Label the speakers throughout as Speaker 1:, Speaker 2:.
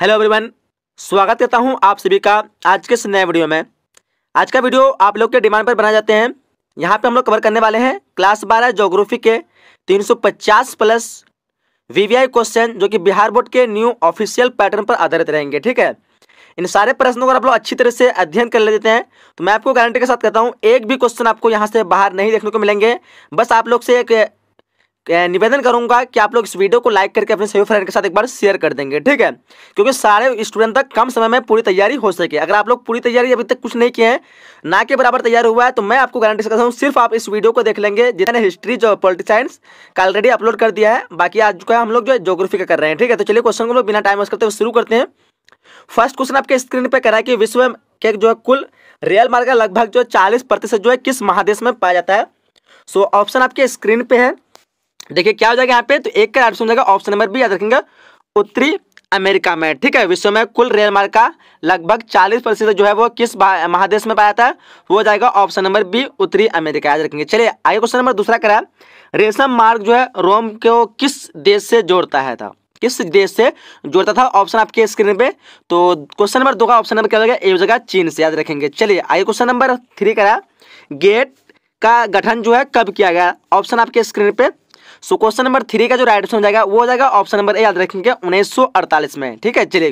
Speaker 1: Hello everyone स्वागत करता हूं आप सभी का आज के इस नए वीडियो में आज का वीडियो आप लोग के डिमांड पर बनाए जाते हैं यहां पे हम लोग कवर करने वाले हैं क्लास बारह जोग्राफी के 350 प्लस वीवीआई क्वेश्चन जो कि बिहार बोर्ड के न्यू ऑफिशियल पैटर्न पर आधारित रहेंगे ठीक है इन सारे प्रश्नों को आप लोग अच्छी तरह से अध्ययन कर लेते हैं तो मैं आपको गारंटी के साथ कहता हूँ एक भी क्वेश्चन आपको यहाँ से बाहर नहीं देखने को मिलेंगे बस आप लोग से एक निवेदन करूंगा कि आप लोग इस वीडियो को लाइक करके अपने सभी फ्रेंड के साथ एक बार शेयर कर देंगे ठीक है क्योंकि सारे स्टूडेंट तक कम समय में पूरी तैयारी हो सके अगर आप लोग पूरी तैयारी अभी तक कुछ नहीं किए हैं ना के बराबर तैयार हुआ है तो मैं आपको गारंटी करता हूँ सिर्फ आप इस वीडियो को देख लेंगे जितने हिस्ट्री जो पोलिटिक साइंस का ऑलरेडी अपलोड कर दिया है बाकी आज का हम लोग जो है जोग्राफी का कर रहे हैं ठीक है तो चलिए क्वेश्चन को लोग बिना टाइम वेस्ट करते हुए शुरू करते हैं फर्स्ट क्वेश्चन आपके स्क्रीन पर करा कि विश्व के जो है कुल रेल मार्ग लगभग जो है चालीस प्रतिशत जो है किस महादेश में पाया जाता है सो ऑप्शन आपके स्क्रीन पे है देखिए क्या हो जाएगा यहाँ पे तो एक का ऑप्शन हो जाएगा ऑप्शन नंबर बी याद रखेंगे उत्तरी अमेरिका में ठीक है विश्व में कुल रेल मार्ग का लगभग 40 प्रतिशत जो है वो किस महादेश में पाया था वो जाएगा ऑप्शन नंबर बी उत्तरी अमेरिका याद रखेंगे चलिए आगे क्वेश्चन नंबर दूसरा करा रेशम मार्ग जो है रोम को किस देश से जोड़ता है था किस देश से जोड़ता था ऑप्शन आपके स्क्रीन पे तो क्वेश्चन नंबर दो का ऑप्शन नंबर क्या होगा एक जगह चीन से याद रखेंगे चलिए आइए क्वेश्चन नंबर थ्री करा गेट का गठन जो है कब किया गया ऑप्शन आपके स्क्रीन पे सो क्वेश्चन नंबर थ्री का जो राइट ऑप्शन हो जाएगा वो हो जाएगा ऑप्शन नंबर ए याद रखेंगे उन्नीस में ठीक है चलिए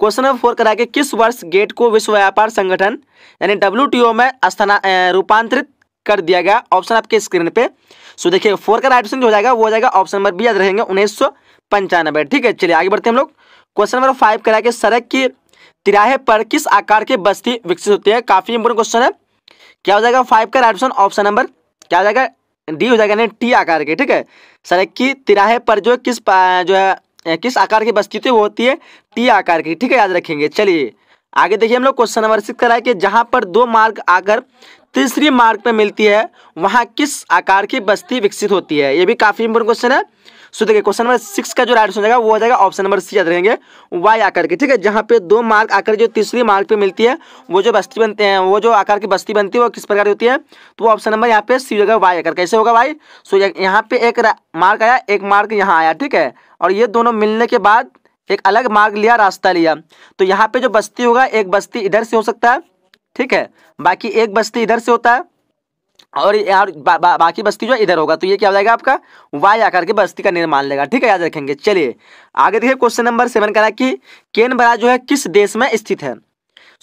Speaker 1: क्वेश्चन नंबर फोर करा किस वर्ष गेट को विश्व व्यापार संगठन यानी डब्ल्यू में स्थाना रूपांतरित कर दिया गया ऑप्शन आपके स्क्रीन पे सो देखिए फोर का राइट ऑप्शन जो हो जाएगा वो हो जाएगा ऑप्शन नंबर बी याद रहेंगे उन्नीस ठीक है चलिए आगे बढ़ते हम लोग क्वेश्चन नंबर फाइव करा के सड़क की तिराहे पर किस आकार की बस्ती विकसित होती है काफी इंपोर्टेंट क्वेश्चन है क्या हो जाएगा फाइव का राइट ऑप्शन ऑप्शन नंबर क्या हो जाएगा डी हो जाएगा यानी टी आकार के ठीक है सर की तिराहे पर जो किस जो है किस आकार की बस्ती थी वो होती है टी आकार की ठीक है याद रखेंगे चलिए आगे देखिए हम लोग क्वेश्चन नंबर सिक्स कराए कि जहाँ पर दो मार्ग आकर तीसरी मार्ग पर मिलती है वहाँ किस आकार की बस्ती विकसित होती है ये भी काफ़ी इंपोर्टेंट क्वेश्चन है सो देखिए क्वेश्चन नंबर सिक्स का जो राइट हो जाएगा वो हो जाएगा ऑप्शन नंबर सी याद रहेंगे वाई आकर के ठीक है जहाँ पे दो मार्ग आकर जो तीसरी मार्ग पे मिलती है वो जो बस्ती बनते हैं वो जो आकार की बस्ती बनती है वो किस प्रकार होती है तो वो ऑप्शन नंबर यहाँ पे सी होगा वाई आकर कैसे होगा वाई सो यहाँ पे एक मार्ग आया एक मार्ग यहाँ आया ठीक है और ये दोनों मिलने के बाद एक अलग मार्ग लिया रास्ता लिया तो यहाँ पे जो बस्ती होगा एक बस्ती इधर से हो सकता है ठीक है बाकी एक बस्ती इधर से होता है और यार बा, बा, बाकी बस्ती जो है इधर होगा तो ये क्या हो जाएगा आपका वाई आकार की बस्ती का निर्माण लेगा ठीक है याद रखेंगे चलिए आगे देखिए क्वेश्चन नंबर सेवन कह रहा है कि केनबरा जो है किस देश में स्थित है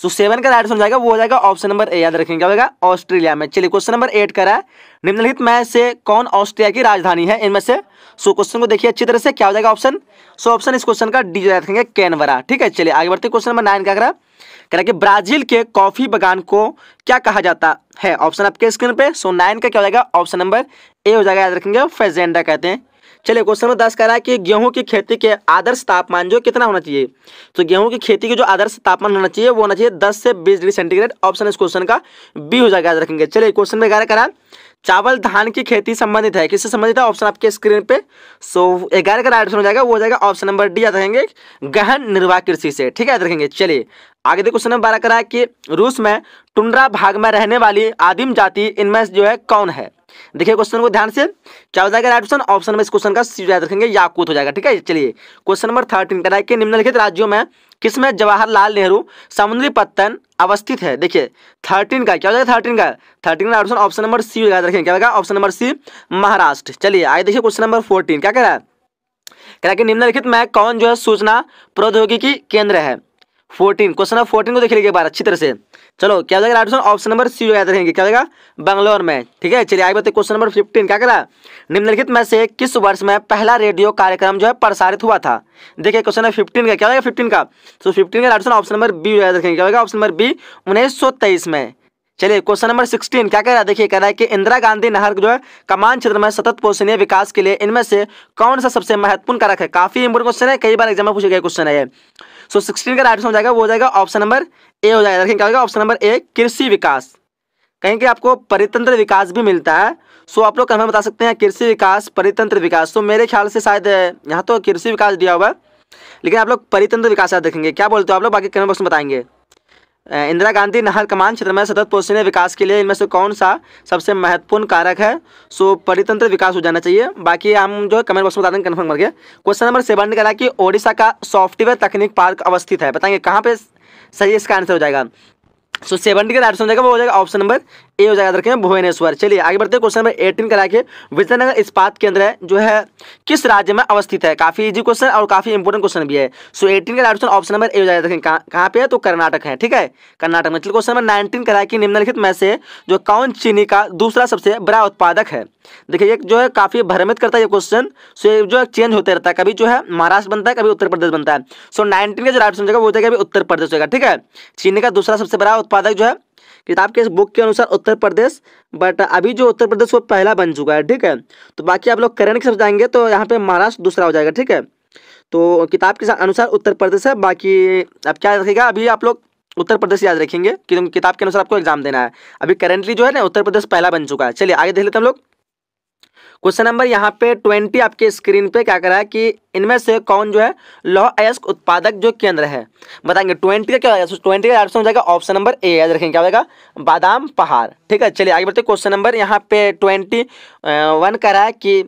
Speaker 1: सो सेवन का राइट हो जाएगा वो हो जाएगा ऑप्शन नंबर ए याद रखेंगे होगा ऑस्ट्रेलिया में चलिए क्वेश्चन नंबर एट करा है निम्नलिखित में से कौन ऑस्ट्रेलिया की राजधानी है इनमें से सो क्वेश्चन को देखिए अच्छी तरह से क्या हो जाएगा ऑप्शन सो ऑप्शन इस क्वेश्चन का डी याद रखेंगे कैनवरा ठीक है चलिए आगे बढ़ते क्वेश्चन नंबर नाइन का करा यानी कि ब्राजील के कॉफी बगान को क्या कहा जाता है ऑप्शन आपके स्क्रीन पे सो नाइन का क्या हो जाएगा ऑप्शन नंबर ए हो जाएगा याद रखेंगे फेजेंडा कहते हैं चलिए क्वेश्चन नंबर दस कह रहा है कि गेहूं की खेती के आदर्श तापमान जो कितना होना चाहिए तो गेहूं की खेती के जो आदर्श तापमान होना चाहिए वो होना चाहिए दस से बीस डिग्री सेंटीग्रेड ऑप्शन इस क्वेश्चन का बी हो जाएगा याद रखेंगे चलिए क्वेश्चन में ग्यारह कह रहा चावल धान की खेती संबंधित है किससे संबंधित है ऑप्शन आपके स्क्रीन पे सो ग्यारह का राइट ऑप्शन हो जाएगा वो हो जाएगा ऑप्शन नंबर डी याद रखेंगे गहन निर्वाह कृषि से ठीक है याद रखेंगे चलिए आगे देखो क्वेश्चन नंबर बारह कह रहा है कि रूस में टुंड्रा भाग में रहने वाली आदिम जाति इनमें जो है कौन है देखिए क्वेश्चन को ध्यान से क्या हो जाएगा राइट ऑप्शन ऑप्शन में इस क्वेश्चन का याद रखेंगे याकूत हो जाएगा ठीक है चलिए क्वेश्चन नंबर थर्टीन कह रहा है कि निम्नलिखित राज्यों में किसमें जवाहरलाल नेहरू समुद्री पत्तन अवस्थित है देखिए थर्टीन का क्या हो जाएगा थर्टीन का थर्टीन का ऑप्शन ऑप्शन नंबर सी याद रखेंगे क्या होगा ऑप्शन नंबर सी महाराष्ट्र चलिए आगे देखिए क्वेश्चन नंबर फोर्टीन क्या कह रहा है कह रहा है कि निम्नलिखित में कौन जो है सूचना प्रौद्योगिकी केंद्र है फोर्टीन क्वेश्चन नंबर फोर्टीन को देख लीजिए बार अच्छी तरह से चलो क्या जाएगा right option option number C याद रहेंगे क्या जाएगा बंगलोर में ठीक है चलिए आगे बताते क्वेश्चन नंबर फिफ्टीन क्या करा निम्नलिखित में से किस वर्ष में पहला रेडियो कार्यक्रम जो है प्रसारित हुआ था देखिए क्वेश्चन नंबर फिफ्टीन का क्या होगा फिफ्टीन का तो फिफ्टीन का राइट ऑप्शन नंबर बी याद रखेंगे क्या होगा ऑप्शन नंबर बी उन्नीस में चलिए क्वेश्चन नंबर सिक्सटीन क्या कह रहा है देखिए कह रहा है कि इंदिरा गांधी नहर जो है कमान क्षेत्र में सतत पोषणीय विकास के लिए इनमें से कौन सा सबसे महत्वपूर्ण कारक है काफी इंपोर्टेंट क्वेश्चन है कई बार एग्जाम में पूछे गए क्वेश्चन है सो सिक्सटीन का राइट हो जाएगा वो हो जाएगा ऑप्शन नंबर ए हो जाएगा देखिए क्या होगा ऑप्शन नंबर ए कृषि विकास कहीं कि आपको परितंत्र विकास भी मिलता है सो आप लोग कन्फर्म बता सकते हैं कृषि विकास परितंत्र विकास तो मेरे ख्याल से शायद यहाँ तो कृषि विकास दिया हुआ है लेकिन आप लोग परितंत्र विकास याद देखेंगे क्या बोलते हो आप लोग बाकी कमेंट बॉक्स में बताएंगे इंदिरा गांधी नहर कमान क्षेत्र में सतत पोषणीय विकास के लिए इनमें से कौन सा सबसे महत्वपूर्ण कारक है सो परितंत्र विकास हो जाना चाहिए बाकी हम जो है कमेंट बॉक्स में बता देंगे कन्फर्म करके क्वेश्चन नंबर सेवन ने कहा कि ओडिशा का सॉफ्टवेयर तकनीक पार्क अवस्थित है बताएंगे कहाँ पे सही इसका आंसर हो जाएगा सो सेवन का आंसर हो जाएगा वो हो जाएगा ऑप्शन नंबर ए हो जाएगा रखें भुवनेश्वर चलिए आगे बढ़ते क्वेश्चन नंबर एटीन करा के विजयनगर इस्पात केंद्र है जो है किस राज्य में अवस्थित है काफी इजी क्वेश्चन और काफी इंपोर्टेंट क्वेश्चन भी है सो एटीन का ऑप्शन ऑप्शन नंबर ए हो जाएगा कहाँ कहाँ पे है तो कर्नाटक है ठीक है कर्नाटक में चलिए क्वेश्चन नंबर नाइनटीन करा के निम्नलिखित में से जो कौन चीनी का दूसरा सबसे बड़ा उत्पादक है देखिए ये जो है काफी भ्रमित करता है ये क्वेश्चन सो जो है चेंज होते रहता है कभी जो है महाराष्ट्र बनता है कभी उत्तर प्रदेश बनता है सो नाइनटीन का जो राइट ऑप्शन वो हो जाएगा उत्तर प्रदेश होगा ठीक है चीनी का दूसरा सबसे बड़ा उत्पादक जो है किताब के इस बुक के अनुसार उत्तर प्रदेश बट अभी जो उत्तर प्रदेश वो पहला बन चुका है ठीक है तो बाकी आप लोग करण के साथ जाएंगे तो यहाँ पे महाराष्ट्र दूसरा हो जाएगा ठीक है तो किताब के अनुसार उत्तर प्रदेश है बाकी अब क्या रखेगा अभी आप लोग उत्तर प्रदेश याद रखेंगे क्योंकि किताब के अनुसार आपको एग्जाम देना है अभी करेंटली जो है ना उत्तर प्रदेश पहला बन चुका है चलिए आगे देख लेते हैं हम लोग क्वेश्चन नंबर यहाँ पे ट्वेंटी आपके स्क्रीन पे क्या कर रहा है कि इनमें से कौन जो है लौह अयस्क उत्पादक जो केंद्र है बताएंगे ट्वेंटी का क्या हो जाएगा ट्वेंटी का आंसर हो जाएगा ऑप्शन नंबर ए याद रखेंगे क्या होगा बादाम पहाड़ ठीक है चलिए आगे बढ़ते क्वेश्चन नंबर यहाँ पे ट्वेंटी वन कह रहा है कि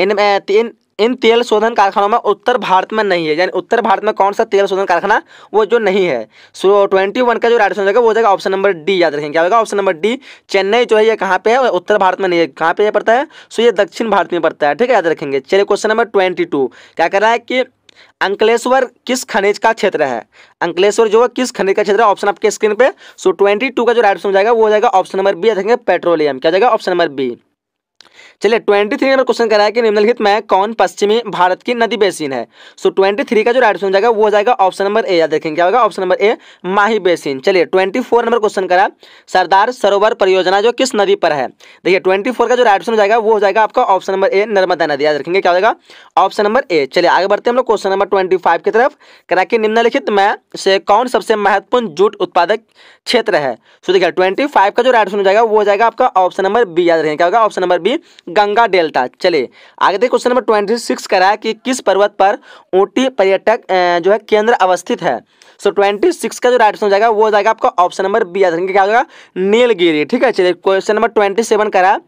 Speaker 1: इन तीन इन तेल शोधन कारखानों में उत्तर भारत में नहीं है यानी उत्तर भारत में कौन सा तेल शोधन कारखाना वो जो नहीं है सो ट्वेंटी वन का जो राइट आंसर वो जाएगा ऑप्शन नंबर डी याद रखेंगे क्या होगा ऑप्शन नंबर डी चेन्नई जो है ये कहाँ पे है उत्तर भारत में नहीं है कहाँ पे ये पड़ता है सो ये दक्षिण भारत में पड़ता है ठीक है याद रखेंगे चलिए क्वेश्चन नंबर ट्वेंटी क्या कर रहा है कि अंकलेश्वर किस खनिज का क्षेत्र है अंकलेश्वर जो है किस खनिज का क्षेत्र है ऑप्शन आपके स्क्रीन पे सो ट्वेंटी टू का जो राइट ऑप्शन जाएगा वो जाएगा ऑप्शन नंबर बी देखेंगे पेट्रोलियम क्या जाएगा ऑप्शन नंबर बी चलिए ट्वेंटी थ्री नंबर क्वेश्चन करा है कि निम्नलिखित में कौन पश्चिमी भारत की नदी बेसिन है सो ट्वेंटी थ्री का जो राइट ऑप्शन जाएगा वो हो जाएगा ऑप्शन नंबर ए याद रखेंगे क्या होगा option number A Mahi basin चलिए ट्वेंटी फोर नंबर क्वेश्चन करा सरदार सरोवर परियोजना जो किस नदी पर है देखिए ट्वेंटी का जो राइट ऑप्शन जाएगा वो हो जाएगा आपका ऑप्शन नंबर ए नर्मदा नदी याद रखेंगे क्या होगा ऑप्शन नंबर ए चलिए आगे बढ़ते हैं हम लोग क्वेश्चन नंबर ट्वेंटी की तरफ करा कि निम्नलिखित में से कौन सबसे महत्वपूर्ण जूट उत्पादक क्षेत्र है सो देखिए ट्वेंटी का जो राइट ऑप्शन हो जाएगा वो हो जाएगा आपका ऑप्शन नंबर बी याद रखेंगे क्या होगा ऑप्शन नंबर बी भी गंगा डेल्टा चलिए आगे देखिए क्वेश्चन नंबर ट्वेंटी सिक्स कराया कि किस पर्वत पर ऊटी पर्यटक जो है केंद्र अवस्थित है सो ट्वेंटी सिक्स का जो राइट ऑप्शन हो जाएगा वो हो जाएगा आपका ऑप्शन नंबर बी आ रखेंगे क्या होगा नीलगिरी ठीक है चलिए क्वेश्चन नंबर ट्वेंटी सेवन करा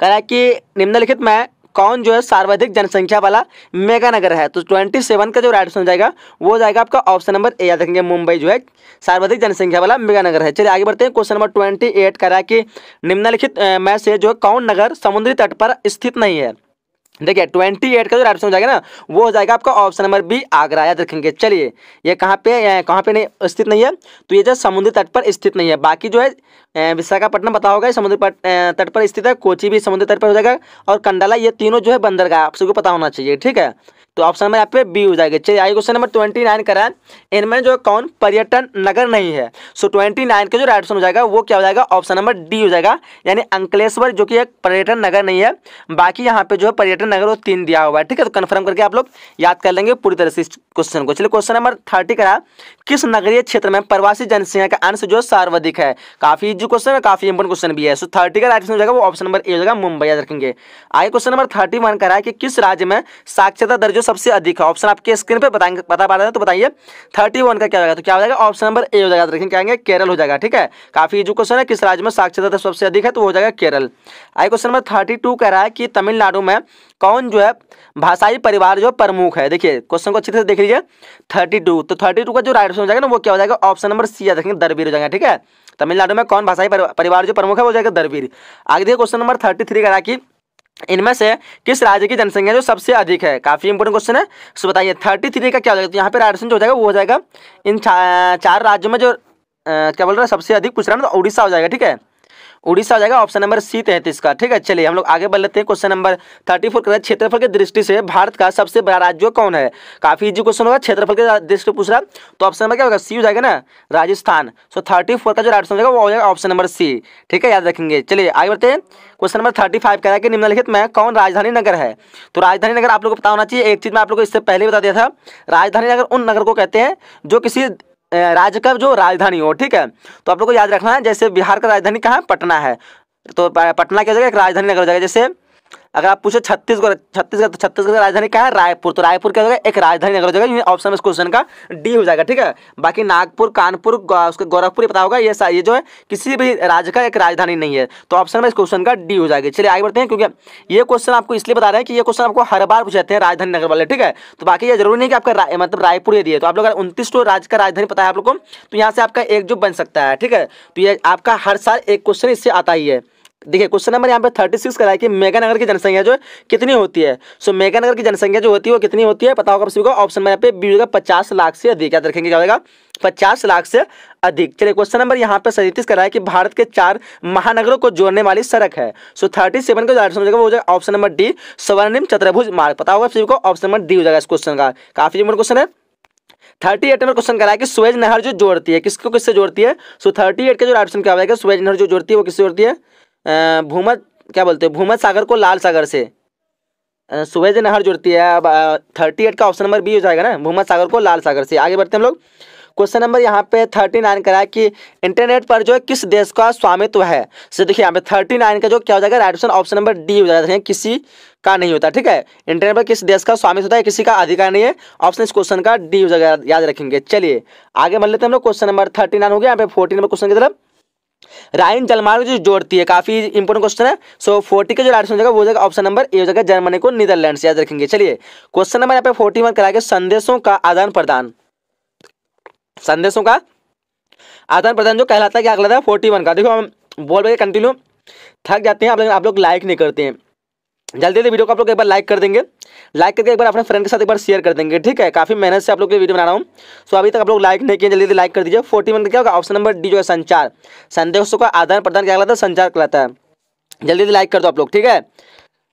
Speaker 1: करा कि निम्नलिखित में कौन जो है सर्वाधिक जनसंख्या वाला मेगा नगर है तो ट्वेंटी सेवन का जो राइट ऑप्शन जाएगा वो जाएगा आपका ऑप्शन नंबर ए याद रखेंगे मुंबई जो है सर्वाधिक जनसंख्या वाला मेगा नगर है चलिए आगे बढ़ते हैं क्वेश्चन नंबर ट्वेंटी एट कह रहा है कि निम्नलिखित में से जो है कौन नगर समुद्री तट पर स्थित नहीं है देखिए ट्वेंटी एट का जो राइट हो जाएगा ना वो हो जाएगा आपका ऑप्शन नंबर बी आगरा याद रखेंगे चलिए ये कहाँ पे कहाँ पे नहीं स्थित नहीं है तो ये जो समुद्री तट पर स्थित नहीं है बाकी जो है विशाखापट्टनम बताओ होगा समुद्री तट पर स्थित है कोची भी समुद्री तट पर हो जाएगा और कंडाला ये तीनों जो है बंदरगाह आप सबको पता होना चाहिए ठीक है तो ऑप्शन नंबर यहाँ पे बी हो जाएगा चलिए आइए क्वेश्चन नंबर ट्वेंटी नाइन करा इनमें जो कौन पर्यटन नगर नहीं है सो ट्वेंटी नाइन का जो राइट ऑप्शन हो जाएगा वो क्या हो जाएगा ऑप्शन नंबर डी हो जाएगा यानी अंकलेश्वर जो कि एक पर्यटन नगर नहीं है बाकी यहाँ पे जो है पर्यटन नगर वो तीन दिया हुआ है ठीक है तो कन्फर्म करके आप लोग याद कर लेंगे पूरी तरह से इस क्वेश्चन को चलिए क्वेश्चन नंबर थर्टी करा किस नगरीय क्षेत्र में प्रवासी जनसंख्या का अंश जो सर्वाधिक है काफी जो क्वेश्चन है काफी इंपोर्टेंट क्वेश्चन भी है सो थर्टी का राइट ऑप्शन हो जाएगा वो ऑप्शन नंबर ए हो जाएगा मुंबई याद रखेंगे आगे क्वेश्चन नंबर थर्टी वन करा कि किस राज्य में साक्षरता दर जो सबसे अधिक है ऑप्शन आपके स्क्रीन पर बताएंगे बता पा रहे हैं तो बताइए थर्टी वन का क्या हो जाएगा तो क्या हो जाएगा ऑप्शन नंबर ए हो जाएगा तो कहेंगे केरल हो जाएगा ठीक है काफी इजू क्वेश्चन है किस राज्य में साक्षरता सबसे अधिक है तो वो हो जाएगा केरल आई क्वेश्चन नंबर थर्टी टू कह रहा है कि तमिलनाडु में कौन जो है भाषाई परिवार जो प्रमुख है देखिए क्वेश्चन को अच्छे से देख लीजिए थर्टी टू तो थर्टी टू का जो राइट ऑप्शन हो जाएगा ना वो क्या हो जाएगा ऑप्शन नंबर सी आ देखेंगे दरबीर हो जाएगा ठीक है तमिलनाडु में कौन भाषाई परिवार जो प्रमुख है वो हो जाएगा दरबीर आगे देखिए क्वेश्चन नंबर थर्टी थ्री कह रहा है कि इनमें से किस राज्य की जनसंख्या जो सबसे अधिक है काफ़ी इंपोर्टेंट क्वेश्चन है सो बताइए थर्टी थ्री का क्या हो जाएगा तो यहाँ पर राजस्थान जो हो जाएगा वो हो जाएगा इन चार राज्यों में जो क्या बोल रहा है सबसे अधिक पूछ रहा है ना तो उड़ीसा हो जाएगा ठीक है उड़ीसा हो जाएगा ऑप्शन नंबर सी तैंतीस का ठीक है चलिए हम लोग आगे बढ़ लेते हैं क्वेश्चन नंबर थर्टी फोर कहते क्षेत्रफल की दृष्टि से भारत का सबसे बड़ा राज्य कौन है काफी इजी क्वेश्चन होगा क्षेत्रफल के दृष्टि पूछ रहा तो ऑप्शन नंबर क्या होगा सी हो जाएगा ना राजस्थान सो थर्टी फोर का जो राजस्थान होगा वो हो जाएगा ऑप्शन नंबर सी ठीक है याद रखेंगे चलिए आगे बढ़ते हैं क्वेश्चन नंबर थर्टी फाइव कह रहा है कि निम्नलिखित में कौन राजधानी नगर है तो राजधानी नगर आप लोगों को पता होना चाहिए एक चीज़ मैं आप लोगों को इससे पहले बता दिया था राजधानी नगर उन नगर को कहते हैं जो किसी राज्य का जो राजधानी हो ठीक है तो आप लोग को याद रखना है जैसे बिहार का राजधानी कहाँ है पटना है तो पटना की जगह एक राजधानी नगर जगह जैसे अगर आप पूछे छत्तीसगढ़ छत्तीसगढ़ तो छत्तीसगढ़ की राजधानी क्या है रायपुर तो रायपुर क्या होगा एक राजधानी नगर हो जाएगा ऑप्शन में इस क्वेश्चन का डी हो जाएगा ठीक है बाकी नागपुर कानपुर उसके गोरखपुर पता होगा ये ये जो है किसी भी राज्य का एक राजधानी नहीं है तो ऑप्शन में इस क्वेश्चन का डी हो जाएगा चलिए आगे बढ़ते हैं क्योंकि ये क्वेश्चन आपको इसलिए बता रहे हैं कि ये क्वेश्चन आपको हर बार पूछ हैं राजधानी नगर वाले ठीक है तो बाकी ये जरूरी नहीं कि आपका मतलब रायपुर ये दिए तो आप लोग अगर उनतीस तो राज्य का राजधानी पता है आप लोग को तो यहाँ से आपका एक जो बन सकता है ठीक है तो ये आपका हर साल एक क्वेश्चन इससे आता ही है देखिए क्वेश्चन नंबर यहाँ पे थर्टी सिक्स कराया कि मेगानगर की जनसंख्या जो कितनी होती है सो मेघानगर की जनसंख्या जो होती है वो कितनी होती है पता होगा सभी को ऑप्शन में यहाँ पे बी होगा पचास लाख से अधिक याद रखेंगे क्या होगा पचास लाख से अधिक चलिए क्वेश्चन नंबर यहाँ पे सैंतीस करा है कि भारत के चार महानगरों को जोड़ने वाली सड़क है सो थर्टी सेवन का जो समझेगा वो हो जाएगा ऑप्शन नंबर डी स्वर्णिम चतुर्भुज मार्ग पता होगा सभी को ऑप्शन नंबर डी हो जाएगा इस क्वेश्चन का काफी इंपोर्टेंट क्वेश्चन है थर्टी एट नंबर क्वेश्चन करा है कि स्वेज नहर जो जोड़ती है किसको किससे जोड़ती है सो थर्टी एट का जो ऑप्शन क्या होगा स्वेज नहर जो जोड़ती है वो किससे जोड़ती है भूमध क्या बोलते हैं भूमध सागर को लाल सागर से सुबह नहर जुड़ती है अब थर्टी एट का ऑप्शन नंबर बी हो जाएगा ना भूमत सागर को लाल सागर से आगे बढ़ते हैं हम लोग क्वेश्चन नंबर यहाँ पे थर्टी नाइन करा कि इंटरनेट पर जो है किस देश का स्वामित्व है जैसे देखिए यहाँ पे थर्टी नाइन का जो क्या हो जाएगा right option option number D हो जाएगा किसी का नहीं होता ठीक है इंटरनेट पर किस देश का स्वामित्व होता है किसी का अधिकार नहीं है ऑप्शन इस क्वेश्चन का डी हो जाएगा याद रखेंगे चलिए आगे मान लेते हैं हम लोग क्वेश्चन नंबर थर्टी नाइन हो गया यहाँ पे फोर्टी नंबर क्वेश्चन की तरफ राइन जलमार्ग जो जोड़ती है काफी इंपोर्टेंट क्वेश्चन है सो so, 40 का जो राइट आंसर होगा वो जाएगा ऑप्शन नंबर ए हो जाएगा जर्मनी को नीदरलैंड याद रखेंगे चलिए क्वेश्चन नंबर यहाँ पे फोर्टी वन करा संदेशों का आदान प्रदान संदेशों का आदान प्रदान जो कहलाता है क्या कहलाता है फोर्टी का देखो हम बोल रहे कंटिन्यू थक जाते हैं आप लोग लाइक नहीं करते हैं जल्दी से वीडियो को आप लोग एक बार लाइक कर देंगे लाइक करके एक बार अपने फ्रेंड के साथ एक बार शेयर कर देंगे ठीक है काफ़ी मेहनत से आप लोग के वीडियो बना रहा हूँ सो अभी तक आप लोग लाइक नहीं किए जल्दी से लाइक कर दीजिए फोर्टी वन क्या होगा ऑप्शन नंबर डी जो है संचार संदेशों का आदान प्रदान क्या कहलाता है संचार कहलाता है जल्दी से लाइक कर दो आप लोग ठीक है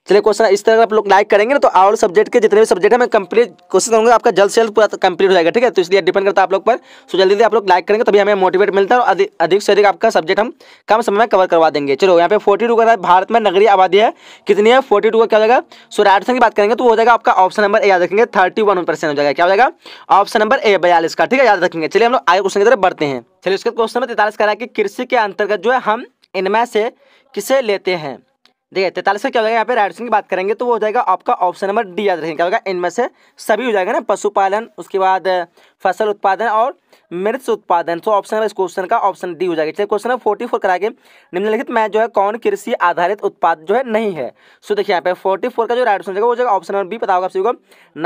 Speaker 1: चलिए क्वेश्चन इस तरह आप लोग लाइक करेंगे ना तो और सब्जेक्ट के जितने भी सब्जेक्ट है मैं कंप्लीट कोशिश करूँगा आपका जल्द से जल्द पूरा कंप्लीट तो हो जाएगा ठीक है तो इसलिए डिपेंड करता है आप लोग पर सो जल्दी आप लोग लाइक करेंगे तभी हमें मोटिवेट मिलता है और अधिक, से अधिक आपका सब्जेक्ट हम कम समय में कवर करवा देंगे चलो यहाँ पे फोर्टी टू का भारत में नगरीय आबादी है कितनी है फोर्टी टू का क्या हो जाएगा सो राइट की बात करेंगे तो हो जाएगा आपका ऑप्शन नंबर ए याद रखेंगे थर्टी वन परसेंट हो जाएगा क्या हो जाएगा ऑप्शन नंबर ए बयालीस का ठीक है याद रखेंगे चलिए हम लोग आगे क्वेश्चन की तरफ बढ़ते हैं चलिए उसके क्वेश्चन में तैतालीस है कि कृषि के अंतर्गत जो है हम इनमें से किसे लेते हैं देखिए तैतालीस का क्या हो जाएगा यहाँ पे राइट ऑप्शन की बात करेंगे तो वो हो जाएगा आपका ऑप्शन नंबर डी याद रखेंगे क्या होगा इनमें से सभी हो जाएगा ना पशुपालन उसके बाद फसल उत्पादन और मृत उत्पादन सो ऑप्शन इस क्वेश्चन का ऑप्शन डी हो जाएगा चलिए क्वेश्चन नंबर फोर्टी फोर कराएंगे निम्नलिखित में जो है कौन कृषि आधारित उत्पाद जो है नहीं है सो देखिए यहाँ पे फोर्टी फोर का जो राइट ऑप्शन हो वो जाएगा ऑप्शन नंबर बी पता होगा आप सभी को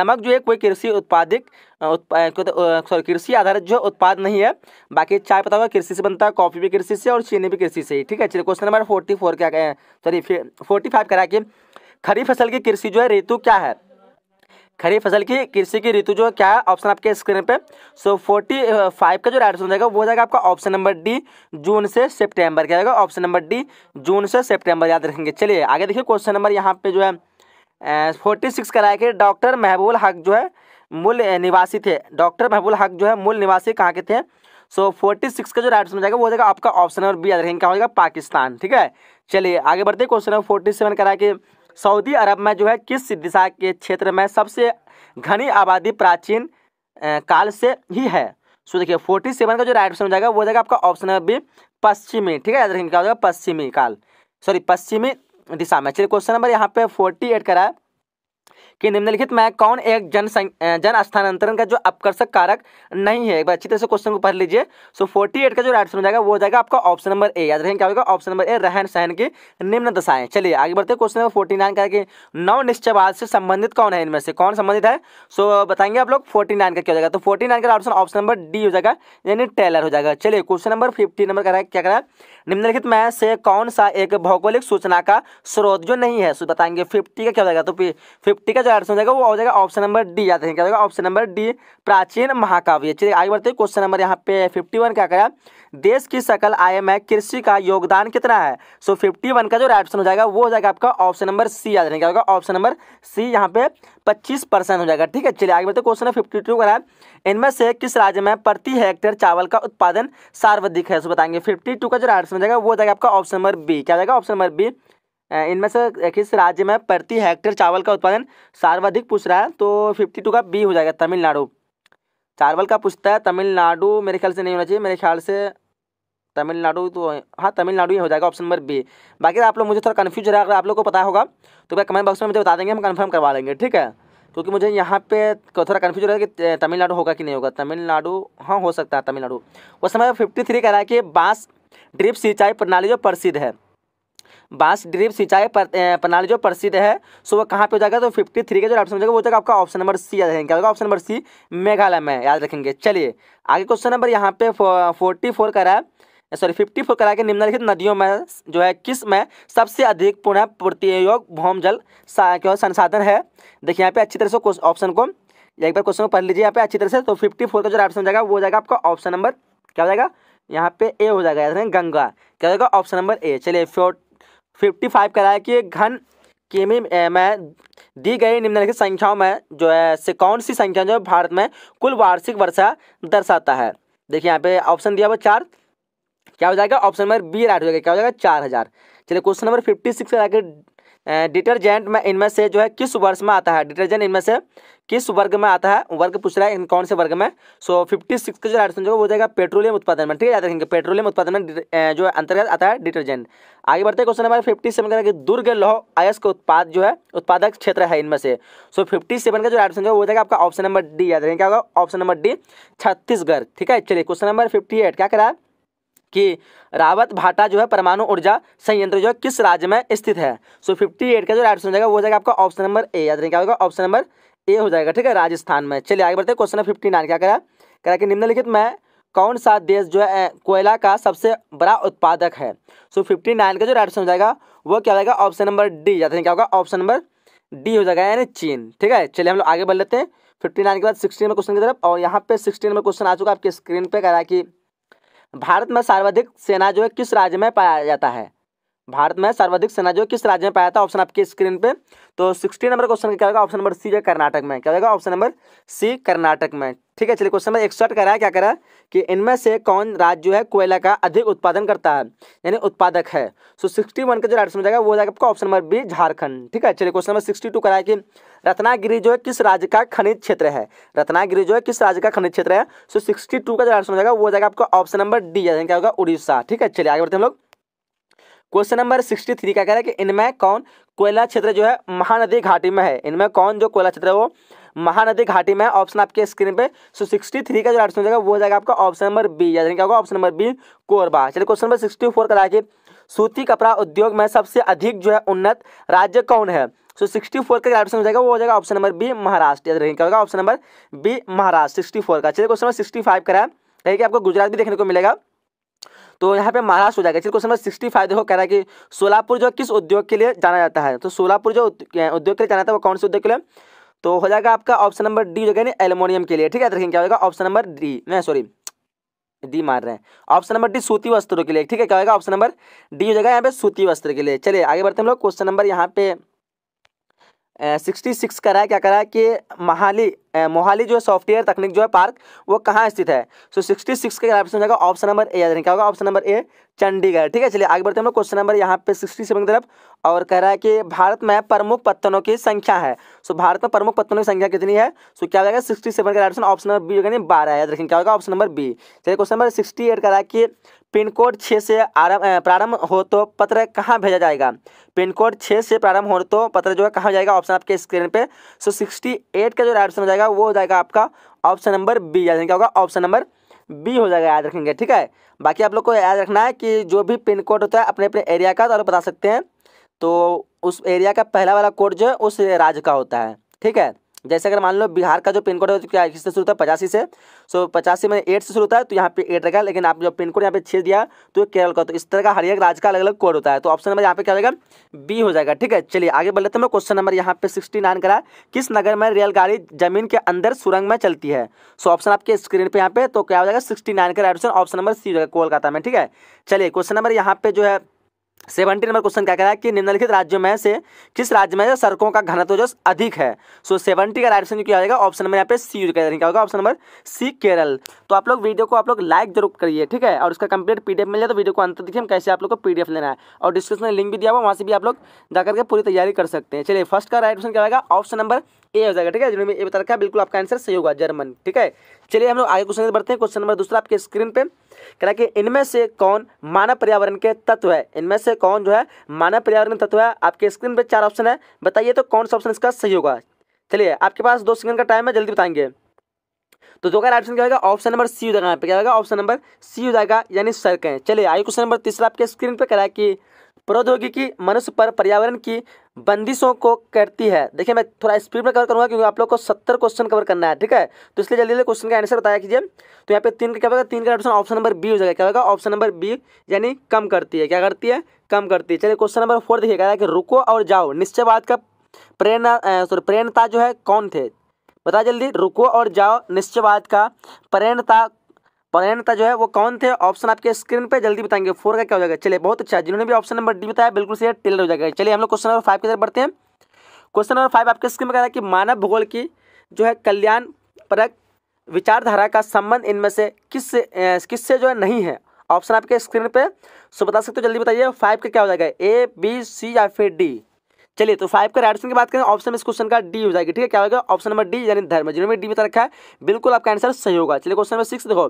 Speaker 1: नमक जो है कोई कृषि उत्पादिक सॉरी तो, कृषि आधारित जो है उत्पाद नहीं है बाकी चाय पता होगा कृषि से बनता है कॉफी भी कृषि से और चीनी भी कृषि से ही ठीक है चलिए क्वेश्चन नंबर फोर्टी फोर क्या सॉरी फोर्टी फाइव करा के खरीफ फसल की कृषि जो है ऋतु क्या है खरीफ फसल की कृषि की ऋतु जो क्या है ऑप्शन आपके स्क्रीन पे सो फोर्टी फाइव का जो राइट ऑप्शन जाएगा वो जाएगा आपका ऑप्शन नंबर डी जून से सेप्टेम्बर क्या जाएगा ऑप्शन नंबर डी जून से सेप्टेम्बर याद रखेंगे चलिए आगे देखिए क्वेश्चन नंबर यहाँ पे जो है फोर्टी uh, सिक्स का लायक डॉक्टर महबूल हक जो है मूल निवासी थे डॉक्टर महबूल हक जो है मूल निवासी कहाँ के थे सो फोर्टी सिक्स का जो राइट ऑप्शन जाएगा वो जाएगा आपका ऑप्शन नंबर बी याद रखेंगे क्या हो जाएगा पाकिस्तान ठीक है चलिए आगे बढ़ते हैं क्वेश्चन नंबर फोर्टी सेवन करा कि सऊदी अरब में जो है किस दिशा के क्षेत्र में सबसे घनी आबादी प्राचीन काल से ही है सो देखिए फोर्टी सेवन का जो राइट ऑप्शन हो जाएगा वो जाएगा आपका ऑप्शन बी पश्चिमी ठीक है याद रखेंगे क्या हो जाएगा पश्चिमी काल सॉरी पश्चिमी दिशा में चलिए क्वेश्चन नंबर यहाँ पे फोर्टी एट करा है कि निम्नलिखित में कौन एक जन जन स्थानांतरण का जो आकर्षक कारक नहीं है एक बार अच्छी तरह से क्वेश्चन को पढ़ लीजिए सो फोर्टी एट का जो राइट हो जाएगा वो हो जाएगा आपका ऑप्शन नंबर ए याद रखें क्या होगा ऑप्शन नंबर ए रहन सहन की निम्न दशाएं चलिए आगे बढ़ते क्वेश्चन नंबर फोर्टी नाइन का है नौ निश्चयवाद से संबंधित कौन है इनमें से कौन संबंधित है सो बताएंगे आप लोग फोर्टी नाइन का क्या हो जाएगा तो फोर्टी नाइन का ऑप्शन ऑप्शन नंबर डी हो जाएगा यानी टेलर हो जाएगा चलिए क्वेश्चन नंबर फिफ्टी नंबर क्या करा है निम्नलिखित में से कौन सा एक भौगोलिक सूचना का स्रोत जो नहीं है बताएंगे फिफ्टी का क्या हो जाएगा तो फिफ्टी का जो आंसर हो जाएगा वो हो जाएगा ऑप्शन नंबर डी याद हैं क्या होगा ऑप्शन नंबर डी प्राचीन महाकाव्य चलिए आगे बढ़ते क्वेश्चन नंबर यहाँ पे फिफ्टी वन क्या करा देश की सकल आय में कृषि का योगदान कितना है सो फिफ्टी वन का जो राइट ऑप्शन हो जाएगा वो हो जाएगा आपका ऑप्शन नंबर सी याद रहेगा क्या होगा ऑप्शन नंबर सी यहाँ पे पच्चीस परसेंट हो जाएगा ठीक है चलिए आगे बढ़ते क्वेश्चन है फिफ्टी टू का है इनमें से किस राज्य में प्रति हेक्टेयर चावल का उत्पादन सर्वाधिक है सो बताएंगे फिफ्टी टू का जो राइट ऑप्शन हो जाएगा वो हो जाएगा आपका ऑप्शन नंबर बी क्या जाएगा ऑप्शन नंबर बी इनमें से किस राज्य में प्रति हेक्टेयर चावल का उत्पादन सर्वाधिक पूछ रहा है तो फिफ्टी टू का बी हो जाएगा तमिलनाडु चावल का पूछता है तमिलनाडु मेरे ख्याल से नहीं होना चाहिए मेरे ख्याल से तमिलनाडु तो हाँ तमिलनाडु ही हो जाएगा ऑप्शन नंबर बी बाकी आप लोग मुझे थोड़ा कन्फ्यूज रहा अगर आप लोग को पता होगा तो भाई कमेंट बॉक्स में मुझे बता देंगे हम कन्फर्म करवा लेंगे ठीक है क्योंकि मुझे यहाँ पे थोड़ा कन्फ्यूज रहा है कि तमिलनाडु होगा कि नहीं होगा तमिलनाडु हाँ हो सकता है तमिलनाडु वो समय फिफ्टी थ्री कह रहा है कि बांस ड्रिप सिंचाई प्रणाली जो प्रसिद्ध है बांस ड्रिप सिंचाई प्रणाली जो प्रसिद्ध है सो वो कहाँ पे हो जाएगा तो फिफ्टी थ्री का जो ऑप्शन हो जाएगा वो जगह आपका ऑप्शन नंबर सी याद रखेंगे क्या होगा ऑप्शन नंबर सी मेघालय में याद रखेंगे चलिए आगे क्वेश्चन नंबर यहाँ पे फोर्टी फोर कह रहा है सॉरी फिफ्टी फोर करा के निम्नलिखित नदियों में जो है किस में सबसे अधिक पुनः योग भौम जल संसाधन है देखिए यहाँ पे अच्छी तरह से ऑप्शन को एक बार क्वेश्चन को पढ़ लीजिए यहाँ पे अच्छी तरह से तो फिफ्टी फोर का जो ऑप्शन हो जाएगा वो हो जाएगा आपका ऑप्शन नंबर क्या हो जाएगा यहाँ पे ए हो जाएगा यानी गंगा क्या हो जाएगा ऑप्शन नंबर ए चलिए फिफ्टी फाइव कराए कि घन किमी में दी गई निम्नलिखित संख्याओं में जो है से कौन सी संख्या जो है भारत में कुल वार्षिक वर्षा दर्शाता है देखिए यहाँ पे ऑप्शन दिया हुआ चार क्या हो जाएगा ऑप्शन नंबर बी राइट हो जाएगा क्या हो जाएगा चार हज़ार चलिए question number fifty six detergent में इनमें से जो है किस वर्ष में आता है डिटर्जेंट इनमें से किस वर्ग में आता है वर्ग पूछ रहा है इन कौन से वर्ग में सो फिफ्टी सिक्स का जो राइट जो वो जाएगा पेट्रोलियम उत्पादन में ठीक है याद रखेंगे पेट्रोलियम उत्पादन में जो अंतर्गत आता है डिटर्जेंट आगे बढ़ते क्वेश्चन नंबर फिफ्टी सेवन का दुर्ग लौह आयस का उत्पाद जो है उत्पादक क्षेत्र है इनमें से सो फिफ्टी सेवन का जो राइट जो वो जाएगा आपका ऑप्शन नंबर डी याद रखेंगे क्या होगा ऑप्शन नंबर डी छत्तीसगढ़ ठीक है चलिए क्वेश्चन नंबर फिफ्टी एट क्या करा है कि रावत भाटा जो है परमाणु ऊर्जा संयंत्र जो है किस राज्य में स्थित है सो फिफ्टी एट का जो राइट हो जाएगा वो हो जाएगा आपका ऑप्शन नंबर ए याद नहीं क्या होगा ऑप्शन नंबर ए हो जाएगा ठीक है राजस्थान में चलिए आगे बढ़ते क्वेश्चन फिफ्टी नाइन क्या करा करा कि निम्नलिखित में कौन सा देश जो है कोयला का सबसे बड़ा उत्पादक है सो फिफ्टी नाइन का जो राइट हो जाएगा वो क्या हो जाएगा ऑप्शन नंबर डी याद क्या होगा ऑप्शन नंबर डी हो जाएगा यानी चीन ठीक है चलिए हम लोग आगे बढ़ लेते हैं फिफ्टी नाइन के बाद सिक्सटी नंबर क्वेश्चन की तरफ और यहाँ पे सिक्सटी नंबर क्वेश्चन आ चुका आपके स्क्रीन पे कह रहा है कि भारत में सर्वाधिक सेना जो है किस राज्य में पाया जाता है भारत में सर्वाधिक सेना जो किस राज्य में पाया था ऑप्शन आपके स्क्रीन पे तो सिक्सटी नंबर क्वेश्चन क्या होगा ऑप्शन नंबर सी जो कर्नाटक में क्या होगा ऑप्शन नंबर सी कर्नाटक में ठीक है चलिए क्वेश्चन नंबर इकसठ कह रहा है क्या कह रहा है कि इनमें से कौन राज्य जो है कोयला का अधिक उत्पादन करता है यानी उत्पादक है सो सिक्सटी वन का जो राइट हो जाएगा वो जाएगा आपका ऑप्शन नंबर बी झारखंड ठीक है चलिए क्वेश्चन नंबर सिक्सटी टू कराया रहा है कि रत्नागिरी जो है किस राज्य का खनिज क्षेत्र है रत्नागिरी जो है किस राज्य का खनिज क्षेत्र है सो सिक्सटी टू का जो राइट हो जाएगा वो जाएगा आपका ऑप्शन नंबर डी क्या होगा उड़ीसा ठीक है चलिए आगे बढ़ते हम लोग क्वेश्चन नंबर सिक्सटी थ्री क्या कह रहा है कि इनमें कौन कोयला क्षेत्र जो है महानदी घाटी में है इनमें कौन जो कोयला क्षेत्र है वो महानदी घाटी में है ऑप्शन आपके स्क्रीन पे सो सिक्सटी थ्री का जो ऑप्शन हो जाएगा वो हो जाएगा आपका ऑप्शन नंबर बी यानी क्या होगा ऑप्शन नंबर बी कोरबा चलिए क्वेश्चन नंबर सिक्सटी फोर का कि सूती कपड़ा उद्योग में सबसे अधिक जो है उन्नत राज्य कौन है सो सिक्सटी फोर का ऑप्शन हो जाएगा वो हो जाएगा ऑप्शन नंबर बी महाराष्ट्र याद रखें क्या होगा option number B Maharashtra sixty four का चलिए क्वेश्चन नंबर सिक्सटी फाइव करा है कि आपको गुजरात भी देखने को मिलेगा तो यहाँ पे महाराष्ट्र हो जाएगा इसलिए क्वेश्चन नंबर सिक्सटी फाइव देखो कह रहा है कि सोलापुर जो किस उद्योग के लिए जाना जाता है तो सोलापुर जो उद्योग के लिए जाना जाता है वो कौन से उद्योग के लिए तो हो जाएगा आपका ऑप्शन नंबर डी जो गया एल्यूमिनियम के लिए ठीक है रखेंगे तो क्या होगा ऑप्शन नंबर डी नहीं सॉरी डी मार रहे हैं ऑप्शन नंबर डी सूती वस्त्रों के लिए ठीक है क्या होगा ऑप्शन नंबर डी हो जाएगा यहाँ पे सूती वस्त्र के लिए चलिए आगे बढ़ते हैं हम लोग क्वेश्चन नंबर यहाँ पे सिक्सटी सिक्स करा है क्या करा है कि महाली मोहाली जो है सॉफ्टवेयर तकनीक जो है पार्क वो कहाँ स्थित है सो सिक्सटी सिक्स का ऑप्शन हो जाएगा ऑप्शन नंबर ए याद रखें क्या होगा ऑप्शन नंबर ए चंडीगढ़ ठीक है चलिए आगे बढ़ते हैं हम लोग क्वेश्चन नंबर यहाँ पे सिक्सटी सेवन की तरफ और कह रहा है कि भारत में प्रमुख पत्तनों की संख्या है सो भारत में प्रमुख पत्तनों की संख्या कितनी है सो क्या हो जाएगा सिक्सटी सेवन का ऑप्शन ऑप्शन नंबर बी होगा बारह याद रखें क्या होगा ऑप्शन नंबर बी चलिए क्वेश्चन नंबर सिक्सटी एट कह रहा है कि पिन कोड छः से आरम्भ प्रारंभ हो तो पत्र कहाँ भेजा जाएगा पिन कोड छः से प्रारंभ हो तो पत्र जो है कहाँ जाएगा ऑप्शन आपके स्क्रीन पर सो सिक्सटी एट का जो ऑप्शन हो जाएगा वो हो जाएगा आपका ऑप्शन नंबर बी याद क्या होगा ऑप्शन नंबर बी हो जाएगा याद रखेंगे ठीक है बाकी आप लोग को याद रखना है कि जो भी पिन कोड होता है अपने अपने एरिया का तो आप बता सकते हैं तो उस एरिया का पहला वाला कोड जो है उस राज्य का होता है ठीक है जैसे अगर मान लो बिहार का जो पिन कोड है तो क्या किससे शुरू होता है पचासी से सो पचासी में एट से शुरू होता है तो यहाँ पे एट रहेगा लेकिन आप जो पिन कोड यहाँ पे छः दिया तो केरल का तो इस तरह का हर एक राज्य का अलग अलग कोड होता है तो ऑप्शन नंबर यहाँ पे क्या होगा बी हो जाएगा ठीक है चलिए आगे बढ़ लेते हैं मैं क्वेश्चन नंबर यहाँ पे सिक्सटी नाइन करा किस नगर में रेलगाड़ी जमीन के अंदर सुरंग में चलती है सो ऑप्शन आपके स्क्रीन पर यहाँ पे तो क्या हो जाएगा सिक्सटी नाइन का right option option number C हो जाएगा कोलकाता में ठीक है चलिए क्वेश्चन नंबर यहाँ पे जो है सेवेंटी नंबर क्वेश्चन क्या कह रहा है कि निम्नलिखित राज्यों में से किस राज्य में से सड़कों का घनत्व जो अधिक है सो so, सेवेंटी का राइट क्या होगा ऑप्शन नंबर यहाँ पे सी यूज क्या होगा ऑप्शन नंबर सी केरल तो आप लोग वीडियो को आप लोग लाइक जरूर करिए ठीक है और उसका कंप्लीट पीडीएफ मिल जाए तो वीडियो को अंत देखिए हम कैसे आप लोग को पीडीएफ लेना है और डिस्क्रिप्शन में लिंक भी दिया हुआ वहाँ से भी आप लोग जाकर के पूरी तैयारी कर सकते हैं चलिए फर्स्ट का राइट ऑप्शन क्या होगा ऑप्शन नंबर ए हो जाएगा ठीक है जिन्होंने ये बता रखा है बिल्कुल आपका आंसर सही होगा जर्मन ठीक है चलिए हम लोग आगे क्वेश्चन बढ़ते हैं क्वेश्चन नंबर दूसरा आपके स्क्रीन पे कह रहा कि इनमें से कौन मानव पर्यावरण के तत्व है इनमें से कौन जो है मानव पर्यावरण तत्व है आपके स्क्रीन पर चार ऑप्शन है बताइए तो कौन सा ऑप्शन इसका सही होगा चलिए आपके पास दो सेकंड का टाइम है जल्दी बताएंगे तो जो का ऑप्शन क्या होगा ऑप्शन नंबर सी हो जाएगा यहाँ पे क्या होगा ऑप्शन नंबर सी हो जाएगा यानी सर्क है चलिए आई क्वेश्चन नंबर तीसरा आपके स्क्रीन पर कह रहा है कि प्रौद्योगिकी मनुष्य पर पर्यावरण की बंदिशों को करती है देखिए मैं थोड़ा स्पीड में कवर करूंगा क्योंकि आप लोग को सत्तर क्वेश्चन कवर करना है ठीक है तो इसलिए जल्दी जल्दी क्वेश्चन का आंसर बताया कीजिए तो यहाँ पे तीन का क्या होगा तीन का ऑप्शन ऑप्शन नंबर बी हो जाएगा क्या होगा ऑप्शन नंबर बी यानी कम करती है क्या करती है कम करती है चलिए क्वेश्चन नंबर फोर देखिए क्या कि रुको और जाओ निश्चयवाद का प्रेरणा सॉरी प्रेरणता जो है कौन थे बता जल्दी रुको और जाओ निश्चयवाद का प्रेरणता परायण नेता जो है वो कौन थे ऑप्शन आपके स्क्रीन पे जल्दी बताएंगे फोर का क्या हो जाएगा चलिए बहुत अच्छा जिन्होंने भी ऑप्शन नंबर डी बताया बिल्कुल सही टेलर हो जाएगा चलिए हम लोग क्वेश्चन नंबर फाइव की तरफ बढ़ते हैं क्वेश्चन नंबर फाइव आपके स्क्रीन में कह है कि मानव भूगोल की जो है कल्याण परक विचारधारा का संबंध इनमें से किस किससे जो है नहीं है ऑप्शन आपके स्क्रीन पर सो बता सकते हो जल्दी बताइए फाइव का क्या हो जाएगा ए बी सी या फिर डी चलिए तो फाइव का राइट की बात करें ऑप्शन इस क्वेश्चन का डी हो जाएगी ठीक है क्या होगा ऑप्शन नंबर डी यानी धर्म जिन्होंने डी बता रखा है बिल्कुल आपका आंसर सही होगा चलिए क्वेश्चन नंबर सिक्स देखो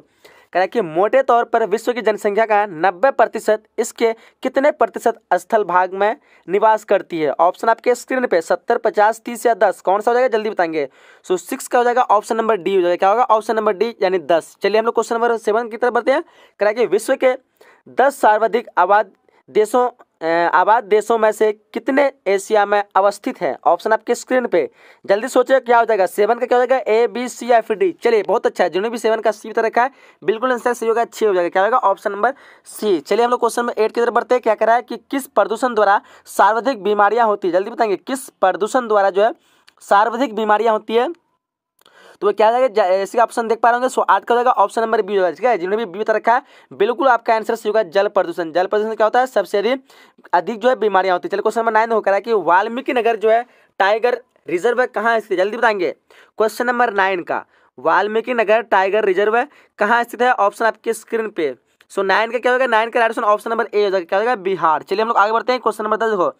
Speaker 1: कह कि मोटे तौर पर विश्व की जनसंख्या का नब्बे प्रतिशत इसके कितने प्रतिशत स्थल भाग में निवास करती है ऑप्शन आपके स्क्रीन पे सत्तर पचास तीस या दस कौन सा हो जाएगा जल्दी बताएंगे सो so, सिक्स का हो जाएगा ऑप्शन नंबर डी हो जाएगा क्या होगा ऑप्शन नंबर डी यानी दस चलिए हम लोग क्वेश्चन नंबर सेवन की तरफ बढ़ते हैं कह कि विश्व के दस सर्वाधिक आबाद देशों आबाद देशों में से कितने एशिया में अवस्थित हैं ऑप्शन आपके स्क्रीन पे जल्दी सोचे क्या हो जाएगा सेवन का क्या हो जाएगा A B C F D चलिए बहुत अच्छा है जिन्होंने भी सेवन का सी रखा है बिल्कुल आंसर सी होगा अच्छी हो जाएगा क्या होगा ऑप्शन नंबर सी चलिए हम लोग क्वेश्चन नंबर एट की तरफ बढ़ते हैं क्या कह रहा है कि किस प्रदूषण द्वारा सर्वाधिक बीमारियाँ होती है जल्दी बताएंगे किस प्रदूषण द्वारा जो है सर्वाधिक बीमारियाँ होती है तो वो क्या जाएगा ऐसे ऑप्शन देख पा रहे होंगे सो आठ का जाएगा ऑप्शन नंबर बी होगा ठीक है जिन्होंने भी बी बता रखा है बिल्कुल आपका आंसर सही होगा जल प्रदूषण जल प्रदूषण क्या होता है सबसे अधिक जो है बीमारियां होती है चलिए क्वेश्चन नंबर नाइन होकर है कि वाल्मीकि नगर जो है टाइगर रिजर्व कहाँ स्थित जल्दी बताएंगे क्वेश्चन नंबर नाइन का वाल्मीकि नगर टाइगर रिजर्व कहाँ स्थित है ऑप्शन आपके स्क्रीन पे सो so, नाइन का क्या होगा नाइन का राइट ऑप्शन नंबर ए हो जाएगा क्या होगा बिहार चलिए हम लोग आगे बढ़ते हैं क्वेश्चन नंबर दस देखो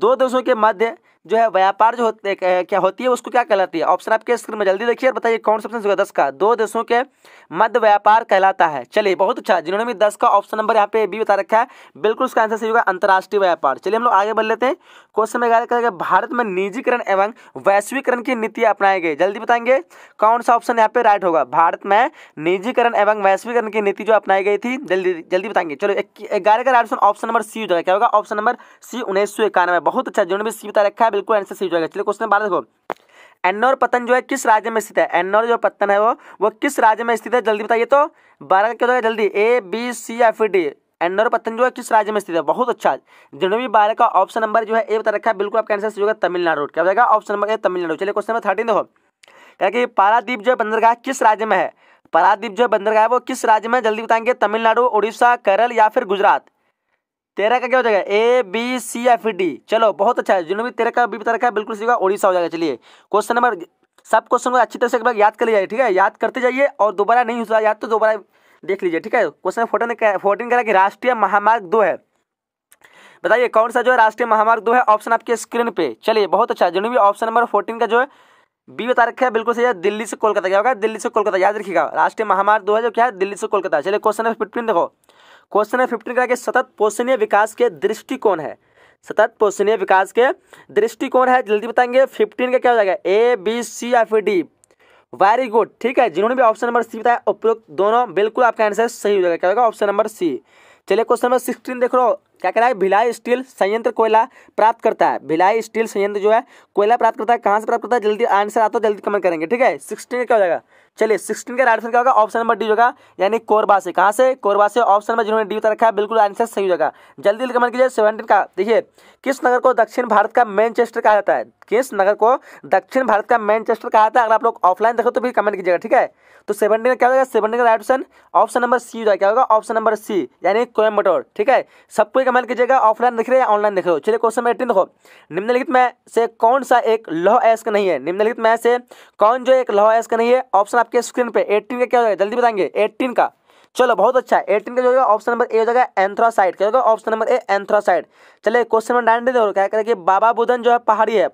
Speaker 1: दो देशों के मध्य जो है व्यापार जो होते क्या होती है उसको क्या कहलाती है ऑप्शन आपके स्क्रीन में जल्दी देखिए और बताइए कौन सा ऑप्शन दस का दो देशों के मध्य व्यापार कहलाता है चलिए बहुत अच्छा जिन्होंने भी दस का ऑप्शन नंबर यहाँ पे बी बता रखा है बिल्कुल उसका आंसर सही होगा अंतर्राष्ट्रीय व्यापार चलिए हम लोग आगे बढ़ लेते हैं क्वेश्चन में गाय करेंगे भारत में निजीकरण एवं वैश्वीकरण की नीति अपनाई गई जल्दी बताएंगे कौन सा ऑप्शन यहाँ पे राइट होगा भारत में निजीकरण एवं वैश्वीकरण की नीति जो अपनाई गई थी जल्दी जल्दी बताएंगे चलो ग्यारह का राइट ऑप्शन नंबर सी हो जाएगा क्या होगा ऑप्शन नंबर सी उन्नीस सौ बहुत अच्छा जिन्होंने भी सी बता रखा है है बिल्कुल आंसर सही हो जाएगा चलिए क्वेश्चन बारह देखो एन्नौर पतन जो है किस राज्य में स्थित है एन्नौर जो पतन है वो वो किस राज्य में स्थित है जल्दी बताइए तो बारह का क्या हो जाएगा जल्दी ए बी सी या फिर डी एन्नौर पतन जो है किस राज्य में स्थित है बहुत अच्छा जिन्होंने बारह का ऑप्शन नंबर जो है ए बता रखा है बिल्कुल आपका आंसर सही होगा तमिलनाडु क्या हो जाएगा ऑप्शन नंबर ए तमिलनाडु चलिए क्वेश्चन नंबर थर्टीन देखो क्या कि पारादीप जो है बंदरगाह किस राज्य में है पारादीप जो है बंदरगाह है वो किस राज्य में जल्दी बताएंगे तमिलनाडु उड़ीसा केरल या फिर गुजरात तेरह का क्या हो जाएगा ए बी सी या फिर डी चलो बहुत अच्छा है जिन्होंने भी तेरह का बी बता रखा है बिल्कुल सीखा उड़ीसा हो जाएगा चलिए क्वेश्चन नंबर सब क्वेश्चन को अच्छी तरह से एक बार याद कर लीजिए ठीक है याद करते जाइए और दोबारा नहीं होता याद तो दोबारा देख लीजिए ठीक है क्वेश्चन फोर्टीन फोर्टीन कह कि राष्ट्रीय महामार्ग दो है बताइए कौन सा जो है राष्ट्रीय महामार्ग दो है ऑप्शन आपके स्क्रीन पे चलिए बहुत अच्छा जिन्होंने भी ऑप्शन नंबर फोर्टीन का जो है बी बता रखा है बिल्कुल सही है दिल्ली से कोलकाता क्या होगा दिल्ली से कोलकाता याद रखिएगा राष्ट्रीय महामार्ग दो है जो क्या है दिल्ली से कोलकाता चलिए क्वेश्चन नंबर फिफ्टीन देखो क्वेश्चन है फिफ्टीन का सतत पोषणीय विकास के दृष्टिकोण है सतत पोषणीय विकास के दृष्टिकोण है जल्दी बताएंगे फिफ्टीन का क्या हो जाएगा ए बी सी या फिर डी वेरी गुड ठीक है जिन्होंने भी ऑप्शन नंबर सी बताया उपयुक्त दोनों बिल्कुल आपका आंसर सही हो जाएगा क्या होगा ऑप्शन नंबर सी चलिए क्वेश्चन नंबर सिक्सटीन देख लो क्या कह रहा है भिलाई स्टील संयंत्र कोयला प्राप्त करता है भिलाई स्टील संयंत्र जो है कोयला प्राप्त करता है कहाँ से प्राप्त करता है जल्दी आंसर आता है जल्दी कमेंट करेंगे ठीक है सिक्सटीन क्या हो जाएगा चलिए सिक्सटीन का राइट आंसर क्या होगा ऑप्शन नंबर डी होगा यानी कोरबा से कहाँ से कोरबा से ऑप्शन नंबर जिन्होंने डी रखा है बिल्कुल आंसर सही होगा जल्दी कमेंट कीजिए सेवनटीन का देखिए किस नगर को दक्षिण भारत का मैनचेस्टर कहा जाता है किस नगर को दक्षिण भारत का मैनचेस्टर कहा था अगर आप लोग ऑफलाइन देखो तो भी कमेंट कीजिएगा ठीक है तो सेवनटीन का क्या होगा सेवनटीन का right option option number C जो है क्या होगा ऑप्शन नंबर सी यानी कोयम्बटोर ठीक है सबको कमेंट कीजिएगा ऑफलाइन देख रहे हैं ऑनलाइन देख रहे हो चलिए क्वेश्चन नंबर एटीन देखो निम्नलिखित में से कौन सा एक लोह एस्क नहीं है निम्नलिखित में से कौन जो एक लोह एस्क नहीं है ऑप्शन आपके स्क्रीन पर एट्टीन का क्या होगा जल्दी बताएंगे एट्टीन का चलो बहुत अच्छा है एटीन का जो होगा ऑप्शन नंबर ए हो जाएगा एंथ्रासाइड क्या होगा ऑप्शन नंबर ए एंथ्रासाइड चलिए क्वेश्चन नंबर नाइन देखो क्या करें कि बाबा बुधन जो है पहाड़ी है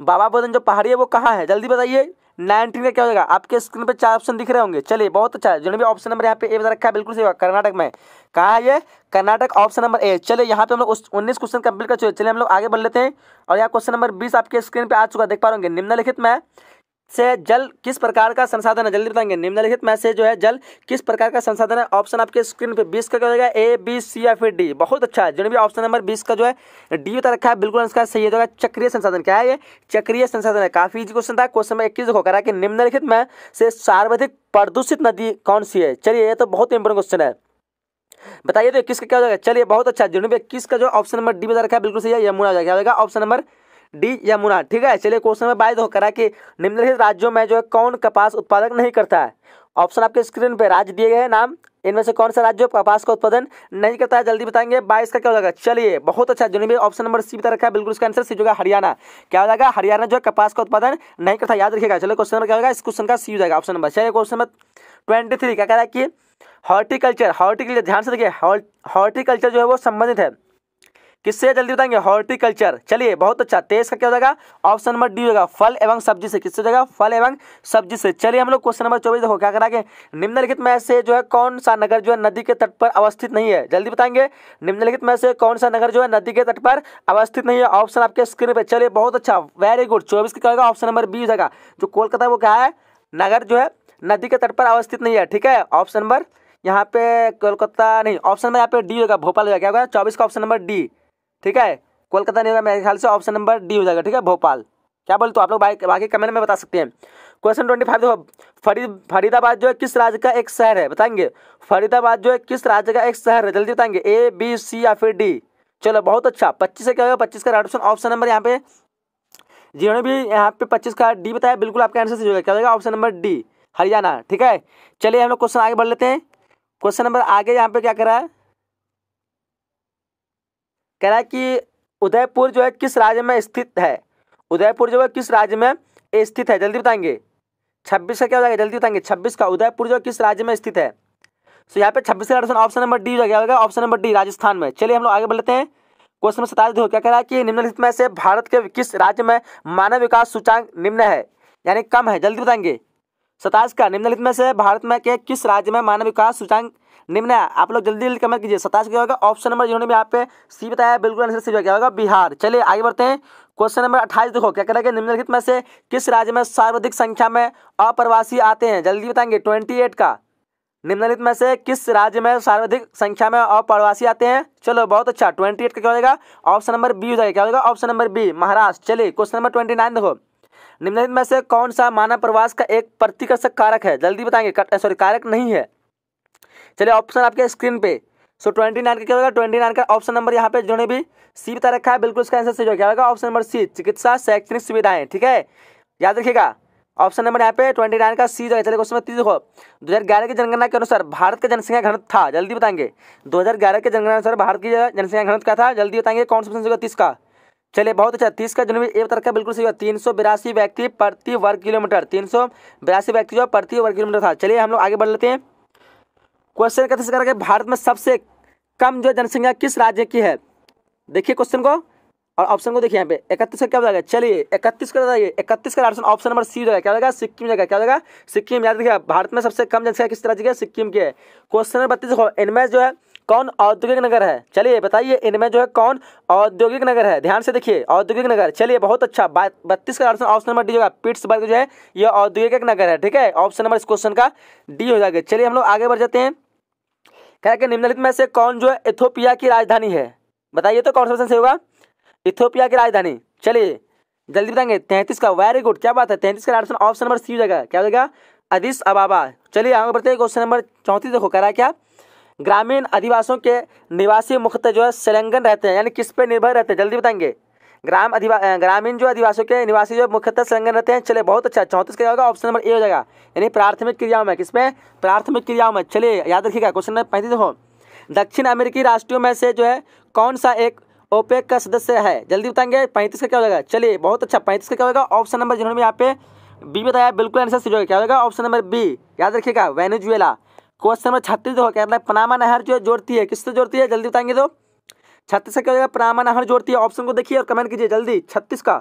Speaker 1: बाबा बदन जो पहाड़ी है वो कहाँ है जल्दी बताइए नाइनटीन का क्या होगा आपके स्क्रीन पे चार ऑप्शन दिख रहे होंगे चलिए बहुत अच्छा है जो भी ऑप्शन नंबर यहाँ पे ए बता रखा है बिल्कुल सही कर्नाटक में कहा है ये कर्नाटक ऑप्शन नंबर ए चलिए यहाँ पे हम लोग उस उन्नीस क्वेश्चन कंप्लीट कर चुके चलिए हम लोग आगे बढ़ लेते हैं और यहाँ क्वेश्चन नंबर बीस आपके स्क्रीन पर आ चुका देख पा रहे होंगे निम्नलिखित में से जल किस प्रकार का संसाधन है जल्दी बताएंगे निम्नलिखित में से जो है जल किस प्रकार का संसाधन है ऑप्शन आपके स्क्रीन पे बीस का क्या हो जाएगा ए बी सी या फिर डी बहुत अच्छा है जो भी ऑप्शन नंबर बीस का जो है डी बता रखा है बिल्कुल इसका सही होगा तो चक्रीय संसाधन क्या है ये चक्रीय संसाधन है काफी इजी क्वेश्चन था क्वेश्चन में इक्कीस होकर कि निम्नलिखित में से सर्वाधिक प्रदूषित नदी कौन सी है चलिए ये तो बहुत इंपॉर्टेंट क्वेश्चन है बताइए तो किसका क्या हो जाएगा चलिए बहुत अच्छा जिन्होंने किसका जो ऑप्शन नंबर डी बता रखा है बिल्कुल सही है यमुना हो जाएगा ऑप्शन नंबर डी यमुना ठीक है चलिए क्वेश्चन में बाईस करा कि निम्नलिखित राज्यों में जो है कौन कपास उत्पादक नहीं करता है ऑप्शन आपके स्क्रीन पे राज्य दिए गए हैं नाम इनमें से कौन सा राज्य कपास का उत्पादन नहीं करता है जल्दी बताएंगे बाईस का क्या हो जाएगा चलिए बहुत अच्छा जो भी ऑप्शन नंबर सी बता रखा है बिल्कुल इसका आंसर सी होगा हरियाणा क्या हो जाएगा हरियाणा जो है कपास का उत्पादन नहीं करता याद रखिएगा चलो क्वेश्चन नंबर क्या होगा इस क्वेश्चन का सी हो जाएगा ऑप्शन नंबर चलिए क्वेश्चन नंबर ट्वेंटी थ्री क्या कह रहा है कि हॉर्टिकल्चर हॉर्टिकल्चर ध्यान से देखिए हॉर्टिकल्चर जो है वो संबंधित है किससे जल्दी बताएंगे हॉर्टिकल्चर चलिए बहुत अच्छा तेज का क्या हो जाएगा ऑप्शन नंबर डी होगा फल एवं सब्जी से किससे जाएगा फल एवं सब्जी से चलिए हम लोग क्वेश्चन नंबर चौबीस देखो क्या करा निम्नलिखित में से जो है कौन सा नगर जो है नदी के तट पर अवस्थित नहीं है जल्दी बताएंगे निम्नलिखित में से कौन सा नगर जो है नदी के तट पर अवस्थित नहीं है ऑप्शन आपके स्क्रीन पर चलिए बहुत अच्छा वेरी गुड चौबीस का क्या होगा ऑप्शन नंबर बी हो जाएगा जो कोलकाता वो क्या है नगर जो है नदी के तट पर अवस्थित नहीं है ठीक है ऑप्शन नंबर यहाँ पे कोलकाता नहीं ऑप्शन नंबर यहाँ पे डी होगा भोपाल होगा क्या होगा चौबीस का ऑप्शन नंबर डी ठीक है कोलकाता नहीं होगा मेरे ख्याल से ऑप्शन नंबर डी हो जाएगा ठीक है भोपाल क्या बोलते तो आप लोग बाकी कमेंट में बता सकते हैं क्वेश्चन ट्वेंटी फाइव देखो फरीद फरीदाबाद जो है किस राज्य का एक शहर है बताएंगे फरीदाबाद जो है किस राज्य का एक शहर है जल्दी बताएंगे ए बी सी या फिर डी चलो बहुत अच्छा पच्चीस से क्या होगा पच्चीस का राइट ऑप्शन ऑप्शन नंबर यहाँ पे जिन्होंने भी यहाँ पे पच्चीस का डी बताया बिल्कुल आपका आंसर सही होगा क्या होगा ऑप्शन नंबर डी हरियाणा ठीक है चलिए हम लोग क्वेश्चन आगे बढ़ लेते हैं क्वेश्चन नंबर आगे यहाँ पे क्या कर रहा है कह रहा है कि उदयपुर जो है किस राज्य में स्थित है उदयपुर जो है किस राज्य में स्थित है जल्दी बताएंगे छब्बीस का क्या हो जाएगा जल्दी बताएंगे छब्बीस का उदयपुर जो है किस राज्य में स्थित है सो यहाँ पे छब्बीस का ऑप्शन ऑप्शन नंबर डी हो जाएगा ऑप्शन नंबर डी राजस्थान में चलिए हम लोग आगे बढ़ते हैं क्वेश्चन नंबर सताईस हो क्या कह रहा है कि निम्नलिखित में से भारत के किस राज्य में मानव विकास सूचांक निम्न है यानी कम है जल्दी बताएंगे सताईस का निम्नलिखित में से भारत में के किस राज्य में मानव विकास सूचांक निम्न है आप लोग जल्दी जल्दी कमेंट कीजिए सताइस क्या होगा ऑप्शन नंबर जिन्होंने यहाँ पे सी बताया बिल्कुल आंसर सी क्या होगा बिहार चलिए आगे बढ़ते हैं क्वेश्चन नंबर अट्ठाईस देखो क्या करेंगे निम्नलिखित में से किस राज्य में सर्वाधिक संख्या में अप्रवासी आते हैं जल्दी बताएंगे ट्वेंटी एट का निम्नलिखित में से किस राज्य में सर्वाधिक संख्या में अप्रवासी आते हैं चलो बहुत अच्छा ट्वेंटी एट का क्या हो जाएगा ऑप्शन नंबर बी हो जाएगा क्या होगा ऑप्शन नंबर बी महाराष्ट्र चलिए क्वेश्चन नंबर ट्वेंटी नाइन देखो निम्नलिखित में से कौन सा मानव प्रवास का एक प्रतिकर्षक कारक है जल्दी बताएंगे सॉरी कारक नहीं है चलिए ऑप्शन आपके स्क्रीन पे सो ट्वेंटी नाइन का क्या होगा ट्वेंटी नाइन का ऑप्शन नंबर यहाँ पे जो भी सी बता रखा है बिल्कुल इसका आंसर सही हो गया होगा ऑप्शन नंबर सी चिकित्सा शैक्षणिक सुविधाएं ठीक है याद रखिएगा ऑप्शन नंबर यहाँ पे ट्वेंटी नाइन का सी जो है चलिए क्वेश्चन नंबर तीस देखो दो हज़ार ग्यारह की जनगणना के अनुसार भारत का जनसंख्या घनत्व था जल्दी बताएंगे दो हज़ार ग्यारह के जनगणना अनुसार भारत की जनसंख्या घनत्व क्या था जल्दी बताएंगे कौन सा होगा तीस का चलिए बहुत अच्छा तीस का जो भी एक तरह बिल्कुल सही हुआ तीन सौ बिरासी व्यक्ति प्रति वर्ग किलोमीटर तीन सौ बिरासी व्यक्ति जो प्रति वर्ग किलोमीटर था चलिए हम लोग आगे बढ़ लेते हैं क्वेश्चन कैसे करेंगे भारत में सबसे कम जो जनसंख्या किस राज्य की है देखिए क्वेश्चन को और ऑप्शन को देखिए यहाँ पे इकतीस का क्या बताएगा चलिए इकतीस का बताइए इकतीस का ऑप्शन ऑप्शन नंबर सी जाएगा क्या होगा सिक्किम जाएगा क्या होगा सिक्किम याद देखिए भारत में सबसे कम जनसंख्या किस राज्य की है सिक्किम की है क्वेश्चन नंबर बत्तीस इनमें जो है कौन औद्योगिक नगर है चलिए बताइए इनमें जो है कौन औद्योगिक नगर है ध्यान से देखिए औद्योगिक नगर चलिए बहुत अच्छा बत्तीस का ऑप्शन ऑप्शन नंबर डी होगा पिट्सबर्ग जो है यह औद्योगिक नगर है ठीक है ऑप्शन नंबर इस क्वेश्चन का डी हो जाएगा चलिए हम लोग आगे बढ़ जाते हैं कह कि निम्नलिखित में से कौन जो है इथोपिया की राजधानी है बताइए तो कौन सा ऑप्शन सही होगा इथोपिया की राजधानी चलिए जल्दी बताएंगे तैंतीस का वेरी गुड क्या बात है तैंतीस का ऑप्शन ऑप्शन नंबर सी हो जाएगा क्या हो जाएगा अदिस अबाबा चलिए आगे बढ़ते हैं क्वेश्चन नंबर चौंतीस देखो कह रहा है क्या ग्रामीण आदिवासियों के निवासी मुख्यतः जो है सेलंगन रहते हैं यानी किस पर निर्भर रहते हैं जल्दी बताएंगे ग्राम अधिवा ग्रामीण जो आदिवासियों के निवासी जो मुख्यतः संगठन रहते हैं चले बहुत अच्छा चौंतीस का होगा ऑप्शन नंबर ए हो जाएगा यानी प्राथमिक क्रियाओं में किसमें प्राथमिक क्रियाओं में चलिए याद रखिएगा क्वेश्चन नंबर पैंतीस हो दक्षिण अमेरिकी राष्ट्रों में से जो है कौन सा एक ओपेक का सदस्य है जल्दी बताएंगे पैंतीस का क्या हो जाएगा चलिए बहुत अच्छा पैंतीस का क्या होगा ऑप्शन नंबर जिन्होंने यहाँ पे बी बताया बिल्कुल आंसर सही होगा क्या होगा ऑप्शन नंबर बी याद रखिएगा वेनेजुएला क्वेश्चन नंबर छत्तीस हो क्या पनामा मतलब? नहर जो जोड़ती है किससे जोड़ती है जल्दी बताएंगे तो छत्तीस का जगह प्रामाण आहार जोड़ती है ऑप्शन को देखिए और कमेंट कीजिए जल्दी छत्तीस का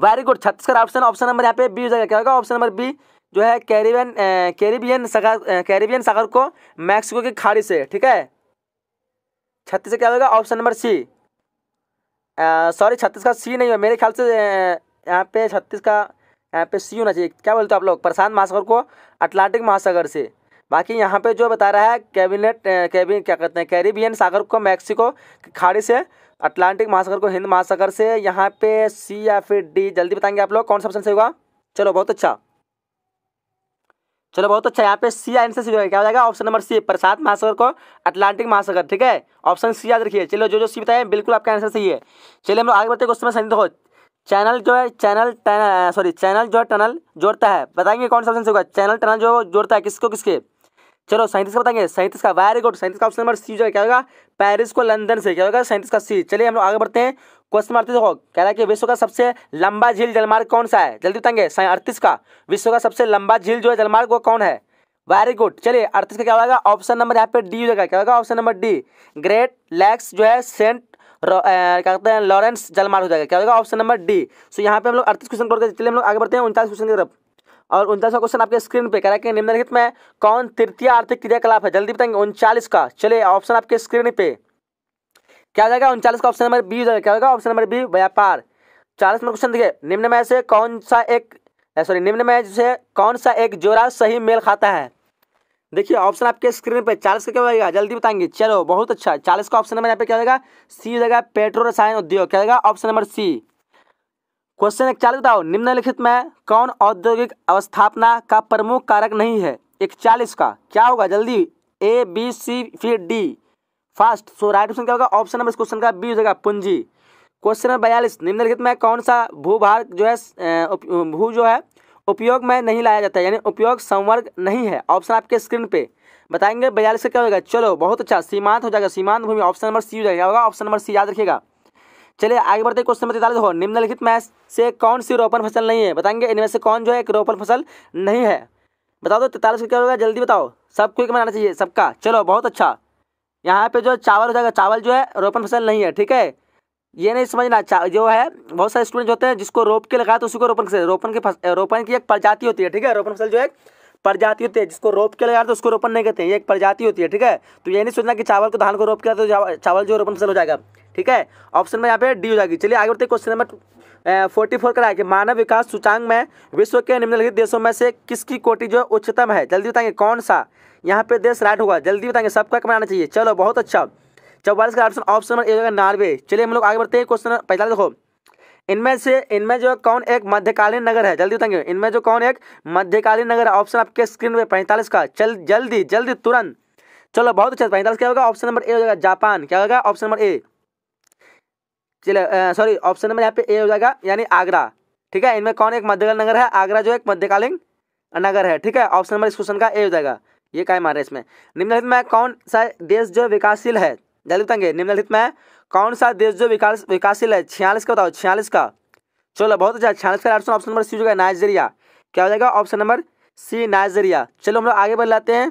Speaker 1: वेरी गुड छत्तीस का ऑप्शन ऑप्शन नंबर यहाँ पे बी हो जाएगा क्या होगा ऑप्शन नंबर बी जो है कैरिबियन कैरिबियन सागर कैरिबियन सागर को मैक्सिको की खाड़ी से ठीक है छत्तीस का क्या होगा ऑप्शन नंबर सी सॉरी छत्तीस का सी नहीं है मेरे ख्याल से यहाँ पे छत्तीस का यहाँ पे सी होना चाहिए क्या बोलते हो आप लोग प्रशांत महासागर को अटलांटिक महासागर से बाकी यहाँ पे जो बता रहा है कैबिनेट कैबिन क्या कहते हैं कैरिबियन सागर को मैक्सिको खाड़ी से अटलांटिक महासागर को हिंद महासागर से यहाँ पे सी या फिर डी जल्दी बताएंगे आप लोग कौन सा ऑप्शन सही होगा चलो बहुत अच्छा चलो बहुत अच्छा यहाँ पे सी आंसर सी क्या हो जाएगा ऑप्शन नंबर सी प्रसाद महासागर को अटलांटिक महासागर ठीक है ऑप्शन सी याद रखिए चलो जो जो सी बताए बिल्कुल आपका आंसर सही है चलिए हम लोग आगे बढ़ते क्वेश्चन में सही चैनल जो है चैनल सॉरी चैनल जो है टनल जोड़ता है बताएंगे कौन सा ऑप्शन होगा चैनल टनल जो जोड़ता है किसको किसके चलो सैंतीस का बताएंगे सैंतीस का वेरी गुड सैंतीस का ऑप्शन नंबर सी जो है क्या होगा पेरिस को लंदन से क्या होगा सैंतीस का सी चलिए हम लोग आगे बढ़ते हैं क्वेश्चन नंबर देखो कह रहा है कि विश्व का सबसे लंबा झील जलमार्ग कौन सा है जल्दी बताएंगे अड़तीस का विश्व का सबसे लंबा झील जो है जलमार्ग वो कौन है वेरी गुड चलिए अड़तीस का क्या होगा ऑप्शन नंबर यहाँ पे डी हो जाएगा क्या होगा option number D great lakes जो है सेंट क्या कहते हैं लॉरेंस जलमार्ग हो जाएगा क्या होगा ऑप्शन नंबर डी सो यहाँ पे हम लोग अड़तीस क्वेश्चन चलिए हम लोग आगे बढ़ते हैं उनचास क्वेश्चन की तरफ और उनचासवा क्वेश्चन आपके स्क्रीन पे कह रहा है कि निम्नलिखित में कौन तृतीय आर्थिक क्रियाकलाप है जल्दी बताएंगे उनचालीस का चलिए ऑप्शन आपके स्क्रीन पे क्या जाएगा उनचालीस का ऑप्शन नंबर बी जाएगा क्या होगा ऑप्शन नंबर बी व्यापार चालीस नंबर क्वेश्चन देखिए निम्न में से कौन सा एक सॉरी निम्न में से कौन सा एक जोड़ा सही मेल खाता है देखिए ऑप्शन आपके स्क्रीन पे चालीस का क्या होगा जल्दी बताएंगे चलो बहुत अच्छा चालीस का ऑप्शन नंबर यहाँ पे क्या होगा सी हो जाएगा पेट्रो रसायन उद्योग क्या होगा ऑप्शन नंबर सी क्वेश्चन चालीस बताओ निम्नलिखित में कौन औद्योगिक अवस्थापना का प्रमुख कारक नहीं है इकचालीस का क्या होगा जल्दी ए बी सी फिर D fast so right option क्या होगा ऑप्शन नंबर इस क्वेश्चन का बी हो जाएगा पूंजी क्वेश्चन नंबर बयालीस निम्नलिखित में कौन सा भूभार जो है भू जो है उपयोग में नहीं लाया जाता है यानी उपयोग संवर्ग नहीं है ऑप्शन आपके स्क्रीन पे बताएंगे बयालीस का क्या होगा चलो बहुत अच्छा सीमांत हो जाएगा सीमांत भूमि ऑप्शन नंबर सी हो जाएगा होगा ऑप्शन नंबर सी याद रखिएगा चलिए आगे बढ़ते क्वेश्चन नंबर तैतालीस हो निम्नलिखित में से कौन सी रोपण फसल नहीं है बताएंगे इनमें से कौन जो है एक रोपण फसल नहीं है बता दो तो तैतालीस क्या होगा जल्दी बताओ सब क्विक बनाना चाहिए सबका चलो बहुत अच्छा यहाँ पे जो चावल हो जाएगा चावल जो है रोपण फसल नहीं है ठीक है ये नहीं समझना जो है बहुत सारे स्टूडेंट होते हैं जिसको रोप के लगाया तो उसी को रोपण फसल रोपण के रोपण की एक प्रजाति होती है ठीक है रोपण फसल जो है प्रजाति होती है जिसको रोप के लगाया तो उसको रोपण नहीं कहते हैं ये एक प्रजाति होती है ठीक है तो ये नहीं सोचना कि चावल को धान को रोप के तो चावल जो रोपण फसल हो जाएगा ठीक है ऑप्शन में यहाँ पे डी हो जाएगी चलिए आगे बढ़ते क्वेश्चन नंबर फोर्टी फोर कराए कि मानव विकास सूचांग में विश्व के निम्नलिखित देशों में से किसकी कोटि जो है उच्चतम है जल्दी बताएंगे कौन सा यहाँ पे देश राइट होगा जल्दी बताएंगे सबका कमाना चाहिए चलो बहुत अच्छा चौवालीस का ऑप्शन ऑप्शन नंबर एक नॉर्वे चलिए हम लोग आगे बढ़ते हैं क्वेश्चन पैंतालीस देखो इनमें से इनमें जो कौन एक मध्यकालीन नगर है जल्दी बताएंगे इनमें जो कौन एक मध्यकालीन नगर है ऑप्शन आपके स्क्रीन पे पैंतालीस का चल जल्दी जल्दी तुरंत चलो बहुत अच्छा पैंतालीस क्या होगा ऑप्शन नंबर ए हो जाएगा जापान क्या होगा ऑप्शन नंबर ए चले सॉरी ऑप्शन नंबर यहाँ पे ए हो जाएगा यानी आगरा ठीक है इनमें कौन एक मध्यकालीन नगर है आगरा जो एक मध्यकालीन नगर है ठीक है ऑप्शन नंबर इस क्वेश्चन का ए हो जाएगा ये क्या मारे इसमें निम्नलिखित में कौन सा देश जो विकासशील है जल्दी बताएंगे निम्नलिखित में कौन सा देश जो विकास विकासशील है छियालीस का बताओ छियालीस का चलो बहुत अच्छा छियालीस का ऑप्शन ऑप्शन नंबर सी हो जाएगा नाइजेरिया क्या हो जाएगा ऑप्शन नंबर सी नाइजेरिया चलो हम लोग आगे बढ़ लाते हैं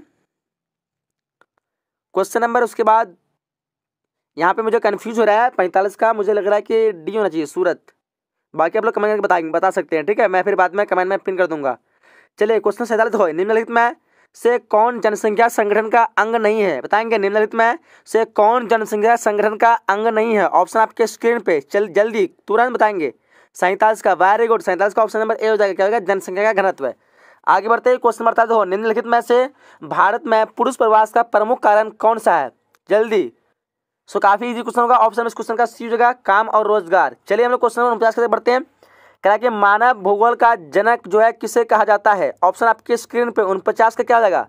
Speaker 1: क्वेश्चन नंबर उसके बाद यहाँ पे मुझे कन्फ्यूज हो रहा है पैंतालीस का मुझे लग रहा है कि डी होना चाहिए सूरत बाकी आप लोग कमेंट करके बता बता सकते हैं ठीक है मैं फिर बाद में कमेंट में पिन कर दूंगा चलिए क्वेश्चन सैंतालीस हो निम्नलिखित में से कौन जनसंख्या संगठन का अंग नहीं है बताएंगे निम्नलिखित में से कौन जनसंख्या संगठन का अंग नहीं है ऑप्शन आपके स्क्रीन पर चल जल्दी तुरंत बताएंगे सैंतालीस का वेरी गुड सैंतालीस का ऑप्शन नंबर ए हो जाएगा क्या होगा जनसंख्या का घनत्व आगे बढ़ते हैं क्वेश्चन नंबर हो निम्नलिखित में से भारत में पुरुष प्रवास का प्रमुख कारण कौन सा है जल्दी सो काफी इजी क्वेश्चन होगा ऑप्शन में इस क्वेश्चन का सी होगा काम और रोजगार चलिए हम लोग क्वेश्चन नंबर उनचास बढ़ते हैं कह कि मानव भूगोल का जनक जो है किसे कहा जाता है ऑप्शन आपके स्क्रीन पे उनपचास का क्या हो जाएगा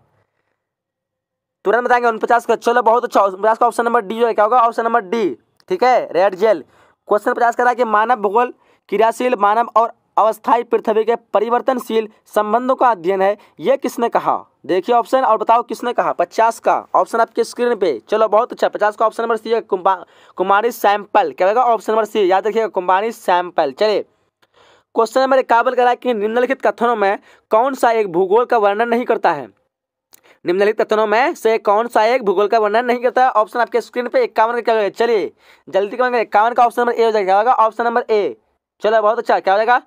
Speaker 1: तुरंत बताएंगे उनपचास का चलो बहुत अच्छा उनपचास का ऑप्शन नंबर डी जो है क्या होगा ऑप्शन नंबर डी ठीक है रेड जेल क्वेश्चन पचास कह रहा है कि मानव भूगोल क्रियाशील मानव और अवस्थाई पृथ्वी के परिवर्तनशील संबंधों का अध्ययन है यह किसने कहा देखिए ऑप्शन और बताओ किसने कहा पचास का ऑप्शन आपके स्क्रीन पे चलो बहुत अच्छा पचास का ऑप्शन नंबर सी है कुमारी सैंपल क्या होगा ऑप्शन नंबर सी याद रखिएगा कुमारी सैंपल चलिए क्वेश्चन नंबर इक्यावन कह कि निम्नलिखित कथनों में कौन सा एक भूगोल का वर्णन नहीं करता है निम्नलिखित कथनों में से कौन सा एक भूगोल का वर्णन नहीं करता है ऑप्शन आपके स्क्रीन पे इक्यावन का क्या होगा चलिए जल्दी करेंगे इक्यावन का ऑप्शन नंबर ए हो जाएगा क्या होगा ऑप्शन नंबर ए चलो बहुत अच्छा क्या हो जाएगा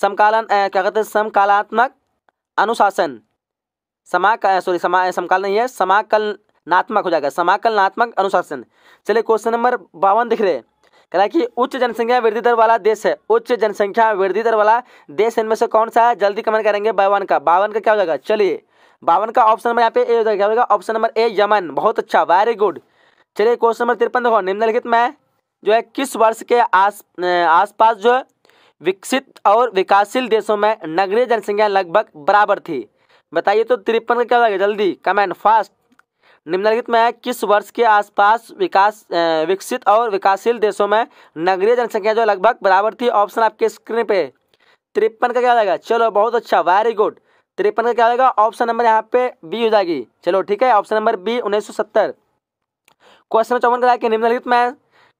Speaker 1: समकालन क्या कहते हैं समकालात्मक अनुशासन समा सॉरी समा समकाल नहीं है समाकलनात्मक हो जाएगा समाकलनात्मक अनुशासन चलिए क्वेश्चन नंबर बावन दिख रहे कह रहा कि उच्च जनसंख्या वृद्धि दर वाला देश है उच्च जनसंख्या वृद्धि दर वाला देश इनमें से कौन सा है जल्दी कमेंट करेंगे बावन का बावन का क्या हो जाएगा चलिए बावन का ऑप्शन नंबर यहाँ पे ए हो जाएगा क्या होगा ऑप्शन नंबर ए यमन बहुत अच्छा वेरी गुड चलिए क्वेश्चन नंबर तिरपन देखो निम्नलिखित में जो है किस वर्ष के आस आसपास जो है विकसित और विकासशील देशों में नगरीय जनसंख्या लगभग बराबर थी बताइए तो तिरपन का क्या लगेगा जल्दी कमेंट फास्ट निम्नलिखित में है किस वर्ष के आसपास विकास विकसित और विकासशील देशों में नगरीय जनसंख्या जो लगभग बराबर थी ऑप्शन आपके स्क्रीन पे तिरपन का क्या लगेगा चलो बहुत अच्छा वेरी गुड तिरपन का क्या लगेगा ऑप्शन नंबर यहाँ पे बी हो जाएगी चलो ठीक है ऑप्शन नंबर बी उन्नीस क्वेश्चन चौवन का निम्नलिखित में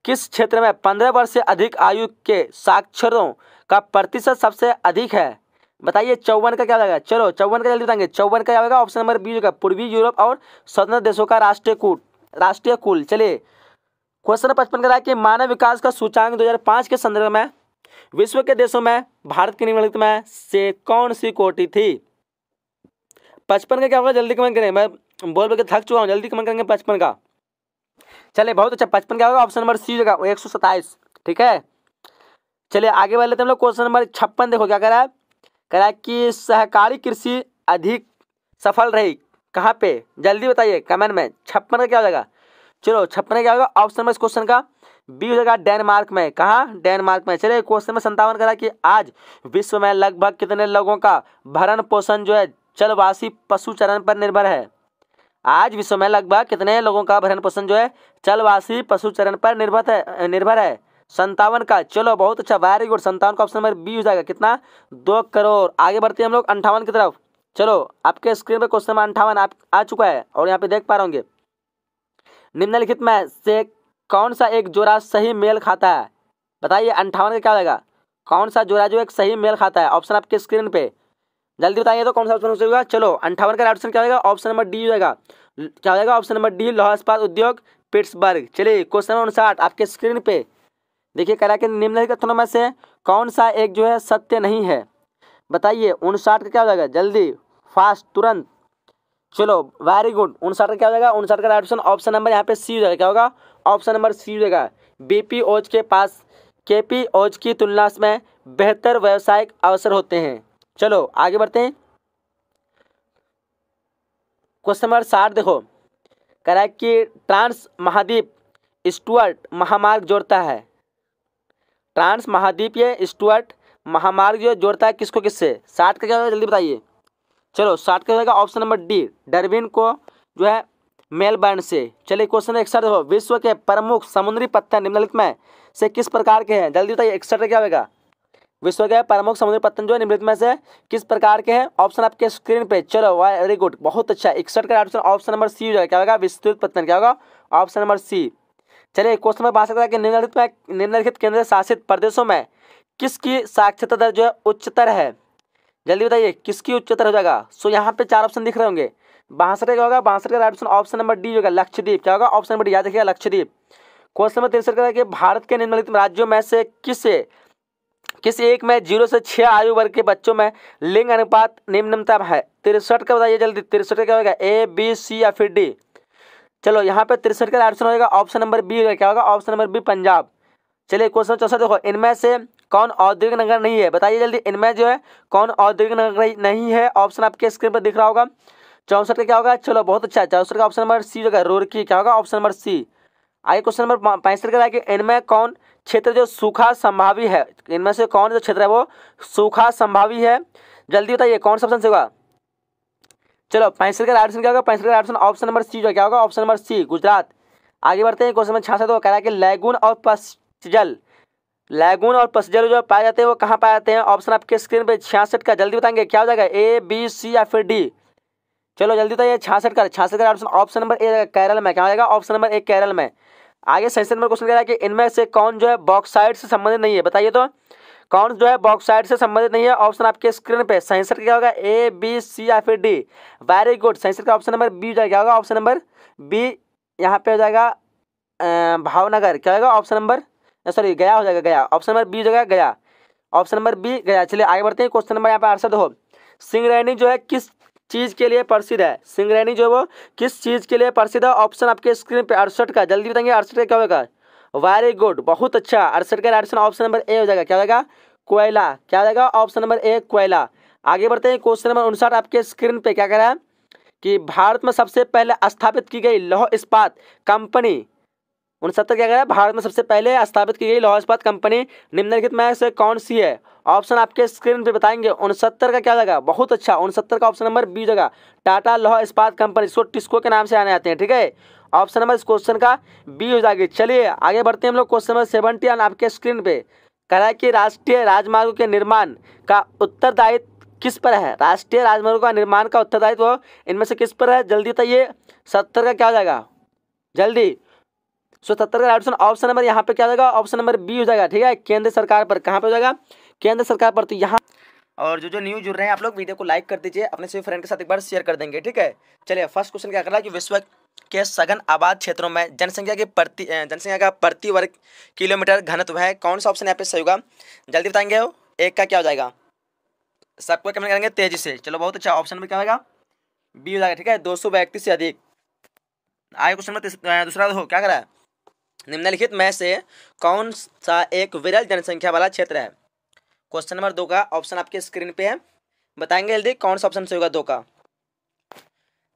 Speaker 1: किस क्षेत्र में पंद्रह वर्ष से अधिक आयु के साक्षरों का प्रतिशत सबसे अधिक है बताइए चौवन का क्या लगेगा चलो चौवन का जल्दी बताएंगे चौवन का क्या होगा ऑप्शन नंबर बी होगा पूर्वी यूरोप और स्वतंत्र देशों का राष्ट्रीय कूट राष्ट्रीय कुल चलिए क्वेश्चन पचपन का रहा है कि मानव विकास का सूचांक 2005 के संदर्भ में विश्व के देशों में भारत की निम्नलिखित में से कौन सी कोटी थी पचपन का क्या होगा जल्दी कमेंट करें मैं बोल बोल के थक चुका हूँ जल्दी कमेंट करेंगे पचपन का चले बहुत अच्छा पचपन क्या होगा ऑप्शन नंबर सी होगा एक ठीक है चलिए आगे बढ़ लेते हैं हम लोग क्वेश्चन नंबर छप्पन देखो क्या करा है करा कि सहकारी कृषि अधिक सफल रही कहाँ पे जल्दी बताइए कमेंट में छप्पन का क्या हो जाएगा चलो छप्पन का क्या होगा ऑप्शन नंबर इस क्वेश्चन का बी हो जाएगा डेनमार्क में कहाँ डेनमार्क में चलिए क्वेश्चन नंबर संतावन करा कि आज विश्व में लगभग कितने लोगों का भरण पोषण जो है चलवासी पशु चरण पर निर्भर है आज विश्व में लगभग कितने लोगों का भरण पोषण जो है चलवासी पशु चरण पर निर्भर है निर्भर है संतावन का चलो बहुत अच्छा वेरी गुड संतावन का ऑप्शन नंबर बी हो जाएगा कितना दो करोड़ आगे बढ़ते हैं हम लोग अंठावन की तरफ चलो आपके स्क्रीन पर क्वेश्चन नंबर अंठावन आप आ चुका है और यहाँ पे देख पा रहे होंगे निम्नलिखित में से कौन सा एक जोड़ा सही मेल खाता है बताइए अंठावन का क्या होगा कौन सा जोड़ा जो एक सही मेल खाता है ऑप्शन आपके स्क्रीन पे जल्दी बताइए तो कौन सा ऑप्शन हो जाएगा चलो अंठावन का ऑप्शन क्या होगा ऑप्शन नंबर डी हो जाएगा क्या हो जाएगा ऑप्शन नंबर डी लोहा उद्योग पिट्सबर्ग चलिए क्वेश्चन नंबर उनसाठ आपके स्क्रीन पे देखिए कह रहा है कि निम्नलिखित कथनों में से कौन सा एक जो है सत्य नहीं है बताइए उनसाठ का क्या हो जाएगा जल्दी फास्ट तुरंत चलो वेरी गुड उनसाठ का क्या हो जाएगा उनसाठ का राइट ऑप्शन ऑप्शन नंबर यहाँ पे सी हो जाएगा क्या होगा ऑप्शन नंबर सी हो जाएगा बी पी ओज के पास के पी ओज की तुलना में बेहतर व्यावसायिक अवसर होते हैं चलो आगे बढ़ते हैं क्वेश्चन नंबर साठ देखो कह रहा है कि ट्रांस महाद्वीप स्टुअर्ट महामार्ग जोड़ता है ट्रांस महाद्वीपीय स्टुअर्ट महामार्ग जो जोड़ता है किसको किससे साठ का क्या होगा जल्दी बताइए चलो साठ का होगा ऑप्शन नंबर डी डरबिन को जो है मेलबर्न से चलिए क्वेश्चन इकसठ हो विश्व के प्रमुख समुद्री पत्थर निम्नलिखित में से किस प्रकार के हैं जल्दी बताइए इकसठ का क्या होगा विश्व के प्रमुख समुद्री पत्थर जो है निम्नलिखित में से किस प्रकार के हैं ऑप्शन आपके स्क्रीन पे चलो वेरी गुड बहुत अच्छा इकसठ का ऑप्शन ऑप्शन नंबर सी हो जाएगा क्या होगा विस्तृत पत्थर क्या होगा ऑप्शन नंबर सी चलिए क्वेश्चन नंबर बात सकता है कि निम्नलिखित में निम्नलिखित केंद्र शासित प्रदेशों में किसकी साक्षरता दर जो है उच्चतर है जल्दी बताइए किसकी उच्चतर हो जाएगा सो यहाँ पे चार ऑप्शन दिख रहे होंगे बांसरे का होगा बांसरे का right option option number D होगा लक्षद्वीप क्या होगा ऑप्शन नंबर डी याद रखिएगा लक्षद्वीप क्वेश्चन नंबर तिरसठ का कि भारत के निम्नलिखित राज्यों में से किस किस एक में जीरो से छः आयु वर्ग के बच्चों में लिंग अनुपात निम्नतम है तिरसठ का बताइए जल्दी तिरसठ का क्या होगा ए बी सी या फिर डी चलो यहाँ पे तिरसठ का ऑप्शन होगा ऑप्शन नंबर बी क्या होगा ऑप्शन नंबर बी पंजाब चलिए क्वेश्चन चौसठ देखो इनमें से कौन औद्योगिक नगर नहीं है बताइए जल्दी इनमें जो है कौन औद्योगिक नगर नहीं है ऑप्शन आपके स्क्रीन पर दिख रहा होगा चौंसठ का क्या होगा चलो बहुत अच्छा चौंसठ का ऑप्शन नंबर सी होगा रोड़की क्या होगा ऑप्शन नंबर सी आगे क्वेश्चन नंबर पैंसठ का कि इनमें कौन क्षेत्र जो सूखा संभावी है इनमें से कौन जो क्षेत्र है वो सूखा संभावी है जल्दी बताइए कौन सा ऑप्शन से होगा चलो पैंसिल का ऑप्शन क्या होगा पैंसिल का ऑप्शन ऑप्शन नंबर सी जो क्या होगा ऑप्शन नंबर सी गुजरात आगे बढ़ते हैं क्वेश्चन नंबर छियासठ वो कह रहा है कि लैगून और पसजल लैगून और पसजल जो पाए जाते हैं वो कहाँ पाए जाते हैं ऑप्शन आपके स्क्रीन पर छियासठ का जल्दी बताएंगे क्या हो जाएगा ए बी सी या फिर डी चलो जल्दी बताइए छियासठ का छियासठ का option option number A Kerala में क्या हो जाएगा ऑप्शन नंबर ए केरल में आगे सैंसठ नंबर क्वेश्चन कह रहा है कि इनमें से कौन जो है बॉक्साइड से संबंधित नहीं है बताइए तो कौन जो है बॉक्साइड से संबंधित नहीं है ऑप्शन आपके स्क्रीन पे सेंसर क्या होगा ए बी सी या फिर डी वेरी गुड सेंसर का ऑप्शन नंबर बी जाएगा होगा ऑप्शन नंबर बी यहाँ पे हो जाएगा भावनगर क्या होगा ऑप्शन नंबर सॉरी गया हो जाएगा गया ऑप्शन नंबर बी हो जाएगा गया ऑप्शन नंबर बी गया चलिए आगे बढ़ते हैं क्वेश्चन नंबर यहाँ पे अड़सठ हो सिंगरैनी जो है किस चीज़ के लिए प्रसिद्ध है सिंगरैनी जो है वो किस चीज़ के लिए प्रसिद्ध है ऑप्शन आपके स्क्रीन पे अड़सठ का जल्दी बताएंगे अड़सठ का क्या होगा वेरी गुड बहुत अच्छा अड़सठ का राइट ऑप्शन नंबर ए हो जाएगा क्या होगा जाएगा कोयला क्या हो जाएगा ऑप्शन नंबर ए कोयला आगे बढ़ते हैं क्वेश्चन नंबर उनसठ आपके स्क्रीन पे क्या कह रहा है कि भारत में सबसे पहले स्थापित की गई लौह इस्पात कंपनी उनसत्तर क्या कह रहा है भारत में सबसे पहले स्थापित की गई लाहौर इस्पात कंपनी निम्नलिखित में से कौन सी है ऑप्शन आपके स्क्रीन पे बताएंगे उनसत्तर का क्या लगा बहुत अच्छा उनसत्तर का ऑप्शन नंबर बी जगह टाटा लौह इस्पात कंपनी इसको टिस्को के नाम से आने आते हैं ठीक है ऑप्शन नंबर इस क्वेश्चन का बी हो जाएगी चलिए आगे बढ़ते हैं हम लोग क्वेश्चन नंबर सेवेंटी आपके स्क्रीन पे कह रहा है कि राष्ट्रीय राजमार्ग के निर्माण का उत्तरदायित्व किस पर है राष्ट्रीय राजमार्ग का निर्माण का उत्तरदायित्व इनमें से किस पर है जल्दी बताइए सत्तर का क्या हो जाएगा जल्दी सो सत्तर का ऑप्शन ऑप्शन नंबर यहाँ पे क्या हो जाएगा ऑप्शन नंबर बी हो जाएगा ठीक है केंद्र सरकार पर कहाँ पे हो जाएगा केंद्र सरकार पर तो यहाँ और जो जो न्यूज जुड़ रहे हैं आप लोग वीडियो को लाइक कर दीजिए अपने सभी फ्रेंड के साथ एक बार शेयर कर देंगे ठीक है चलिए फर्स्ट क्वेश्चन क्या कर रहा है कि विश्व के सघन आबाद क्षेत्रों में जनसंख्या के प्रति जनसंख्या का प्रति वर्ग किलोमीटर घनत्व है कौन सा ऑप्शन यहाँ पे सही होगा जल्दी बताएंगे हो एक का क्या हो जाएगा सबको कमेंट करेंगे तेजी से चलो बहुत अच्छा ऑप्शन में क्या होगा बी हो जाएगा ठीक है दो से अधिक आगे क्वेश्चन में दूसरा हो क्या करा है निम्नलिखित में से कौन सा एक विरल जनसंख्या वाला क्षेत्र है क्वेश्चन नंबर दो का ऑप्शन आपके स्क्रीन पे है बताएंगे जल्दी कौन सा ऑप्शन से होगा दो का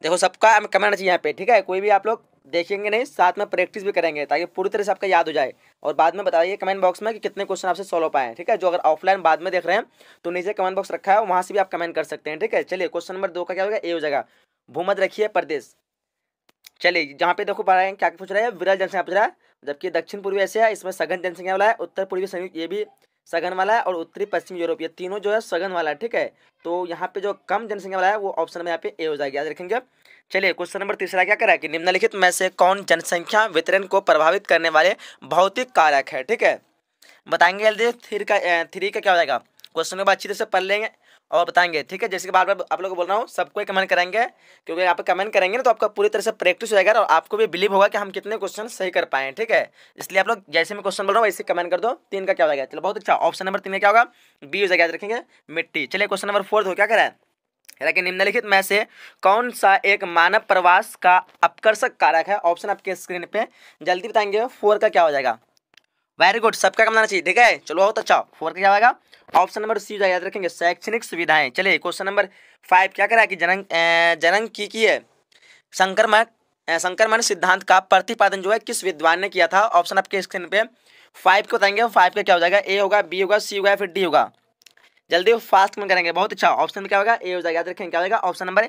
Speaker 1: देखो सबका कमेंट चाहिए यहाँ पे ठीक है कोई भी आप लोग देखेंगे नहीं साथ में प्रैक्टिस भी करेंगे ताकि पूरी तरह से आपका याद हो जाए और बाद में बताइए कमेंट बॉक्स में कि कितने क्वेश्चन आपसे सॉल्व हो पाए ठीक है जो अगर ऑफलाइन बाद में देख रहे हैं तो नीचे कमेंट बॉक्स रखा है वहाँ से भी आप कमेंट कर सकते हैं ठीक है चलिए क्वेश्चन नंबर दो का क्या होगा ए हो जाएगा भूमध रखिए प्रदेश चलिए जहाँ पे देखो पा रहे हैं क्या पूछ रहा है विरल जनसंख्या पूछ रहा है जबकि दक्षिण पूर्वी एशिया इसमें सघन जनसंख्या वाला है उत्तर पूर्वी संयुक्त ये भी सघन वाला है और उत्तरी पश्चिम यूरोप ये तीनों जो है सघन वाला है ठीक है तो यहाँ पे जो कम जनसंख्या वाला है वो ऑप्शन में यहाँ पे ए हो जाएगा याद रखेंगे चलिए क्वेश्चन नंबर तीसरा क्या करा है कि निम्नलिखित में से कौन जनसंख्या वितरण को प्रभावित करने वाले भौतिक कारक है ठीक है बताएंगे थ्री का थ्री का क्या हो जाएगा क्वेश्चन को अच्छी तरह से पढ़ लेंगे और बताएंगे ठीक है जैसे कि बार बार आप लोग को बोल रहा हूँ सबको कमेंट करेंगे क्योंकि आप कमेंट करेंगे ना तो आपका पूरी तरह से प्रैक्टिस हो जाएगा और आपको भी बिलीव होगा कि हम कितने क्वेश्चन सही कर पाए ठीक है इसलिए आप लोग जैसे मैं क्वेश्चन बोल रहा हूँ वैसे कमेंट कर दो तीन का क्या हो चलो बहुत अच्छा ऑप्शन नंबर तीन का क्या होगा बी हो याद रखेंगे मिट्टी चलिए क्वेश्चन नंबर फोर्थ हो क्या करें लेकिन निम्नलिखित में से कौन सा एक मानव प्रवास का आकर्षक कारक है ऑप्शन आपके स्क्रीन पे जल्दी बताएंगे फोर का क्या हो जाएगा वेरी गुड सबका काम आना चाहिए ठीक है चलो बहुत अच्छा फोर का क्या आएगा ऑप्शन नंबर सी याद रखेंगे शैक्षणिक सुविधाएं चलिए क्वेश्चन नंबर फाइव क्या करा कि जनंग जनंग की, की है संक्रमण संक्रमण सिद्धांत का प्रतिपादन जो है किस विद्वान ने किया था ऑप्शन आपके स्क्रीन पे फाइव को बताएंगे फाइव का क्या हो जाएगा ए होगा बी होगा सी होगा फिर डी होगा जल्दी फास्ट में करेंगे बहुत अच्छा ऑप्शन क्या होगा ए हो जाएगा याद रखेंगे क्या होगा ऑप्शन नंबर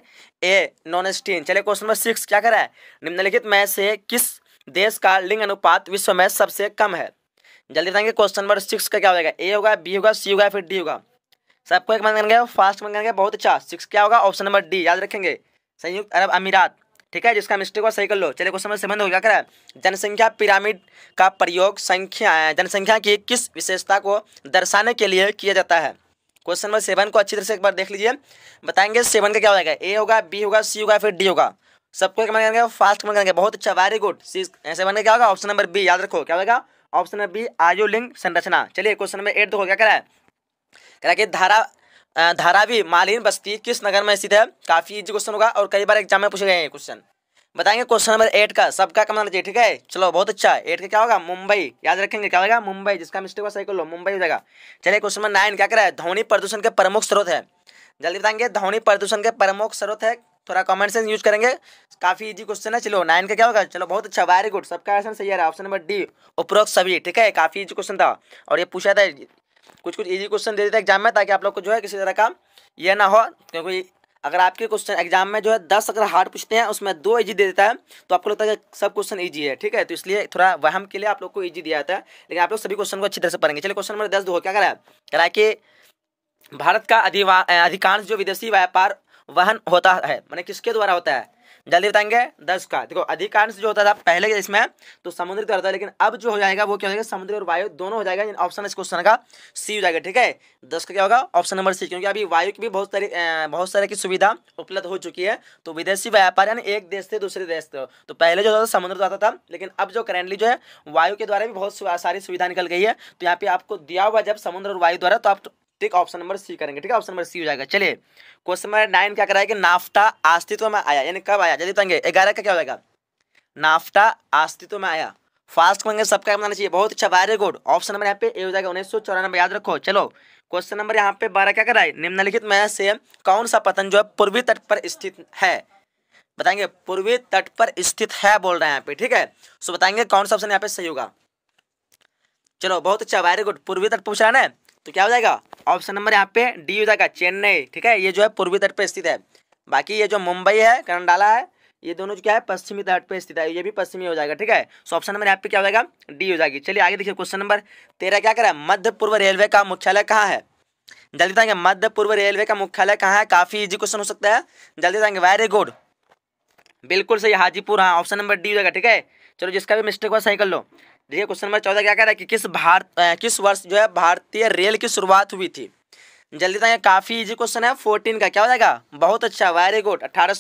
Speaker 1: ए नॉन स्टीन चलिए क्वेश्चन नंबर सिक्स क्या करा है निम्नलिखित में से किस देश का लिंग अनुपात विश्व में सबसे कम है जल्दी बताएंगे क्वेश्चन नंबर सिक्स का क्या होगा ए होगा बी होगा सी होगा फिर डी होगा सबको एक मन करेंगे फास्ट मन करेंगे बहुत अच्छा सिक्स क्या होगा ऑप्शन नंबर डी याद रखेंगे संयुक्त अरब अमीरात ठीक है जिसका मिस्टेक हुआ सही कर लो चलिए क्वेश्चन नंबर सेवन हो गया करा जनसंख्या पिरामिड का प्रयोग संख्या जनसंख्या की किस विशेषता को दर्शाने के लिए किया जाता है क्वेश्चन नंबर सेवन को अच्छी तरह से एक बार देख लीजिए बताएंगे सेवन का क्या हो जाएगा ए होगा बी होगा सी होगा फिर डी होगा सबको एक मन करेंगे फास्ट मन करेंगे बहुत अच्छा वेरी गुड सी सेवन का क्या होगा ऑप्शन नंबर बी याद रखो क्या होगा ऑप्शन नंबर बी आयोलिंग संरचना चलिए क्वेश्चन नंबर एट देखो क्या करा है कह कि धारा धारावी मालिन बस्ती किस नगर में स्थित है काफी इजी क्वेश्चन होगा और कई बार एग्जाम में पूछे गए हैं क्वेश्चन बताएंगे क्वेश्चन नंबर एट का सबका कमाना चाहिए ठीक है चलो बहुत अच्छा एट का क्या होगा मुंबई याद रखेंगे क्या होगा मुंबई जिसका मिस्टेक हुआ सही कर लो मुंबई हो जाएगा चलिए क्वेश्चन नंबर नाइन क्या रहा है ध्वनि प्रदूषण के प्रमुख स्रोत है जल्दी बताएंगे ध्वनि प्रदूषण के प्रमुख स्रोत है थोड़ा कॉमन सेंस यूज करेंगे काफी इजी क्वेश्चन है चलो नाइन का क्या होगा चलो बहुत अच्छा वेरी गुड सबका आंसर सही है ऑप्शन नंबर डी उपरोक्त सभी ठीक है काफी इजी क्वेश्चन था और ये पूछा था कुछ कुछ इजी क्वेश्चन दे देते एग्जाम में ताकि आप लोग को जो है किसी तरह का ये ना हो क्योंकि अगर आपके क्वेश्चन एग्जाम में जो है दस अगर हार्ड पूछते हैं उसमें दो इजी दे देता है तो आपको लगता है कि सब क्वेश्चन इजी है ठीक है तो इसलिए थोड़ा वहम के लिए आप लोग को इजी दिया जाता है लेकिन आप लोग सभी क्वेश्चन को अच्छी तरह से पढ़ेंगे चलिए क्वेश्चन नंबर दस दो क्या करा है करा कि भारत का अधिवा अधिकांश जो विदेशी व्यापार वहन होता है मैंने किसके द्वारा होता है जल्दी बताएंगे दस का देखो अधिकांश जो होता था पहले के इसमें तो समुद्र तो होता लेकिन अब जो हो जाएगा वो क्या हो जाएगा समुद्र और वायु दोनों हो जाएगा ऑप्शन इस क्वेश्चन का सी हो जाएगा ठीक है दस का क्या होगा ऑप्शन नंबर सी क्योंकि अभी वायु की भी बहुत सारी बहुत सारे की सुविधा उपलब्ध हो चुकी है तो विदेशी व्यापार यानी एक देश से दूसरे देश से तो पहले जो होता था समुद्र तो था लेकिन अब जो करेंटली जो है वायु के द्वारा भी बहुत सारी सुविधा निकल गई है तो यहाँ पे आपको दिया हुआ जब समुद्र और वायु द्वारा तो आप ठीक ऑप्शन नंबर सी करेंगे ठीक है ऑप्शन नंबर सी हो जाएगा चलिए क्वेश्चन नंबर नाइन क्या कराएगा नाफ्टा अस्तित्व में आया यानी कब आया जल्दी बताएंगे ग्यारह का क्या हो जाएगा नाफ्टा अस्तित्व में आया फास्ट कहेंगे सबका बनाना चाहिए बहुत अच्छा वायरे गुड ऑप्शन नंबर यहाँ पे ए हो जाएगा उन्नीस सौ चौरानबे याद रखो चलो क्वेश्चन नंबर यहाँ पे बारह क्या कराए निम्नलिखित में से कौन सा पतन जो है पूर्वी तट पर स्थित है बताएंगे पूर्वी तट पर स्थित है बोल रहे हैं यहाँ पे ठीक है सो बताएंगे कौन सा ऑप्शन यहाँ पे सही होगा चलो बहुत अच्छा वेरी गुड पूर्वी तट पूछ रहा है ना तो क्या हो जाएगा ऑप्शन नंबर यहाँ पे डी हो जाएगा चेन्नई ठीक है ये जो है पूर्वी तट पर स्थित है बाकी ये जो मुंबई है करंडाला है ये दोनों जो क्या है पश्चिमी तट पे स्थित है ये भी पश्चिमी हो जाएगा ठीक है सो ऑप्शन नंबर यहाँ पे क्या हो जाएगा डी हो जाएगी चलिए आगे देखिए क्वेश्चन नंबर तेरह क्या करा मध्य पूर्व रेलवे का मुख्यालय कहाँ है जल्दी जाएंगे मध्य पूर्व रेलवे का मुख्यालय कहाँ है काफी इजी क्वेश्चन हो सकता है जल्दी जाएंगे वेरी गुड बिल्कुल सही हाजीपुर हाँ ऑप्शन नंबर डी हो जाएगा ठीक है चलो जिसका भी मिस्टेक हुआ सही कर लो देखिए क्वेश्चन नंबर चौदह क्या कह रहा है कि किस भारत किस वर्ष जो है भारतीय रेल की शुरुआत हुई थी जल्दी तक काफ़ी इजी क्वेश्चन है फोर्टीन का क्या हो जाएगा बहुत अच्छा वेरी गुड अठारह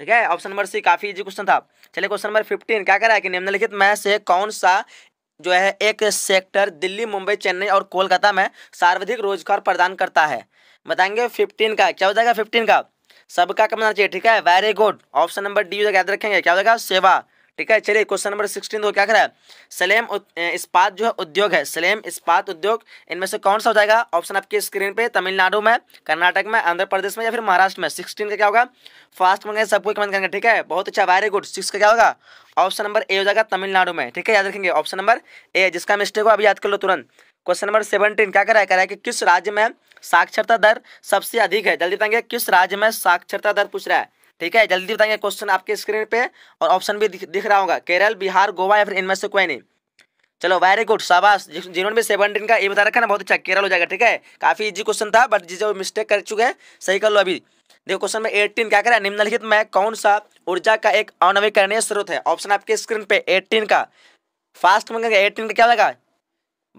Speaker 1: ठीक है ऑप्शन नंबर सी काफ़ी इजी क्वेश्चन था चलिए क्वेश्चन नंबर फिफ्टीन क्या कह रहा है कि निम्नलिखित में से कौन सा जो है एक सेक्टर दिल्ली मुंबई चेन्नई और कोलकाता में सर्वाधिक रोजगार प्रदान करता है बताएंगे फिफ्टीन का क्या हो जाएगा फिफ्टीन का सबका कमाना होना चाहिए ठीक है very good option number D याद रखेंगे क्या हो जाएगा सेवा ठीक है चलिए क्वेश्चन नंबर सिक्सटीन को क्या रहा है सलेम इस्पात जो है उद्योग है सलेम इस्पात उद्योग इनमें से कौन सा हो जाएगा ऑप्शन आपके स्क्रीन पे तमिलनाडु में कर्नाटक में आंध्र प्रदेश में या फिर महाराष्ट्र में सिक्सटीन का क्या होगा फास्ट मंगे सबको कमेंट करेंगे ठीक है बहुत अच्छा वेरी गुड सिक्स का क्या होगा ऑप्शन नंबर ए हो जाएगा तमिलनाडु में ठीक है याद रखेंगे ऑप्शन नंबर ए जिसका मिस्टेक हो अभी याद कर लो तुरंत क्वेश्चन नंबर सेवनटीन क्या करा है कह रहा है कि किस राज्य में साक्षरता दर सबसे अधिक है जल्दी बताएंगे किस राज्य में साक्षरता दर पूछ रहा है ठीक है जल्दी बताएंगे क्वेश्चन आपके स्क्रीन पे और ऑप्शन भी दिख, दिख रहा होगा केरल बिहार गोवा या फिर इनमें से कोई नहीं चलो वेरी गुड शाबाश जिन्होंने भी सेवनटीन का ये बता रखा ना बहुत अच्छा केरल हो जाएगा ठीक है काफी इजी क्वेश्चन था बट जो मिस्टेक कर चुके हैं सही कर लो अभी देखो क्वेश्चन में एटीन क्या करें निम्नलिखित में कौन सा ऊर्जा का एक अनवीकरणीय स्रोत है ऑप्शन आपके स्क्रीन पे एटीन का फास्ट में एटीन का क्या होगा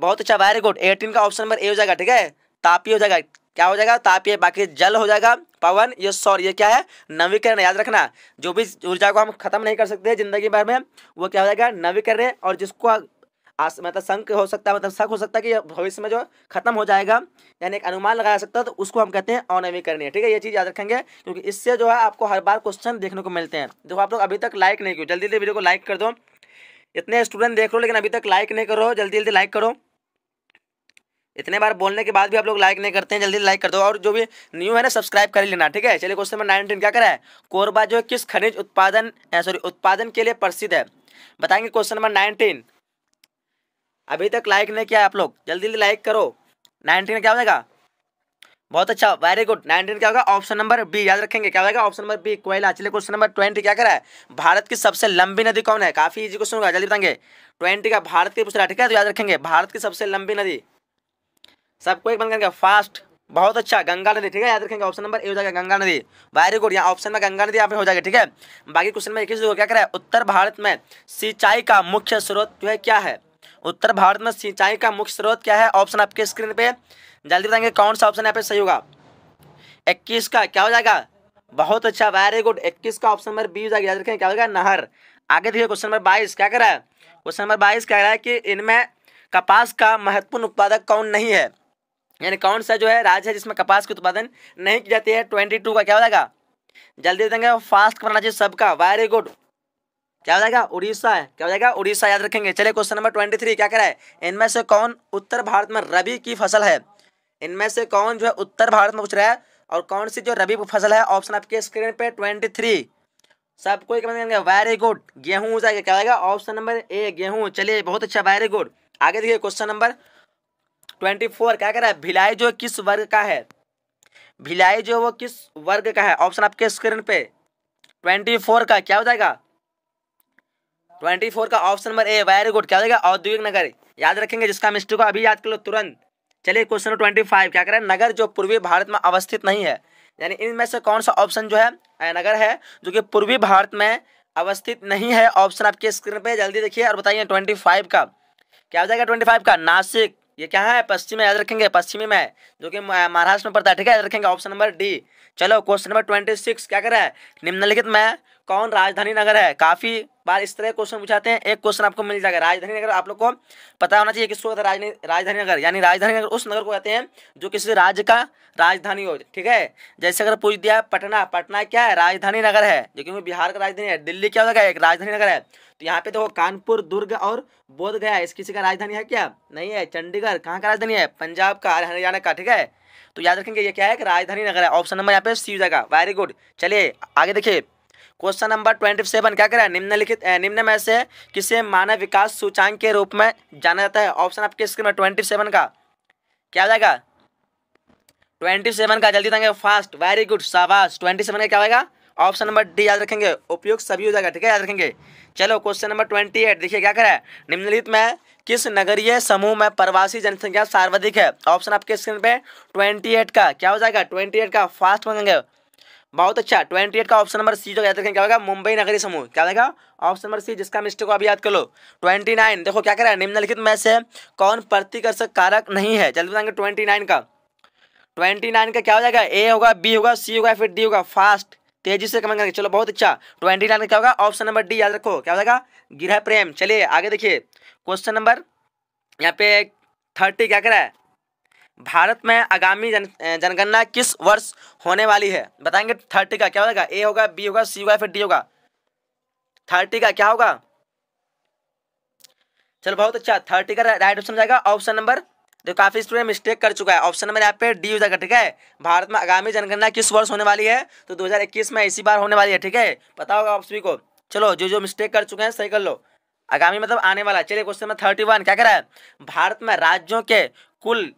Speaker 1: बहुत अच्छा वेरी गुड एटीन का ऑप्शन नंबर ए हो जाएगा ठीक है तापी हो जाएगा क्या हो जाएगा तापीय बाकी जल हो जाएगा पवन ये सौर ये क्या है नवीकरण याद रखना जो भी ऊर्जा को हम खत्म नहीं कर सकते जिंदगी भर में वो क्या हो जाएगा नवीकरण और जिसको आस मतलब संक हो सकता है मतलब शक हो सकता है कि भविष्य में जो खत्म हो जाएगा यानी एक अनुमान लगाया सकता है तो उसको हम कहते हैं अनवीकरणीय ठीक है ये चीज़ याद रखेंगे क्योंकि इससे जो है आपको हर बार क्वेश्चन देखने को मिलते हैं देखो आप लोग अभी तक लाइक नहीं किया जल्दी जल्दी वीडियो को लाइक कर दो इतने स्टूडेंट देख रहे हो लेकिन अभी तक लाइक नहीं करो जल्दी जल्दी लाइक करो इतने बार बोलने के बाद भी आप लोग लाइक नहीं करते हैं जल्दी लाइक कर दो और जो भी न्यू है ना सब्सक्राइब कर लेना ठीक है चलिए क्वेश्चन नंबर नाइनटीन क्या करा है कोरबा जो है किस खनिज उत्पादन सॉरी उत्पादन के लिए प्रसिद्ध है बताएंगे क्वेश्चन नंबर नाइनटीन अभी तक लाइक नहीं किया आप लोग जल्दी जल्दी लाइक करो नाइनटीन अच्छा, क्या होगा बहुत अच्छा वेरी गुड नाइनटीन क्या होगा ऑप्शन नंबर बी याद रखेंगे क्या होगा ऑप्शन नंबर बी कोयला चलिए क्वेश्चन नंबर ट्वेंटी क्या करा है भारत की सबसे लंबी नदी कौन है काफी इजी क्वेश्चन होगा जल्दी बताएंगे ट्वेंटी का भारत के पूछ रहा है ठीक है तो याद रखेंगे भारत की सबसे लंबी नदी सबको एक बंद करके फास्ट बहुत अच्छा गंगा नदी ठीक है याद रखेंगे ऑप्शन नंबर ए हो जाएगा गंगा नदी वेरी गुड यहाँ ऑप्शन में गंगा नदी यहाँ पे हो जाएगा ठीक है बाकी क्वेश्चन में इक्कीस क्या करें उत्तर भारत में सिंचाई का मुख्य स्रोत जो है क्या है उत्तर भारत में सिंचाई का मुख्य स्रोत क्या है ऑप्शन आपके स्क्रीन पे जल्दी बताएंगे कौन सा ऑप्शन यहाँ पे सही होगा इक्कीस का क्या हो जाएगा बहुत अच्छा वेरी गुड इक्कीस का ऑप्शन नंबर बी हो जाएगा याद रखें क्या जाएगा नहर आगे देखिए क्वेश्चन नंबर बाईस क्या कर रहा है क्वेश्चन नंबर बाईस कह रहा है कि इनमें कपास का महत्वपूर्ण उत्पादक कौन नहीं है यानी कौन सा जो है राज्य है जिसमें कपास की उत्पादन नहीं की जाती है ट्वेंटी टू का क्या हो जाएगा जल्दी देंगे फास्ट करना चाहिए सबका वेरी गुड क्या हो जाएगा उड़ीसा है क्या हो जाएगा उड़ीसा याद रखेंगे चलिए क्वेश्चन नंबर ट्वेंटी थ्री क्या करा है इनमें से कौन उत्तर भारत में रबी की फसल है इनमें से कौन जो है उत्तर भारत में पूछ रहा है और कौन सी जो रबी फसल है ऑप्शन आपके स्क्रीन पे ट्वेंटी थ्री सबको करेंगे वेरी गुड गेहूं हो जाएगा क्या होगा ऑप्शन नंबर ए गेहूं चलिए बहुत अच्छा वेरी गुड आगे देखिए क्वेश्चन नंबर ट्वेंटी फोर क्या कह रहा है भिलाई जो किस वर्ग का है भिलाई जो वो किस वर्ग का है ऑप्शन आपके स्क्रीन पे ट्वेंटी फोर का क्या हो जाएगा ट्वेंटी फोर का option number A very good क्या हो जाएगा औद्योगिक नगर याद रखेंगे जिसका मिस्ट्री को अभी याद कर लो तुरंत चलिए क्वेश्चन ट्वेंटी फाइव क्या करें नगर जो पूर्वी भारत में अवस्थित नहीं है यानी इनमें से कौन सा ऑप्शन जो है नगर है जो कि पूर्वी भारत में अवस्थित नहीं है ऑप्शन आपके स्क्रीन पे जल्दी देखिए और बताइए ट्वेंटी फाइव का क्या हो जाएगा ट्वेंटी फाइव का नासिक ये क्या है पश्चिम में याद रखेंगे पश्चिमी में जो कि महाराष्ट्र में पड़ता है ठीक है याद रखेंगे ऑप्शन नंबर डी चलो क्वेश्चन नंबर ट्वेंटी सिक्स क्या करा है निम्नलिखित में कौन राजधानी नगर है काफ़ी बार इस तरह क्वेश्चन पूछाते हैं एक क्वेश्चन आपको मिल जाएगा राजधानी नगर आप लोग को पता होना चाहिए किसको राजधानी राजधानी नगर यानी राजधानी नगर उस नगर को कहते हैं जो किसी राज्य का राजधानी हो ठीक है जैसे अगर पूछ दिया पटना पटना क्या है राजधानी नगर है जो क्योंकि बिहार का राजधानी है दिल्ली क्या होगा एक राजधानी नगर है तो यहाँ पे देखो कानपुर दुर्ग और बोध गया इस किसी का राजधानी है क्या नहीं है चंडीगढ़ कहाँ का राजधानी है पंजाब का हरियाणा का ठीक है तो याद रखेंगे ये क्या है कि राजधानी नगर है ऑप्शन नंबर यहाँ पे सी जाएगा वेरी गुड चलिए आगे देखिए क्वेश्चन नंबर ट्वेंटी सेवन क्या करा है निम्नलिखित निम्न में से किसे मानव विकास सूचांक के रूप में जाना जाता है ऑप्शन आपके स्क्रीन में ट्वेंटी सेवन का क्या हो जाएगा ट्वेंटी सेवन का जल्दी देंगे फास्ट वेरी गुड शाबाश ट्वेंटी सेवन का क्या होगा ऑप्शन नंबर डी याद रखेंगे उपयोग सभी हो जाएगा ठीक है याद रखेंगे चलो क्वेश्चन नंबर ट्वेंटी एट देखिए क्या करें निम्नलिखित में किस नगरीय समूह में प्रवासी जनसंख्या सर्वाधिक है ऑप्शन आपके स्क्रीन पे ट्वेंटी एट का क्या हो जाएगा ट्वेंटी एट का फास्ट मांगेंगे बहुत अच्छा ट्वेंटी एट का ऑप्शन नंबर सी जो याद रखें क्या होगा मुंबई नगरी समूह क्या होगा ऑप्शन नंबर सी जिसका मिस्टेक को आप याद कर लो ट्वेंटी नाइन देखो क्या कह रहा है निम्नलिखित में से कौन प्रतिकर्षक कारक नहीं है जल्दी बताएंगे ट्वेंटी नाइन का ट्वेंटी नाइन का क्या हो जाएगा ए होगा बी होगा सी होगा फिर डी होगा फास्ट तेजी से कमेंट करेंगे चलो बहुत अच्छा ट्वेंटी लाइन क्या होगा ऑप्शन नंबर डी याद रखो क्या हो जाएगा प्रेम चलिए आगे देखिए क्वेश्चन नंबर यहाँ पे थर्टी क्या करा है भारत में आगामी जन जनगणना किस वर्ष होने वाली है बताएंगे थर्टी का क्या होगा ए होगा बी होगा सी होगा फिर डी होगा थर्टी का क्या होगा चलो बहुत अच्छा थर्टी का राइट ऑप्शन जाएगा ऑप्शन नंबर तो काफ़ी स्टूडेंट मिस्टेक कर चुका है ऑप्शन नंबर यहाँ पे डी यूजा जाएगा ठीक है भारत में आगामी जनगणना किस वर्ष होने वाली है तो 2021 में इसी बार होने वाली है ठीक है पता होगा आप सभी को चलो जो जो मिस्टेक कर चुके हैं सही कर लो आगामी मतलब आने वाला चलिए क्वेश्चन नंबर थर्टी वन क्या कह रहा है भारत में राज्यों के कुल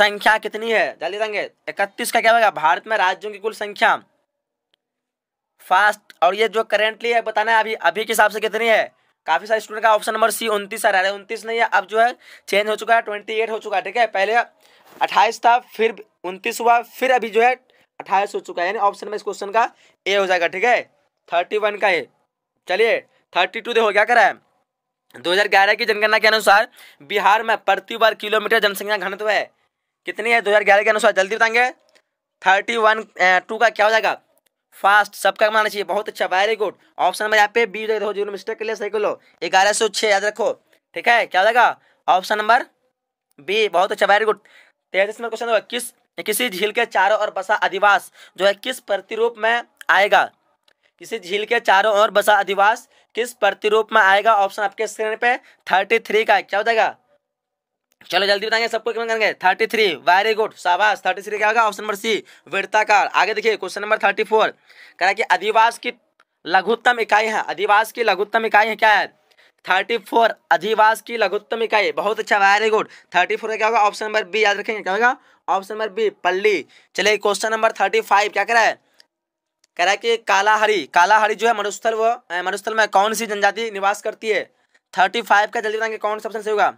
Speaker 1: संख्या कितनी है जल्दी देंगे इकतीस का क्या होगा भारत में राज्यों की कुल संख्या फास्ट और ये जो करेंटली है बताना है अभी अभी के हिसाब से कितनी है काफ़ी सारे स्टूडेंट का ऑप्शन नंबर सी उनतीस आ रहा है उनतीस नहीं है अब जो है चेंज हो चुका है ट्वेंटी एट हो चुका है ठीक है पहले अट्ठाईस था फिर उनतीस हुआ फिर अभी जो है अट्ठाईस हो चुका है यानी ऑप्शन नंबर इस क्वेश्चन का ए हो जाएगा ठीक है थर्टी वन का ए चलिए थर्टी टू देखो क्या करा है ग्यारह की जनगणना के अनुसार बिहार में प्रति वर्ग किलोमीटर जनसंख्या घनत्व है कितनी है ग्यारह के अनुसार जल्दी बताएंगे थर्टी वन टू का क्या हो जाएगा फास्ट सबका मानना चाहिए बहुत अच्छा वेरी गुड ऑप्शन नंबर यहाँ पे बी देखो जीरो मिस्टेक के लिए सही बोलो ग्यारह सौ छः याद रखो ठीक है क्या हो जाएगा ऑप्शन नंबर बी बहुत अच्छा very good Tejas number question होगा किस किसी झील के चारों ओर बसा अधिवास जो है किस प्रतिरूप में आएगा किसी झील के चारों ओर बसा अधिवास किस प्रतिरूप में आएगा ऑप्शन आपके स्क्रीन पे थर्टी थ्री का क्या हो जाएगा चलो जल्दी बताएंगे सबको क्या करेंगे थर्टी थ्री वेरी गुड शाबाश थर्टी थ्री क्या होगा ऑप्शन नंबर सी वृत्ताकार आगे देखिए क्वेश्चन नंबर थर्टी फोर कह रहा है कि अधिवास की लघुत्तम इकाई है अधिवास की लघुत्तम इकाई है क्या है थर्टी फोर अधिवास की लघुत्तम इकाई बहुत अच्छा वेरी गुड थर्टी फोर क्या होगा ऑप्शन नंबर बी याद रखेंगे क्या होगा ऑप्शन नंबर बी पल्ली चलिए क्वेश्चन नंबर थर्टी फाइव क्या करा है कह रहा है कि कालाहरी कालाहरी जो है मरुस्थल वो मरुस्थल में कौन सी जनजाति निवास करती है थर्टी फाइव का जल्दी बताएंगे कौन सा ऑप्शन सही होगा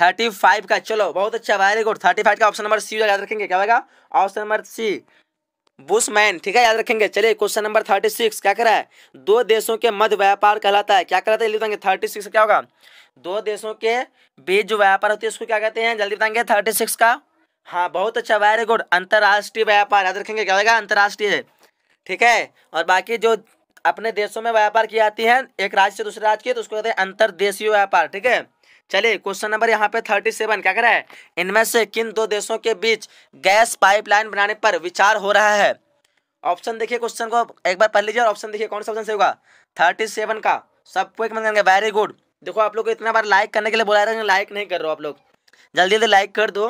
Speaker 1: थर्टी फाइव का चलो बहुत अच्छा वेरी गुड थर्टी फाइव का ऑप्शन नंबर सी याद रखेंगे क्या होगा ऑप्शन नंबर सी बुशमैन ठीक है याद रखेंगे चलिए क्वेश्चन नंबर थर्टी सिक्स क्या करा है दो देशों के मध्य व्यापार कहलाता है क्या कहलाता है लिख थर्टी सिक्स क्या होगा दो देशों के बीच जो व्यापार होती है उसको क्या कहते हैं जल्दी बताएंगे थर्टी सिक्स का हाँ बहुत अच्छा वेरी गुड अंतर्राष्ट्रीय व्यापार याद रखेंगे क्या होगा अंतर्राष्ट्रीय ठीक है और बाकी जो अपने देशों में व्यापार की जाती है एक राज्य से दूसरे राज्य की तो उसको कहते हैं अंतरदेशीय व्यापार ठीक है चलिए क्वेश्चन नंबर यहाँ पे थर्टी सेवन क्या रहा है इनमें से किन दो देशों के बीच गैस पाइपलाइन बनाने पर विचार हो रहा है ऑप्शन देखिए क्वेश्चन को एक बार पढ़ लीजिए और ऑप्शन देखिए कौन सा ऑप्शन सही होगा थर्टी सेवन का सबको एक मतलब वेरी गुड देखो आप लोग को इतना बार लाइक करने के लिए बोला रहे लाइक नहीं कर रहे हो आप लोग जल्दी जल्दी लाइक कर दो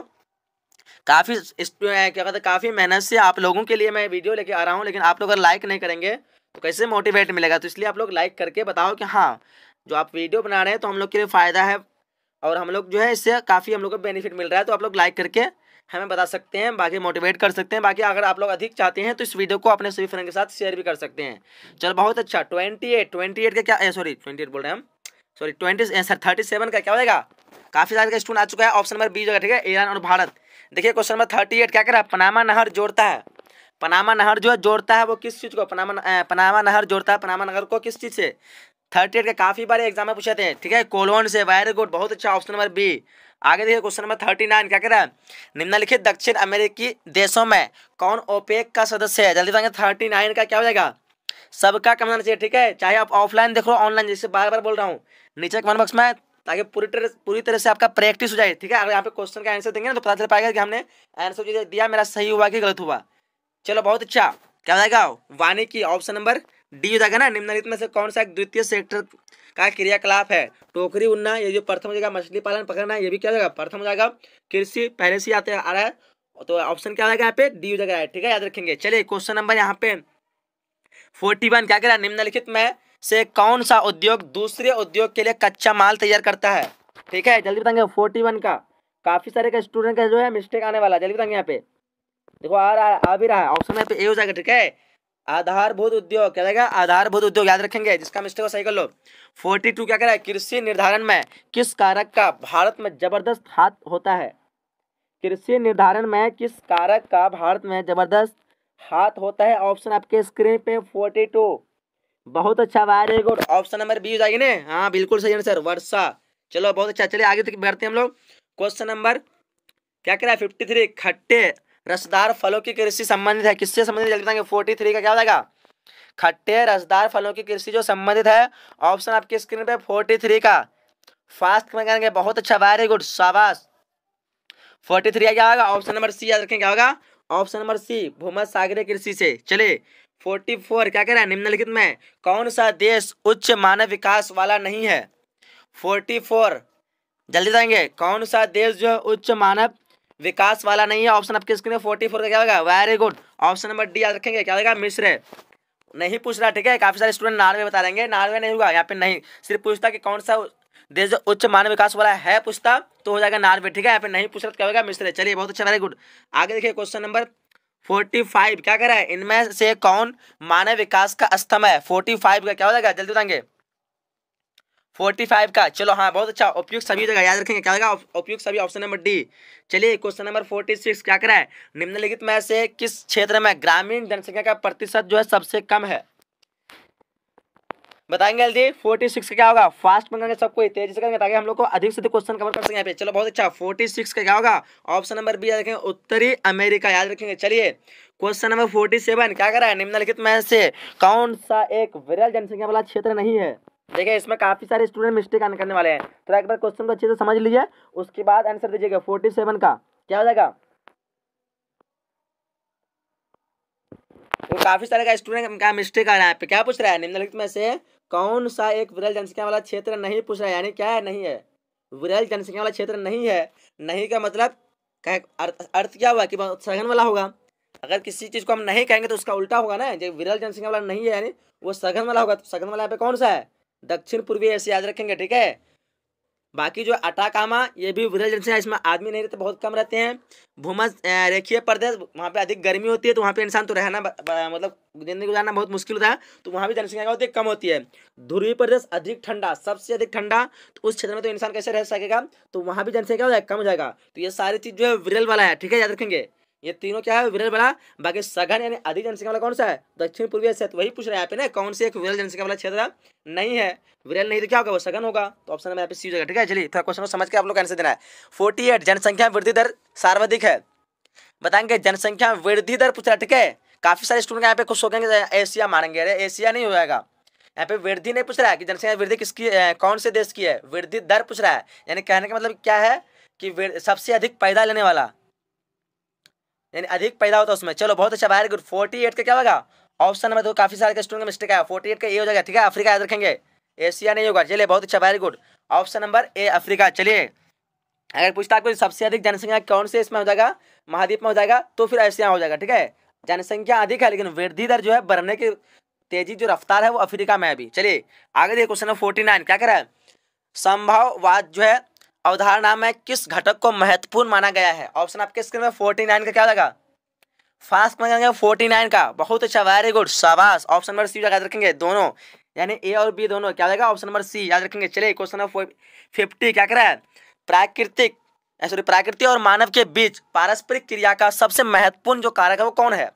Speaker 1: काफ़ी क्या कहते हैं काफ़ी मेहनत से आप लोगों के लिए मैं वीडियो लेके आ रहा हूँ लेकिन आप लोग अगर लाइक नहीं करेंगे तो कैसे मोटिवेट मिलेगा तो इसलिए आप लोग लाइक करके बताओ कि हाँ जो आप वीडियो बना रहे हैं तो हम लोग के लिए फ़ायदा है और हम लोग जो है इससे काफ़ी हम लोग को बेनिफिट मिल रहा है तो आप लोग लाइक करके हमें बता सकते हैं बाकी मोटिवेट कर सकते हैं बाकी अगर आप लोग अधिक चाहते हैं तो इस वीडियो को अपने सभी फ्रेंड के साथ शेयर भी कर सकते हैं चलो बहुत अच्छा ट्वेंटी एट ट्वेंटी एट का क्या सॉरी ट्वेंटी एट बोल रहे हैं हम sorry twenty sir thirty seven का क्या होगा काफ़ी सारे का स्टूडेंट आ चुका है ऑप्शन नंबर बी जो ठीक है ईरान और भारत देखिए क्वेश्चन नंबर थर्टी एट क्या कर रहा है पनामा नहर जोड़ता है पनामा नहर जो है जोड़ता है वो किस चीज़ को पनामा पनामा नहर जोड़ता है पनामा नहर को किस चीज़ से थर्ड ईयर के काफ़ी बार एग्जाम में पूछे थे ठीक है कोलवन से वेरी गुड बहुत अच्छा ऑप्शन नंबर बी आगे देखिए क्वेश्चन नंबर थर्टी नाइन क्या कह रहा है निम्नलिखित दक्षिण अमेरिकी देशों में कौन ओपेक का सदस्य है जल्दी बताएंगे थर्टी नाइन का क्या हो जाएगा सबका कमेंट चाहिए ठीक है चाहे आप ऑफलाइन देख लो ऑनलाइन जैसे बार बार बोल रहा हूँ नीचे कमेंट बॉक्स में ताकि पूरी तरह पूरी तरह से आपका प्रैक्टिस हो जाए ठीक है अगर यहाँ पे क्वेश्चन का आंसर देंगे ना तो पता चल पाएगा कि हमने आंसर दिया मेरा सही हुआ कि गलत हुआ चलो बहुत अच्छा क्या हो जाएगा वानी की ऑप्शन नंबर डी हो जाएगा ना निम्नलिखित में से कौन सा द्वितीय सेक्टर का क्रियाकलाप है टोकरी उन्ना ये जो प्रथम हो जाएगा मछली पालन पकड़ना ये भी क्या हो जाएगा प्रथम हो जाएगा कृषि पहले से आते आ रहा है तो ऑप्शन क्या हो जाएगा यहाँ पे डी हो जाएगा ठीक है याद रखेंगे चलिए क्वेश्चन नंबर यहाँ पे फोर्टी वन क्या कह रहा है निम्नलिखित में से कौन सा उद्योग दूसरे उद्योग के लिए कच्चा माल तैयार करता है ठीक है जल्दी बताएंगे फोर्टी वन का काफ़ी सारे का स्टूडेंट का जो है मिस्टेक आने वाला है जल्दी बताएंगे यहाँ पे देखो आ रहा है आ भी रहा है ऑप्शन यहाँ पे ए हो जाएगा ठीक है आधारभूत उद्योग क्या रहेगा आधारभूत उद्योग याद रखेंगे जिसका मिस्टेक हो सही कर लो फोर्टी टू क्या है कृषि निर्धारण में किस कारक का भारत में जबरदस्त हाथ होता है कृषि निर्धारण में किस कारक का भारत में जबरदस्त हाथ होता है ऑप्शन आपके स्क्रीन पे फोर्टी टू बहुत अच्छा very good option number B हो जाएगी ना हाँ बिल्कुल सही आंसर वर्षा चलो बहुत अच्छा चलिए आगे तक तो बढ़ते हैं हम लोग क्वेश्चन नंबर क्या कह रहा है फिफ्टी थ्री खट्टे रसदार फलों की कृषि संबंधित है किससे संबंधित जल्दी बताएंगे फोर्टी थ्री का क्या बताएगा खट्टे रसदार फलों की कृषि जो संबंधित है ऑप्शन आपके स्क्रीन पे फोर्टी थ्री का फास्ट में करेंगे बहुत अच्छा वेरी गुड शाबाश फोर्टी थ्री क्या होगा ऑप्शन नंबर सी याद रखें क्या होगा ऑप्शन नंबर सी भूमध सागरी कृषि से चले फोर्टी फोर क्या कह रहा है निम्नलिखित में कौन सा देश उच्च मानव विकास वाला नहीं है फोर्टी फोर जल्दी जाएंगे कौन सा देश जो है उच्च मानव विकास वाला नहीं है ऑप्शन आपके स्क्रीन में फोर्टी फोर का क्या होगा very good option number D याद रखेंगे क्या होगा मिश्र नहीं पूछ रहा ठीक है काफी सारे स्टूडेंट नार्वे बता देंगे नार्वे नहीं होगा यहाँ पे नहीं सिर्फ पूछता कि कौन सा देश उच्च मानव विकास वाला है पूछता तो हो जाएगा नार्वे ठीक है यहाँ पे नहीं पूछ रहा तो क्या होगा मिश्र चलिए बहुत अच्छा वेरी गुड आगे देखिए क्वेश्चन नंबर फोर्टी फाइव क्या कह रहा है इनमें से कौन मानव विकास का स्तंभ है फोर्टी फाइव का क्या हो जाएगा जल्दी बताएंगे फोर्टी फाइव का चलो हाँ बहुत अच्छा उपयुक्त सभी जगह याद रखेंगे क्या लगा उपयुक्त सभी ऑप्शन नंबर डी चलिए क्वेश्चन नंबर फोर्टी सिक्स क्या करा है निम्नलिखित में से किस क्षेत्र में ग्रामीण जनसंख्या का प्रतिशत जो है सबसे कम है बताएंगे जल्दी फोर्टी सिक्स का क्या होगा फास्ट मंगाएंगे सबको तेजी से करेंगे ताकि हम लोग को अधिक से अधिक क्वेश्चन कवर कर सकें यहाँ पे चलो बहुत अच्छा फोर्टी सिक्स का क्या होगा ऑप्शन नंबर बी याद रखेंगे उत्तरी अमेरिका याद रखेंगे चलिए क्वेश्चन नंबर फोर्टी सेवन क्या करा है निम्नलिखित में से कौन सा एक विरल जनसंख्या वाला क्षेत्र नहीं है देखिए इसमें काफ़ी सारे स्टूडेंट मिस्टेक आने करने वाले हैं थोड़ा एक बार क्वेश्चन को अच्छे से समझ लीजिए उसके बाद आंसर दीजिएगा फोर्टी सेवन का क्या हो जाएगा काफ़ी सारे का स्टूडेंट का मिस्टेक आ रहा है यहाँ पे क्या पूछ रहा है निम्नलिखित में से कौन सा एक विरल जनसंख्या वाला क्षेत्र नहीं पूछ रहा है यानी क्या है नहीं है विरल जनसंख्या वाला क्षेत्र नहीं है नहीं का मतलब कह अर्थ क्या हुआ कि सघन वाला होगा अगर किसी चीज़ को हम नहीं कहेंगे तो उसका उल्टा होगा ना जो विरल जनसंख्या वाला नहीं है यानी वो सघन वाला होगा तो सघन वाला यहाँ पे कौन सा है दक्षिण पूर्वी एशिया याद रखेंगे ठीक है बाकी जो अटाकामा ये भी विरल जनसंख्या इसमें आदमी नहीं रहते बहुत कम रहते हैं भूमस रेखीय प्रदेश वहाँ पे अधिक गर्मी होती है तो वहाँ पे इंसान तो रहना मतलब जिंदगी गुजारना बहुत मुश्किल होता है तो वहाँ भी जनसंख्या होती है कम होती है ध्रुवी प्रदेश अधिक ठंडा सबसे अधिक ठंडा तो उस क्षेत्र में तो इंसान कैसे रह सकेगा तो वहाँ भी जनसंख्या हो जाएगा कम हो जाएगा तो ये सारी चीज़ जो है विरल वाला है ठीक है याद रखेंगे ये तीनों क्या है विरल वाला बाकी सघन यानी अधिक जनसंख्या वाला कौन सा है दक्षिण पूर्वी क्षेत्र वही पूछ रहे हैं यहाँ पे ना कौन से एक विरल जनसंख्या वाला क्षेत्र नहीं है विरल नहीं तो क्या होगा वो सघन होगा तो ऑप्शन में सी जगह ठीक है चलिए थोड़ा क्वेश्चन समझ के आप लोग आंसर देना है फोर्टी एट जनसंख्या वृद्धि दर सर्वाधिक है बताएंगे जनसंख्या वृद्धि दर पूछ रहा है ठीक है काफी सारे स्टूडेंट यहाँ पे खुश हो गए एशिया मारेंगे अरे एशिया नहीं होगा यहाँ पे वृद्धि नहीं पूछ रहा है कि जनसंख्या वृद्धि किसकी कौन से देश की है वृद्धि दर पूछ रहा है यानी कहने का मतलब क्या है कि सबसे अधिक पैदा लेने वाला यानी अधिक पैदा होता है उसमें चलो बहुत अच्छा वेरी गुड फोर्टी एट का क्या होगा ऑप्शन नंबर दो काफी सारे स्टूडेंट का मिस्टेक आया फोर्टी एट का ए हो जाएगा ठीक है अफ्रीका याद रखेंगे एशिया नहीं होगा चलिए बहुत अच्छा very good option number A Africa चलिए अगर पूछता आपको सबसे अधिक जनसंख्या कौन से इसमें हो जाएगा महाद्वीप में हो जाएगा तो फिर एशिया हो जाएगा ठीक है जनसंख्या अधिक है लेकिन वृद्धि दर जो है बढ़ने की तेजी जो रफ्तार है वो अफ्रीका में अभी चलिए आगे देखिए क्वेश्चन नंबर फोर्टी नाइन क्या कर रहा है संभववाद जो है अवधारणा में किस घटक को महत्वपूर्ण माना गया है ऑप्शन आपके स्क्रीन में फोर्टी नाइन का क्या लगा फास्ट में फोर्टी नाइन का बहुत अच्छा वेरी गुड शाबाश ऑप्शन नंबर सी याद रखेंगे दोनों यानी ए और बी दोनों क्या लगा ऑप्शन नंबर सी याद रखेंगे चलिए क्वेश्चन नंबर फिफ्टी क्या करा है प्राकृतिक सॉरी eh, प्रकृति और मानव के बीच पारस्परिक क्रिया का सबसे महत्वपूर्ण जो कारक है वो कौन है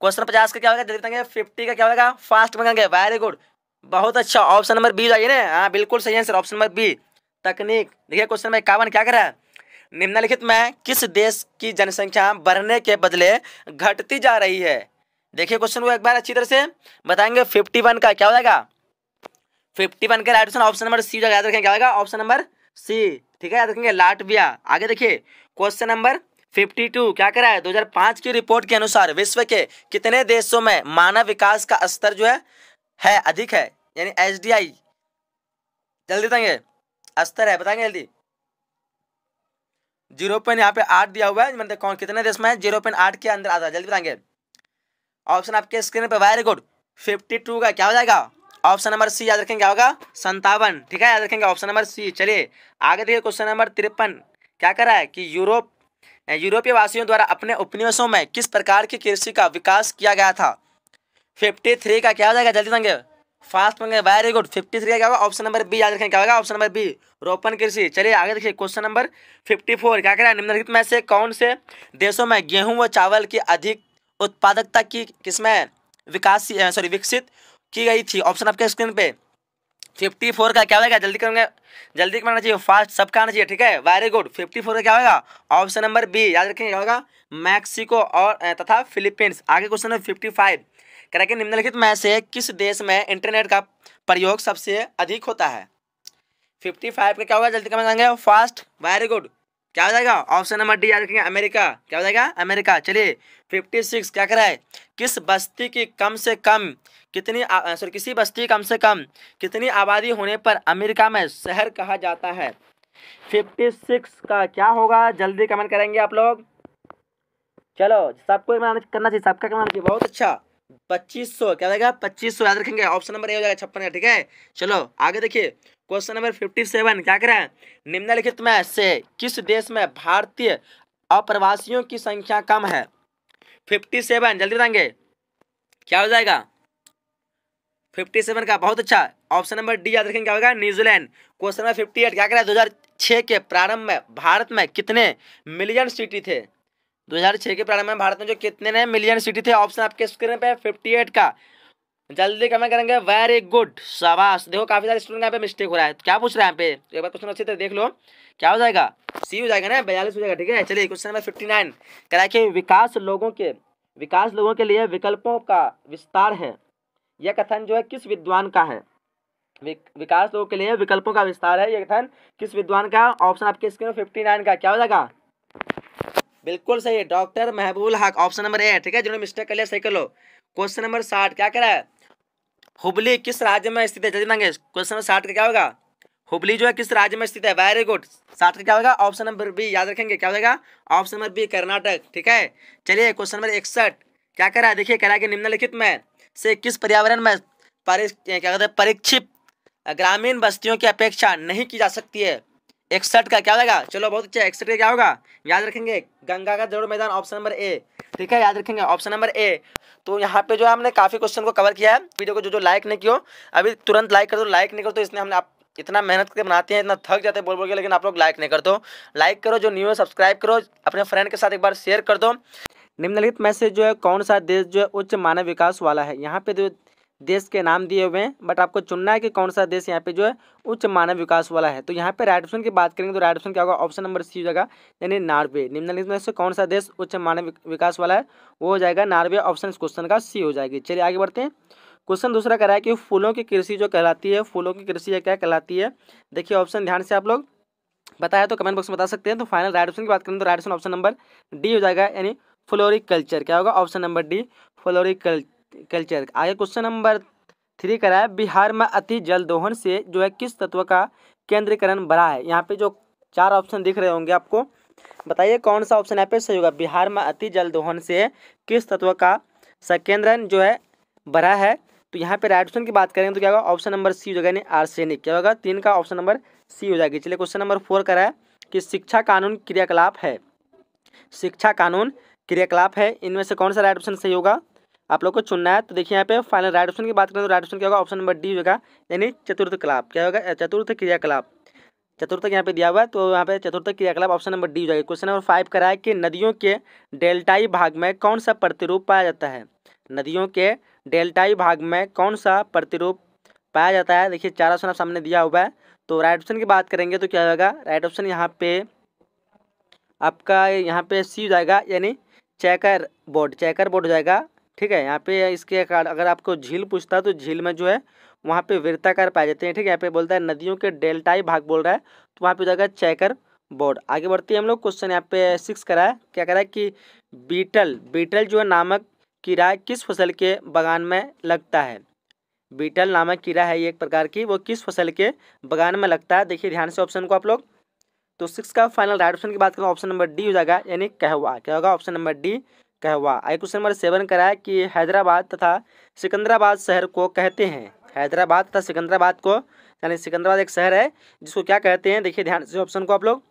Speaker 1: क्वेश्चन पचास का क्या होगा देख देंगे फिफ्टी का क्या होगा फास्ट में वेरी गुड बहुत अच्छा ऑप्शन नंबर बी जाइए ना हाँ बिल्कुल सही आंसर ऑप्शन नंबर बी तकनीक देखिए क्वेश्चन में इक्यावन क्या कर रहा है निम्नलिखित में किस देश की जनसंख्या बढ़ने के बदले घटती जा रही है देखिए क्वेश्चन को एक बार अच्छी तरह से बताएंगे फिफ्टी वन का क्या हो जाएगा फिफ्टी वन का right option option number C याद रखेंगे क्या होगा ऑप्शन नंबर सी ठीक है याद रखेंगे लाटविया आगे देखिए क्वेश्चन नंबर फिफ्टी टू क्या करा है दो हजार पांच की रिपोर्ट के अनुसार विश्व के कितने देशों में मानव विकास का स्तर जो है है अधिक है यानी एच जल्दी देंगे स्तर है बताएंगे जल्दी जीरो पॉइंट यहाँ पे आठ दिया हुआ है मतलब कौन कितने देश में है जीरो पॉइंट आठ के अंदर आता है जल्दी बताएंगे ऑप्शन आपके स्क्रीन पे वेरी गुड फिफ्टी टू का क्या हो जाएगा ऑप्शन नंबर सी याद रखेंगे क्या होगा संतावन ठीक है याद रखेंगे ऑप्शन नंबर सी चलिए आगे देखिए क्वेश्चन नंबर तिरपन क्या कर रहा है कि यूरोप यूरोपीय वासियों द्वारा अपने उपनिवेशों में किस प्रकार की कृषि का विकास किया गया था फिफ्टी थ्री का क्या हो जाएगा जल्दी देंगे फास्ट मंगे वेरी गुड फिफ्टी थ्री क्या होगा ऑप्शन नंबर बी याद रखें क्या होगा ऑप्शन नंबर बी रोपण कृषि चलिए आगे देखिए क्वेश्चन नंबर फिफ्टी फोर क्या कह रहा है निम्नलिखित में से कौन से देशों में गेहूं व चावल की अधिक उत्पादकता की किसमें विकास सॉरी विकसित की गई थी ऑप्शन आपके स्क्रीन पे फिफ्टी फोर का क्या होगा जल्दी करेंगे जल्दी करना चाहिए फास्ट सबका आना चाहिए ठीक है वेरी गुड फिफ्टी फोर का क्या होगा ऑप्शन नंबर बी याद रखेंगे क्या होगा मैक्सिको और तथा फिलीपींस आगे क्वेश्चन है फिफ्टी फाइव कह कि निम्नलिखित में से किस देश में इंटरनेट का प्रयोग सबसे अधिक होता है फिफ्टी फाइव का क्या होगा जल्दी कमेंट करेंगे फास्ट वेरी गुड क्या हो जाएगा ऑप्शन नंबर डी याद रखेंगे अमेरिका क्या हो जाएगा अमेरिका चलिए फिफ्टी सिक्स क्या करा है किस बस्ती की कम से कम कितनी सॉरी किसी बस्ती कम से कम कितनी आबादी होने पर अमेरिका में शहर कहा जाता है फिफ्टी सिक्स का क्या होगा जल्दी कमेंट करेंगे आप लोग चलो सबको करना चाहिए सबका कमेंट चाहिए बहुत अच्छा पच्चीस सौ क्या देगा पच्चीस सौ याद रखेंगे ऑप्शन नंबर ए हो जाएगा छप्पन का ठीक है चलो आगे देखिए क्वेश्चन नंबर फिफ्टी सेवन क्या करें निम्नलिखित में से किस देश में भारतीय अप्रवासियों की संख्या कम है फिफ्टी सेवन जल्दी बताएंगे क्या हो जाएगा फिफ्टी सेवन का बहुत अच्छा ऑप्शन नंबर डी याद रखेंगे क्या होगा New Zealand question number fifty eight क्या करें दो हजार छः के प्रारंभ में भारत में कितने मिलियन सिटी थे 2006 के प्रारंभ में भारत में जो कितने नए मिलियन सिटी थे ऑप्शन आपके स्क्रीन पे 58 का जल्दी कमेंट करेंगे वेरी गुड शाबाश देखो काफी सारे स्टूडेंट यहाँ पे मिस्टेक हो रहा है तो क्या पूछ रहे हैं यहाँ पे एक बार क्वेश्चन अच्छी तरह देख लो क्या हो जाएगा सी हो जाएगा ना बयालीस हो जाएगा ठीक है चलिए क्वेश्चन नंबर फिफ्टी नाइन कह कि विकास लोगों के विकास लोगों के लिए विकल्पों का विस्तार है यह कथन जो है किस विद्वान का है विकास लोगों के लिए विकल्पों का विस्तार है यह कथन किस विद्वान का ऑप्शन आपके स्क्रीन फिफ्टी नाइन का क्या हो जाएगा बिल्कुल सही है डॉक्टर महबूल हक ऑप्शन नंबर ए ठीक है जिन्होंने मिस्टेक कर लिया सही कर लो क्वेश्चन नंबर साठ क्या करा है हुबली किस राज्य में स्थित है जल्दी मांगे क्वेश्चन नंबर साठ का क्या होगा हुबली जो है किस राज्य में स्थित है वेरी गुड साठ का क्या होगा ऑप्शन नंबर बी याद रखेंगे क्या होगा ऑप्शन नंबर बी कर्नाटक ठीक है चलिए क्वेश्चन नंबर इकसठ क्या करा है देखिए कह रहा है कि निम्नलिखित में से किस पर्यावरण में क्या कहते हैं परीक्षित ग्रामीण बस्तियों की अपेक्षा नहीं की जा सकती है इकसठ का क्या हो जाएगा चलो बहुत अच्छा इकसठ का क्या होगा याद रखेंगे गंगा का दौड़ मैदान ऑप्शन नंबर ए ठीक है याद रखेंगे ऑप्शन नंबर ए तो यहाँ पे जो है हमने काफ़ी क्वेश्चन को कवर किया है वीडियो को जो जो लाइक नहीं किया अभी तुरंत लाइक कर दो लाइक नहीं कर तो इसने हमने आप इतना मेहनत करके बनाते हैं इतना थक जाते हैं बोल बोल के लेकिन आप लोग लाइक नहीं कर दो लाइक करो जो न्यू है सब्सक्राइब करो अपने फ्रेंड के साथ एक बार शेयर कर दो निम्नलिखित में से जो है कौन सा देश जो है उच्च मानव विकास वाला है यहाँ पे जो देश के नाम दिए हुए हैं बट आपको चुनना है कि कौन सा देश यहाँ पे जो है उच्च मानव विकास वाला है तो यहाँ पे राइट ऑप्शन की बात करेंगे तो राइट ऑप्शन क्या होगा ऑप्शन नंबर सी हो जाएगा यानी नॉर्वे निम्नलिखित में से कौन सा देश उच्च मानव विकास वाला है वो हो जाएगा नार्वे ऑप्शन क्वेश्चन का सी हो जाएगी चलिए आगे बढ़ते हैं क्वेश्चन दूसरा कह रहा है कि फूलों की कृषि जो कहलाती है फूलों की कृषि क्या कहलाती है देखिए ऑप्शन ध्यान से आप लोग बताया तो कमेंट बॉक्स में बता सकते हैं तो फाइनल राइट ऑप्शन की बात करें तो right option option number D हो जाएगा यानी फ्लोरिकल्चर क्या होगा option number D floriculture culture आगे क्वेश्चन नंबर थ्री करा है बिहार में अति जल दोहन से जो है किस तत्व का केंद्रीकरण बढ़ा है यहाँ पे जो चार ऑप्शन दिख रहे होंगे आपको बताइए कौन सा ऑप्शन यहाँ पे सही होगा बिहार में अति जल दोहन से किस तत्व का संकेंद्रन जो है बढ़ा है तो यहाँ पे राइट ऑप्शन की बात करेंगे तो क्या होगा ऑप्शन नंबर सी हो जाएगा यानी आर्सेनिक क्या होगा तीन का ऑप्शन नंबर सी हो जाएगी चलिए क्वेश्चन नंबर फोर करा है कि शिक्षा कानून क्रियाकलाप है शिक्षा कानून क्रियाकलाप है इनमें से कौन सा राइट ऑप्शन सही होगा आप लोग को चुनना है तो देखिए यहाँ पे फाइनल राइट ऑप्शन की बात करें तो राइट ऑप्शन क्या होगा ऑप्शन नंबर डी होगा यानी चतुर्थ कलाप क्या होगा चतुर्थ क्रियाकलाप चतुर्थक यहाँ पे दिया हुआ है तो यहाँ पे चतुर्थक क्रियाकलाप ऑप्शन नंबर डी हो जाएगा क्वेश्चन नंबर फाइव करा है कि नदियों के डेल्टाई भाग में कौन सा प्रतिरूप पाया जाता है नदियों के डेल्टाई भाग में कौन सा प्रतिरूप पाया जाता है देखिए चार ऑप्शन आप सामने दिया हुआ है तो राइट ऑप्शन की बात करेंगे तो क्या होगा राइट ऑप्शन यहाँ पे आपका यहाँ पे सी हो जाएगा यानी चेकर बोर्ड चेकर बोर्ड हो जाएगा ठीक है यहाँ पे इसके अगर आपको झील पूछता तो झील में जो है वहाँ पे वृत्ताकार पाए जाते हैं ठीक है यहाँ पे बोलता है नदियों के डेल्टाई भाग बोल रहा है तो वहाँ पे जाएगा चैकर बोर्ड आगे बढ़ती है हम लोग क्वेश्चन यहाँ पे सिक्स करा है क्या करा है कि बीटल बीटल जो है नामक कीड़ा किस फसल के बगान में लगता है बीटल नामक कीड़ा है ये एक प्रकार की वो किस फसल के बगान में लगता है देखिए ध्यान से ऑप्शन को आप लोग तो सिक्स का फाइनल राइट ऑप्शन की बात करें ऑप्शन नंबर डी हो जाएगा यानी कहवा क्या होगा ऑप्शन नंबर डी कहवा आई क्वेश्चन नंबर सेवन कराए कि हैदराबाद तथा सिकंदराबाद शहर को कहते हैं हैदराबाद तथा सिकंदराबाद को यानी सिकंदराबाद एक शहर है जिसको क्या कहते हैं देखिए ध्यान से ऑप्शन को आप लोग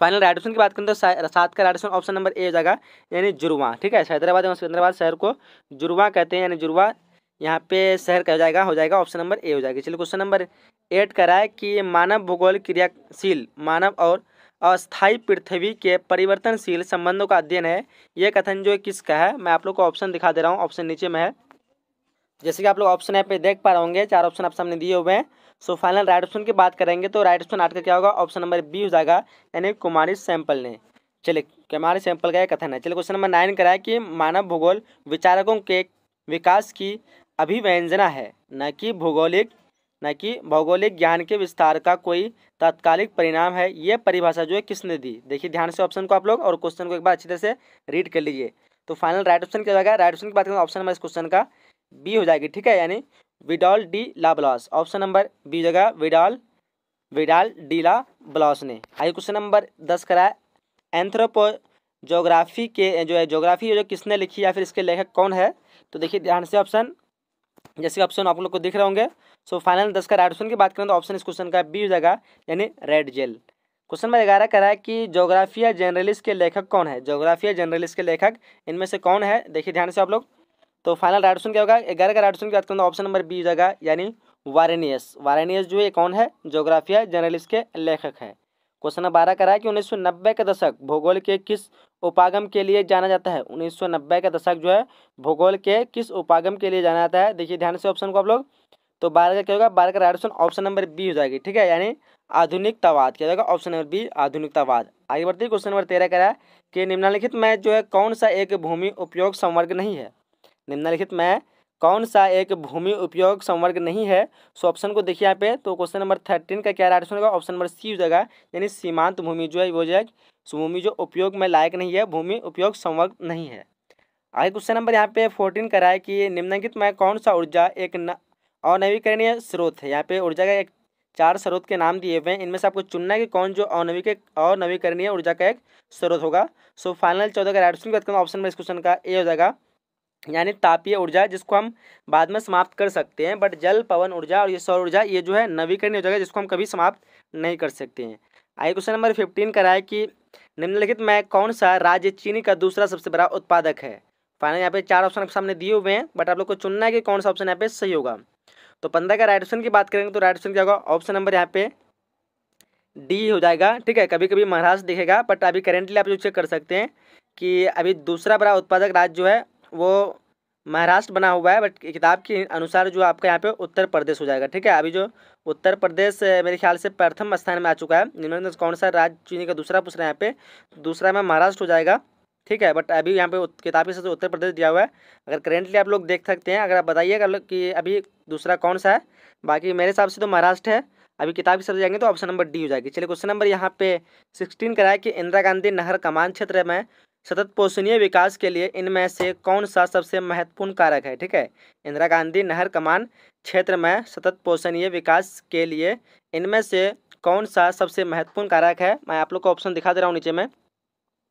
Speaker 1: फाइनल राइट ऑप्शन की बात करें तो सात का right option option number A हो जाएगा यानी जुड़वा ठीक है हैदराबाद एवं सिकंदराबाद शहर को जुड़वा कहते हैं यानी जुड़वा यहाँ पे शहर कह जाएगा हो जाएगा ऑप्शन नंबर ए हो जाएगा चलिए क्वेश्चन नंबर एट कराए कि मानव भूगोल क्रियाशील मानव और अस्थायी पृथ्वी के परिवर्तनशील संबंधों का अध्ययन है यह कथन जो किसका है मैं आप लोग को ऑप्शन दिखा दे रहा हूँ ऑप्शन नीचे में है जैसे कि आप लोग ऑप्शन यहाँ पे देख पा रहे होंगे चार ऑप्शन आप सामने दिए हुए हैं सो फाइनल राइट ऑप्शन की बात करेंगे तो राइट ऑप्शन आठ का क्या होगा ऑप्शन नंबर बी हो जाएगा यानी कुमारी सैंपल ने चलिए कुमारी सैंपल का यह कथन है चलिए क्वेश्चन नंबर नाइन कराए कि मानव भूगोल विचारकों के विकास की अभिव्यंजना है न कि भूगोलिक न कि भौगोलिक ज्ञान के विस्तार का कोई तात्कालिक परिणाम है ये परिभाषा जो है किसने दी देखिए ध्यान से ऑप्शन को आप लोग और क्वेश्चन को एक बार अच्छी तरह से रीड कर लीजिए तो फाइनल राइट ऑप्शन क्या जाएगा राइट ऑप्शन की बात करें ऑप्शन तो नंबर इस क्वेश्चन का बी हो जाएगी ठीक है यानी Vidal de la Blache option number B हो जाएगा विडॉल विडाल ला ब्लॉस ने आइए क्वेश्चन नंबर दस करा एंथ्रोपो जोग्राफी के जो है जोग्राफी जो किसने लिखी या फिर इसके लेखक कौन है तो देखिए ध्यान से ऑप्शन जैसे ऑप्शन आप लोग को दिख रहे होंगे सो फाइनल दस का राइट ऑप्शन की बात करें तो ऑप्शन इस क्वेश्चन का बी हो जाएगा यानी रेड जेल क्वेश्चन नंबर ग्यारह कह रहा है कि जोग्राफिया जर्नलिस्ट के लेखक कौन है जोग्राफिया जर्नलिस्ट के लेखक इनमें से कौन है देखिए ध्यान से आप लोग तो फाइनल राइट ऑप्शन क्या होगा ग्यारह का राइट ऑप्शन की बात करें तो ऑप्शन नंबर बी हो जाएगा यानी वारेनियस वारेनियस जो है कौन है जोग्राफिया जर्नलिस्ट के लेखक है क्वेश्चन नंबर बारह कह रहा है कि उन्नीस का दशक भूगोल के किस उपागम के लिए जाना जाता है उन्नीस का दशक जो है भूगोल के किस उपागम के लिए जाना जाता है देखिए ध्यान से ऑप्शन को आप लोग तो बारह का क्या होगा बारह का right option option number B हो जाएगी ठीक है यानी आधुनिकतावाद क्या होगा ऑप्शन नंबर बी आधुनिकतावाद आगे बढ़ते क्वेश्चन नंबर तेरह कह रहा है कि निम्नलिखित में जो है कौन सा एक भूमि उपयोग संवर्ग नहीं है निम्नलिखित में कौन सा एक भूमि उपयोग संवर्ग नहीं है सो ऑप्शन को देखिए यहाँ पे तो क्वेश्चन नंबर थर्टीन का क्या राइट ऑप्शन होगा ऑप्शन नंबर सी हो जाएगा यानी सीमांत भूमि जो है वो जाए भूमि जो उपयोग में लायक नहीं है भूमि उपयोग संवर्ग नहीं है आगे क्वेश्चन नंबर यहाँ पे फोर्टीन कराए है कि निम्नलिखित में कौन सा ऊर्जा एक और नवीकरणीय स्रोत है यहाँ पे ऊर्जा का एक चार स्रोत के नाम दिए हुए हैं इनमें से आपको चुनना है कि कौन जो अनवीक और नवीकरणीय ऊर्जा का एक स्रोत होगा सो फाइनल चौदह का राइट ऑप्शन ऑप्शन में इस क्वेश्चन का ए हो जाएगा यानी तापीय ऊर्जा जिसको हम बाद में समाप्त कर सकते हैं बट जल पवन ऊर्जा और ये सौर ऊर्जा ये जो है नवीकरणीय ऊर्जा जिसको हम कभी समाप्त नहीं कर सकते हैं आइए क्वेश्चन नंबर फिफ्टीन का है कि निम्नलिखित में कौन सा राज्य चीनी का दूसरा सबसे बड़ा उत्पादक है फाइनल यहाँ पे चार ऑप्शन आपके सामने दिए हुए हैं बट आप लोग को चुनना है कि कौन सा ऑप्शन यहाँ पे सही होगा तो पंद्रह का राइट ऑप्शन की बात करेंगे तो राइट ऑप्शन क्या होगा ऑप्शन नंबर यहाँ पे डी हो जाएगा ठीक है कभी कभी महाराष्ट्र दिखेगा बट अभी करेंटली आप जो चेक कर सकते हैं कि अभी दूसरा बड़ा उत्पादक राज्य जो है वो महाराष्ट्र बना हुआ है बट किताब के अनुसार जो आपका यहाँ पे उत्तर प्रदेश हो जाएगा ठीक है अभी जो उत्तर प्रदेश मेरे ख्याल से प्रथम स्थान में आ चुका है निम्न कौन सा राज्य चीनी का दूसरा पूछ रहे हैं यहाँ पे दूसरा में महाराष्ट्र हो जाएगा ठीक है बट अभी यहाँ पे किताबी साथ तो उत्तर प्रदेश दिया हुआ है अगर करेंटली आप लोग देख सकते हैं अगर आप बताइएगा कि अभी दूसरा कौन सा है बाकी मेरे हिसाब से तो महाराष्ट्र है अभी किताब की सब्जी जाएंगे तो ऑप्शन नंबर डी हो जाएगी चलिए क्वेश्चन नंबर यहाँ पे सिक्सटीन कराए कि इंदिरा गांधी नहर कमान क्षेत्र में सतत पोषणीय विकास के लिए इनमें से कौन सा सबसे महत्वपूर्ण कारक है ठीक है इंदिरा गांधी नहर कमान क्षेत्र में सतत पोषणीय विकास के लिए इनमें से कौन सा सबसे महत्वपूर्ण कारक है मैं आप लोग को ऑप्शन दिखा दे रहा हूँ नीचे में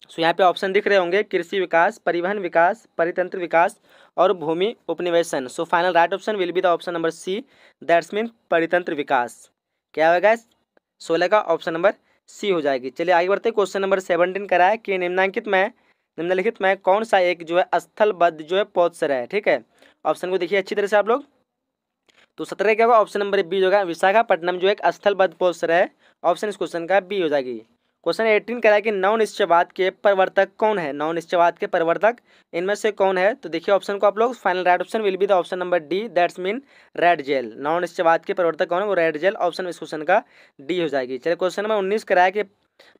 Speaker 1: सो यहाँ पे ऑप्शन दिख रहे होंगे कृषि विकास परिवहन विकास परितंत्र विकास और भूमि उपनिवेशन so final right option will be the option number C that's mean परितंत्र विकास क्या होगा सोलह का ऑप्शन नंबर सी हो जाएगी चलिए आगे बढ़ते क्वेश्चन नंबर सेवनटीन करा है कि निम्नांकित में निम्नलिखित में कौन सा एक जो है स्थलबद्ध जो है पौधसर है ठीक है ऑप्शन को देखिए अच्छी तरह से आप लोग तो सत्रह क्या होगा ऑप्शन नंबर बी होगा विशाखापट्टनम जो एक स्थलबद्ध पौधसर है ऑप्शन इस क्वेश्चन का बी हो जाएगी क्वेश्चन एटीन कह रहा है कि नौ निश्चयवाद के प्रवर्तक कौन है नौ निश्चयवाद के प्रवर्तक इनमें से कौन है तो देखिए ऑप्शन को आप लोग final right option will be the option number D that's mean Ratzel नौ निश्चयवाद के प्रवर्तक कौन है वो रेड जेल ऑप्शन इस क्वेश्चन का डी हो जाएगी चलिए क्वेश्चन नंबर उन्नीस कराया कि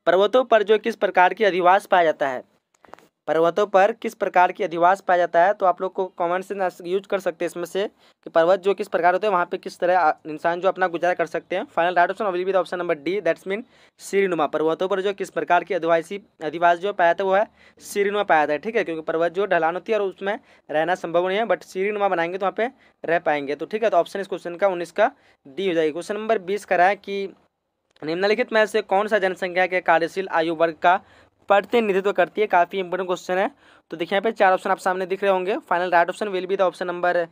Speaker 1: पर्वतों पर जो किस प्रकार की अधिवास पाया जाता है पर्वतों पर किस प्रकार की अधिवास पाया जाता है तो आप लोग को कॉमेंट से यूज कर सकते हैं इसमें से कि पर्वत जो किस प्रकार होते हैं वहाँ पे किस तरह इंसान जो अपना गुजारा कर सकते हैं final right option available option number D that's mean सीरीनुमा पर्वतों पर जो किस प्रकार की अधिवासी अधिवास जो पाया था वो है सीरीनुमा पाया जाता है ठीक है क्योंकि पर्वत जो ढलान होती है और उसमें रहना संभव नहीं है बट सीरीनुमा बनाएंगे तो वहाँ पर रह पाएंगे तो ठीक है तो ऑप्शन इस क्वेश्चन का उन्नीस का डी हो जाएगी क्वेश्चन नंबर बीस कराए है कि निम्नलिखित में से कौन सा जनसंख्या के कार्यशील आयु वर्ग का प्रतिनिधित्व करती है काफ़ी इंपॉर्टेंट क्वेश्चन है तो देखिए यहाँ पे चार ऑप्शन आप सामने दिख रहे होंगे final right option will be the option number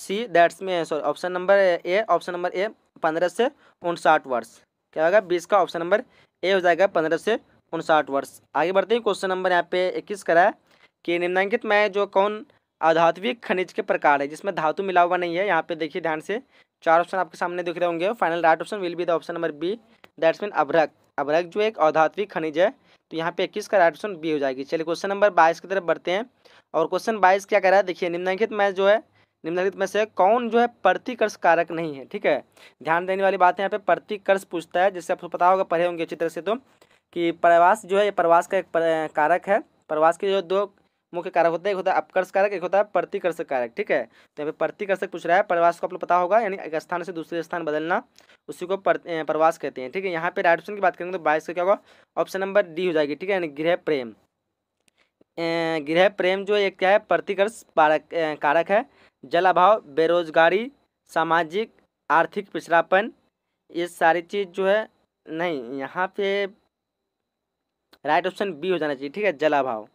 Speaker 1: C that's mean sorry option number A option number A पंद्रह से उनसाठ वर्ष क्या होगा बीस का ऑप्शन नंबर ए हो जाएगा पंद्रह से उनसाठ वर्ष आगे बढ़ते हैं क्वेश्चन नंबर यहाँ पे इक्कीस करा है कि निम्नांकित में जो कौन आधात्विक खनिज के प्रकार है जिसमें धातु मिला हुआ नहीं है यहाँ पे देखिए ध्यान से चार ऑप्शन आपके सामने दिख रहे होंगे final right option will be the option number B that's mean अभ्रक अभ्रक जो एक अधात्विक खनिज है तो यहाँ पे इक्कीस का राइट ऑप्शन बी हो जाएगी चलिए क्वेश्चन नंबर बाईस की तरफ बढ़ते हैं और क्वेश्चन बाईस क्या कह रहा है देखिए निम्नलिखित मैच जो है निम्नलिखित में से कौन जो है प्रतिकर्ष कारक नहीं है ठीक है ध्यान देने वाली बात है यहाँ पे प्रतिकर्ष पूछता है जिससे आपको पता होगा पढ़े होंगे अच्छी तरह से तो कि प्रवास जो है ये प्रवास का एक कारक है प्रवास के जो दो मुख्य कारक होता है एक होता है अपकर्ष कारक एक होता है प्रतिकर्षक कारक ठीक है तो यहाँ पे प्रतिकर्षक पूछ रहा है प्रवास को आप लोग पता होगा यानी एक स्थान से दूसरे स्थान बदलना उसी को प्रवास कहते हैं ठीक है यहाँ पे राइट ऑप्शन की बात करेंगे तो बाईस का क्या होगा ऑप्शन नंबर डी हो जाएगी ठीक है यानी गृह प्रेम गृह प्रेम जो एक क्या है प्रतिकर्ष कारक है जल अभाव बेरोजगारी सामाजिक आर्थिक पिछड़ापन ये सारी चीज़ जो है नहीं यहाँ पे राइट ऑप्शन बी हो जाना चाहिए ठीक है जल अभाव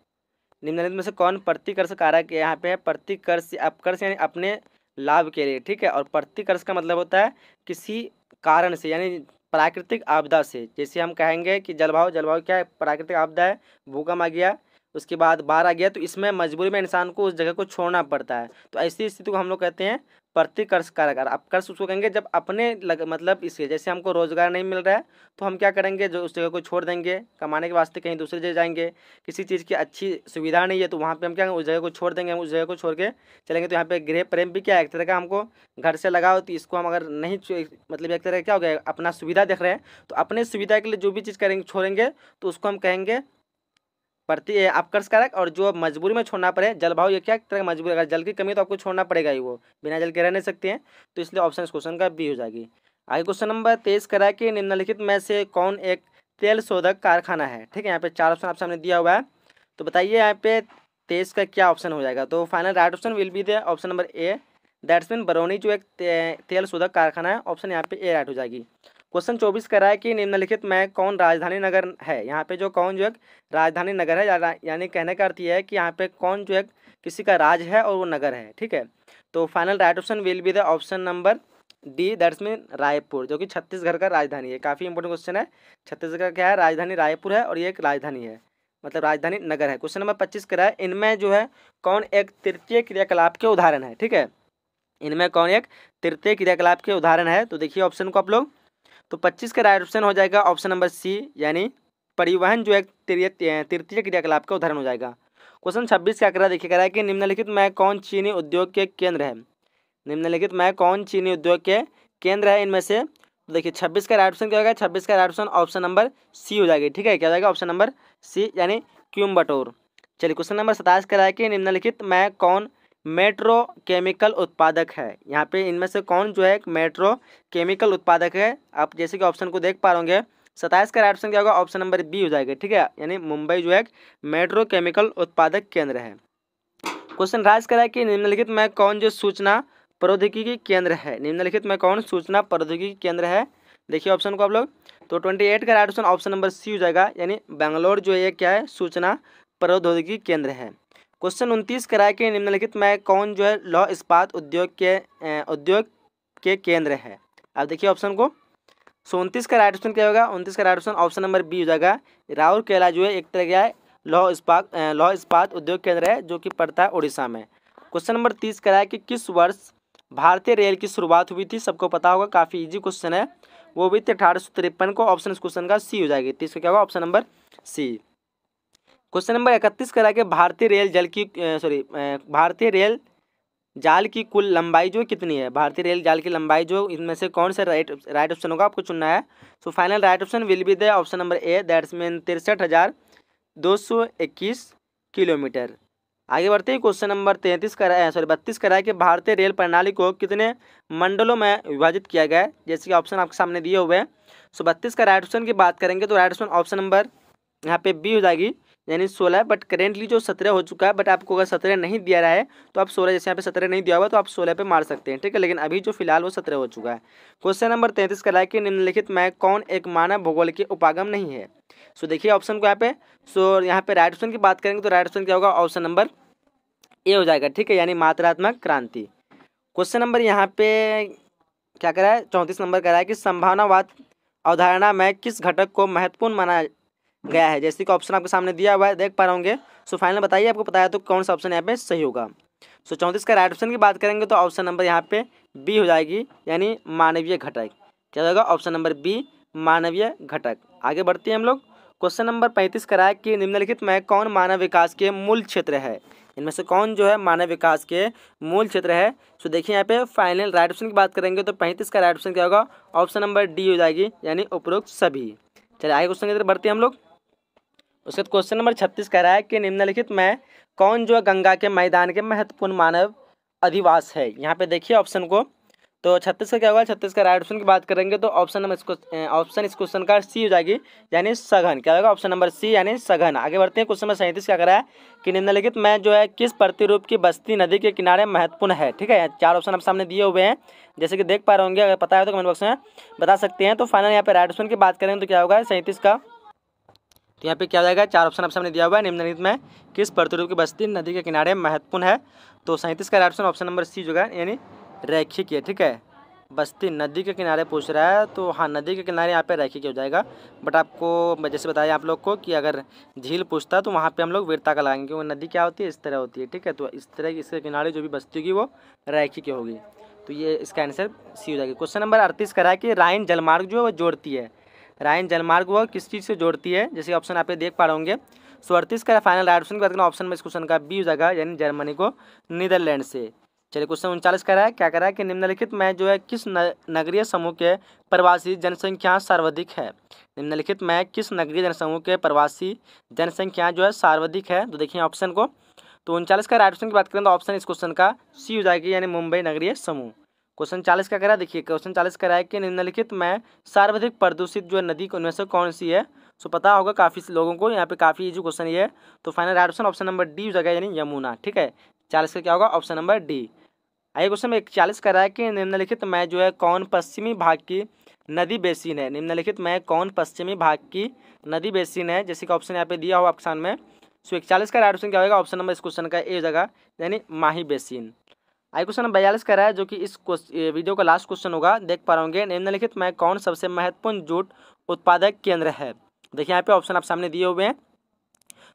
Speaker 1: निम्नलिखित में से कौन प्रतिकर्ष कारक है यहाँ पे है प्रतिकर्ष अपकर्ष यानी अपने लाभ के लिए ठीक है और प्रतिकर्ष का मतलब होता है किसी कारण से यानी प्राकृतिक आपदा से जैसे हम कहेंगे कि जलभाव जलभाव क्या है प्राकृतिक आपदा है भूकंप आ गया उसके बाद बाढ़ आ गया तो इसमें मजबूरी में इंसान को उस जगह को छोड़ना पड़ता है तो ऐसी स्थिति को हम लोग कहते हैं प्रतिकर्ष कारागार आप कर्ष उसको कहेंगे जब अपने लग, मतलब इसके जैसे हमको रोज़गार नहीं मिल रहा है तो हम क्या करेंगे जो उस जगह को छोड़ देंगे कमाने के वास्ते कहीं दूसरी जगह जाएंगे किसी चीज़ की अच्छी सुविधा नहीं है तो वहाँ पे हम क्या उस जगह को छोड़ देंगे हम उस जगह को छोड़ के चलेंगे तो यहाँ पे गृह प्रेम भी क्या है एक तरह का हमको घर से लगाओ तो इसको हम अगर नहीं मतलब एक तरह का क्या हो गया अपना सुविधा देख रहे हैं तो अपने सुविधा के लिए जो भी चीज़ करेंगे छोड़ेंगे तो उसको हम कहेंगे प्रति अपकर्ष कारक और जो मजबूरी में छोड़ना पड़े जलभाव ये क्या तरह मजबूरी अगर जल की कमी तो आपको छोड़ना पड़ेगा ही वो बिना जल के रह नहीं सकते हैं तो इसलिए ऑप्शन इस क्वेश्चन का बी हो जाएगी आगे क्वेश्चन नंबर तेईस करा कि निम्नलिखित में से कौन एक तेल शोधक कारखाना है ठीक है यहाँ पे चार ऑप्शन आपसे हमने दिया हुआ है तो बताइए यहाँ पे तेईस का क्या ऑप्शन हो जाएगा तो final right option will be the option number A that's mean Barauni जो एक तेल शोधक कारखाना है ऑप्शन यहाँ पे ए राइट हो जाएगी क्वेश्चन चौबीस कह रहा है कि निम्नलिखित में कौन राजधानी नगर है यहाँ पे जो कौन जो है राजधानी नगर है यानी कहने का अर्थ यह है कि यहाँ पे कौन जो है किसी का राज है और वो नगर है ठीक है तो final right option will be the option number D that's mean Raipur जो कि छत्तीसगढ़ का राजधानी है काफ़ी इंपॉर्टेंट क्वेश्चन है छत्तीसगढ़ क्या है राजधानी रायपुर है और ये एक राजधानी है मतलब राजधानी नगर है क्वेश्चन नंबर पच्चीस कह रहा है इनमें जो है कौन एक तृतीय क्रियाकलाप के उदाहरण है ठीक है इनमें कौन एक तृतीय क्रियाकलाप के उदाहरण है तो देखिए ऑप्शन को आप लोग तो पच्चीस का राइट ऑप्शन हो जाएगा ऑप्शन नंबर सी यानी परिवहन जो है तृतीय क्रियाकलाप का उदाहरण हो जाएगा क्वेश्चन छब्बीस का आंकड़ा देखिए कराए कि निम्नलिखित में कौन चीनी उद्योग के केंद्र है निम्नलिखित में कौन चीनी उद्योग के केंद्र है इनमें से तो देखिए छब्बीस का राइट ऑप्शन क्या होगा छब्बीस का right option option number C हो जाएगी ठीक है क्या हो जाएगा ऑप्शन नंबर सी यानी क्यूम चलिए क्वेश्चन नंबर सताइस कह है कि निम्नलिखित में कौन मेट्रो केमिकल उत्पादक है यहाँ पे इनमें से कौन जो है मेट्रो केमिकल उत्पादक है आप जैसे कि ऑप्शन को देख पा रहे सताइस का ऑप्शन क्या होगा ऑप्शन नंबर बी हो जाएगा ठीक है यानी मुंबई जो है मेट्रो केमिकल उत्पादक केंद्र है क्वेश्चन राज करा कि निम्नलिखित में कौन जो सूचना प्रौद्योगिकी केंद्र है निम्नलिखित में कौन सूचना प्रौद्योगिकी केंद्र है देखिए ऑप्शन को आप लोग तो ट्वेंटी एट का right option option number C हो जाएगा यानी बेंगलोर जो है क्या है सूचना प्रौद्योगिकी केंद्र है क्वेश्चन उनतीस कराए कि निम्नलिखित में कौन जो है लौह इस्पात उद्योग के उद्योग के केंद्र है अब देखिए ऑप्शन को सो उनतीस का राइट ऑप्शन क्या होगा उनतीस का right option option number B हो जाएगा राहुल केला जो है एक तरह क्या है लौह इस्पात लौह इस्पात उद्योग केंद्र है जो कि पड़ता है उड़ीसा में क्वेश्चन नंबर तीस कराए कि किस वर्ष भारतीय रेल की शुरुआत हुई थी सबको पता होगा काफ़ी इजी क्वेश्चन है वो भी थे अठारह को ऑप्शन इस क्वेश्चन का सी हो जाएगी तीस का क्या होगा option number C question number इकतीस करा के भारतीय रेल जल की सॉरी भारतीय रेल जाल की कुल लंबाई जो कितनी है भारतीय रेल जाल की लंबाई जो इनमें से कौन सा राइट राइट ऑप्शन होगा आपको चुनना है so final right option will be the option number A that's mean तिरसठ हज़ार दो सौ इक्कीस किलोमीटर आगे बढ़ते हैं क्वेश्चन नंबर तैंतीस करा सॉरी बत्तीस करा है कि भारतीय रेल प्रणाली को कितने मंडलों में विभाजित किया गया है जैसे कि ऑप्शन आपके सामने दिए हुए हैं सो बत्तीस का राइट ऑप्शन की बात करेंगे तो राइट ऑप्शन ऑप्शन नंबर यहाँ पे बी हो जाएगी यानी सोलह बट करेंटली जो सत्रह हो चुका है बट आपको अगर सत्रह नहीं दिया रहा है तो आप सोलह जैसे यहाँ पे सत्रह नहीं दिया हुआ तो आप सोलह पे मार सकते हैं ठीक है लेकिन अभी जो फिलहाल वो सत्रह हो चुका है क्वेश्चन नंबर तैंतीस का कि निम्नलिखित में कौन एक मानव भूगोल के उपागम नहीं है सो देखिए ऑप्शन को यहाँ पे सो यहाँ पे राइट ऑप्शन की बात करेंगे तो राइट ऑप्शन क्या होगा ऑप्शन नंबर ए हो जाएगा ठीक है यानी मात्रात्मक क्रांति क्वेश्चन नंबर यहाँ पे क्या करा है चौंतीस नंबर कराए है कि संभावनावाद अवधारणा में किस घटक को महत्वपूर्ण माना गया है जैसे कि ऑप्शन आपके सामने दिया हुआ है देख पा रहे होंगे सो फाइनल बताइए आपको पता है तो कौन सा ऑप्शन यहाँ पे सही होगा सो चौंतीस का राइट ऑप्शन की बात करेंगे तो ऑप्शन नंबर यहाँ पे बी हो जाएगी यानी मानवीय घटक क्या होगा ऑप्शन नंबर बी मानवीय घटक आगे बढ़ते हैं हम लोग क्वेश्चन नंबर पैंतीस का राय कि निम्नलिखित में कौन मानव विकास के मूल क्षेत्र है इनमें से कौन जो है मानव विकास के मूल क्षेत्र है सो देखिए यहाँ पे फाइनल राइट ऑप्शन की बात करेंगे तो पैंतीस का राइट ऑप्शन क्या होगा ऑप्शन नंबर डी हो जाएगी यानी उपरोक्त सभी चलिए आगे क्वेश्चन की तरफ बढ़ते हैं हम लोग उसके बाद क्वेश्चन नंबर छत्तीस कह रहा है कि निम्नलिखित में कौन जो गंगा के मैदान के महत्वपूर्ण मानव अधिवास है यहाँ पे देखिए ऑप्शन को तो छत्तीस का क्या होगा छत्तीस का राइट ऑप्शन की बात करेंगे तो ऑप्शन नंबर इस ऑप्शन इस क्वेश्चन का सी हो जाएगी यानी सघन क्या होगा ऑप्शन नंबर सी यानी सघन आगे बढ़ते हैं क्वेश्चन नंबर सैंतीस क्या करा है कि निम्नलिखित में जो है किस प्रतिरूप की बस्ती नदी के किनारे महत्वपूर्ण है ठीक है चार ऑप्शन आप सामने दिए हुए हैं जैसे कि देख पा रहे होंगे अगर पता है तो कमेंट बॉक्स में बता सकते हैं तो फाइनल यहाँ पे राइट ऑप्शन की बात करें तो क्या होगा सैंतीस का तो यहाँ पे क्या जाएगा चार ऑप्शन आपसे हमने दिया हुआ है निम्नलिखित में किस प्रतिरूप की बस्ती नदी के किनारे महत्वपूर्ण है तो सैंतीस का ऑप्शन ऑप्शन नंबर सी जो है यानी रैखिक है ठीक है बस्ती नदी के किनारे पूछ रहा है तो हाँ नदी के किनारे यहाँ पे रैखिक हो जाएगा बट आपको जैसे बताया आप लोग को कि अगर झील पूछता तो वहाँ पे हम लोग वीरता का लगाएंगे क्योंकि नदी क्या होती है इस तरह होती है ठीक है तो इस तरह की इसके किनारे जो भी बस्ती होगी वो रैखिक होगी तो ये इसका आंसर सी हो जाएगी क्वेश्चन नंबर अड़तीस करा है कि राइन जलमार्ग जो है वो जोड़ती है राइन जलमार्ग वह किस चीज़ से जोड़ती है जैसे ऑप्शन आप ये देख पा रहे होंगे सो अड़तीस का फाइनल राइट ऑप्शन की बात करें ऑप्शन में इस क्वेश्चन का बी हो जाएगा यानी जर्मनी को नीदरलैंड से चलिए क्वेश्चन उनचालीस कह रहा है क्या कह रहा है कि निम्नलिखित में जो है किस नगरीय समूह के प्रवासी जनसंख्या सर्वाधिक है निम्नलिखित में किस नगरीय जनसमूह के प्रवासी जनसंख्या जो है सर्वाधिक है तो देखिए ऑप्शन को तो उनचालीस का राइट ऑप्शन की बात करें तो ऑप्शन इस क्वेश्चन का सी हो जाएगी यानी मुंबई नगरीय समूह क्वेश्चन चालीस का करा देखिए क्वेश्चन चालीस का है कि निम्नलिखित में सर्वाधिक प्रदूषित जो नदी उनमें से कौन सी है सो पता होगा काफ़ी लोगों को यहाँ पे काफ़ी जो क्वेश्चन ये है तो final right option option number D जगह यानी यमुना ठीक है चालीस का क्या होगा ऑप्शन नंबर डी आइए क्वेश्चन में एक चालीस का रहा है कि निम्नलिखित में जो है कौन पश्चिमी भाग की नदी बेसिन है निम्नलिखित में कौन पश्चिमी भाग की नदी बेसिन है जैसे कि ऑप्शन यहाँ पे दिया हुआ ऑप्शन में सो इकचालीस का राइट ऑप्शन क्या होगा ऑप्शन नंबर इस क्वेश्चन का ए जगह यानी माही बेसिन आई क्वेश्चन बयालीस का रहा है जो कि इस वीडियो का लास्ट क्वेश्चन होगा देख पा होंगे निम्नलिखित में कौन सबसे महत्वपूर्ण जूट उत्पादक केंद्र है देखिए यहाँ पे ऑप्शन आप सामने दिए हुए हैं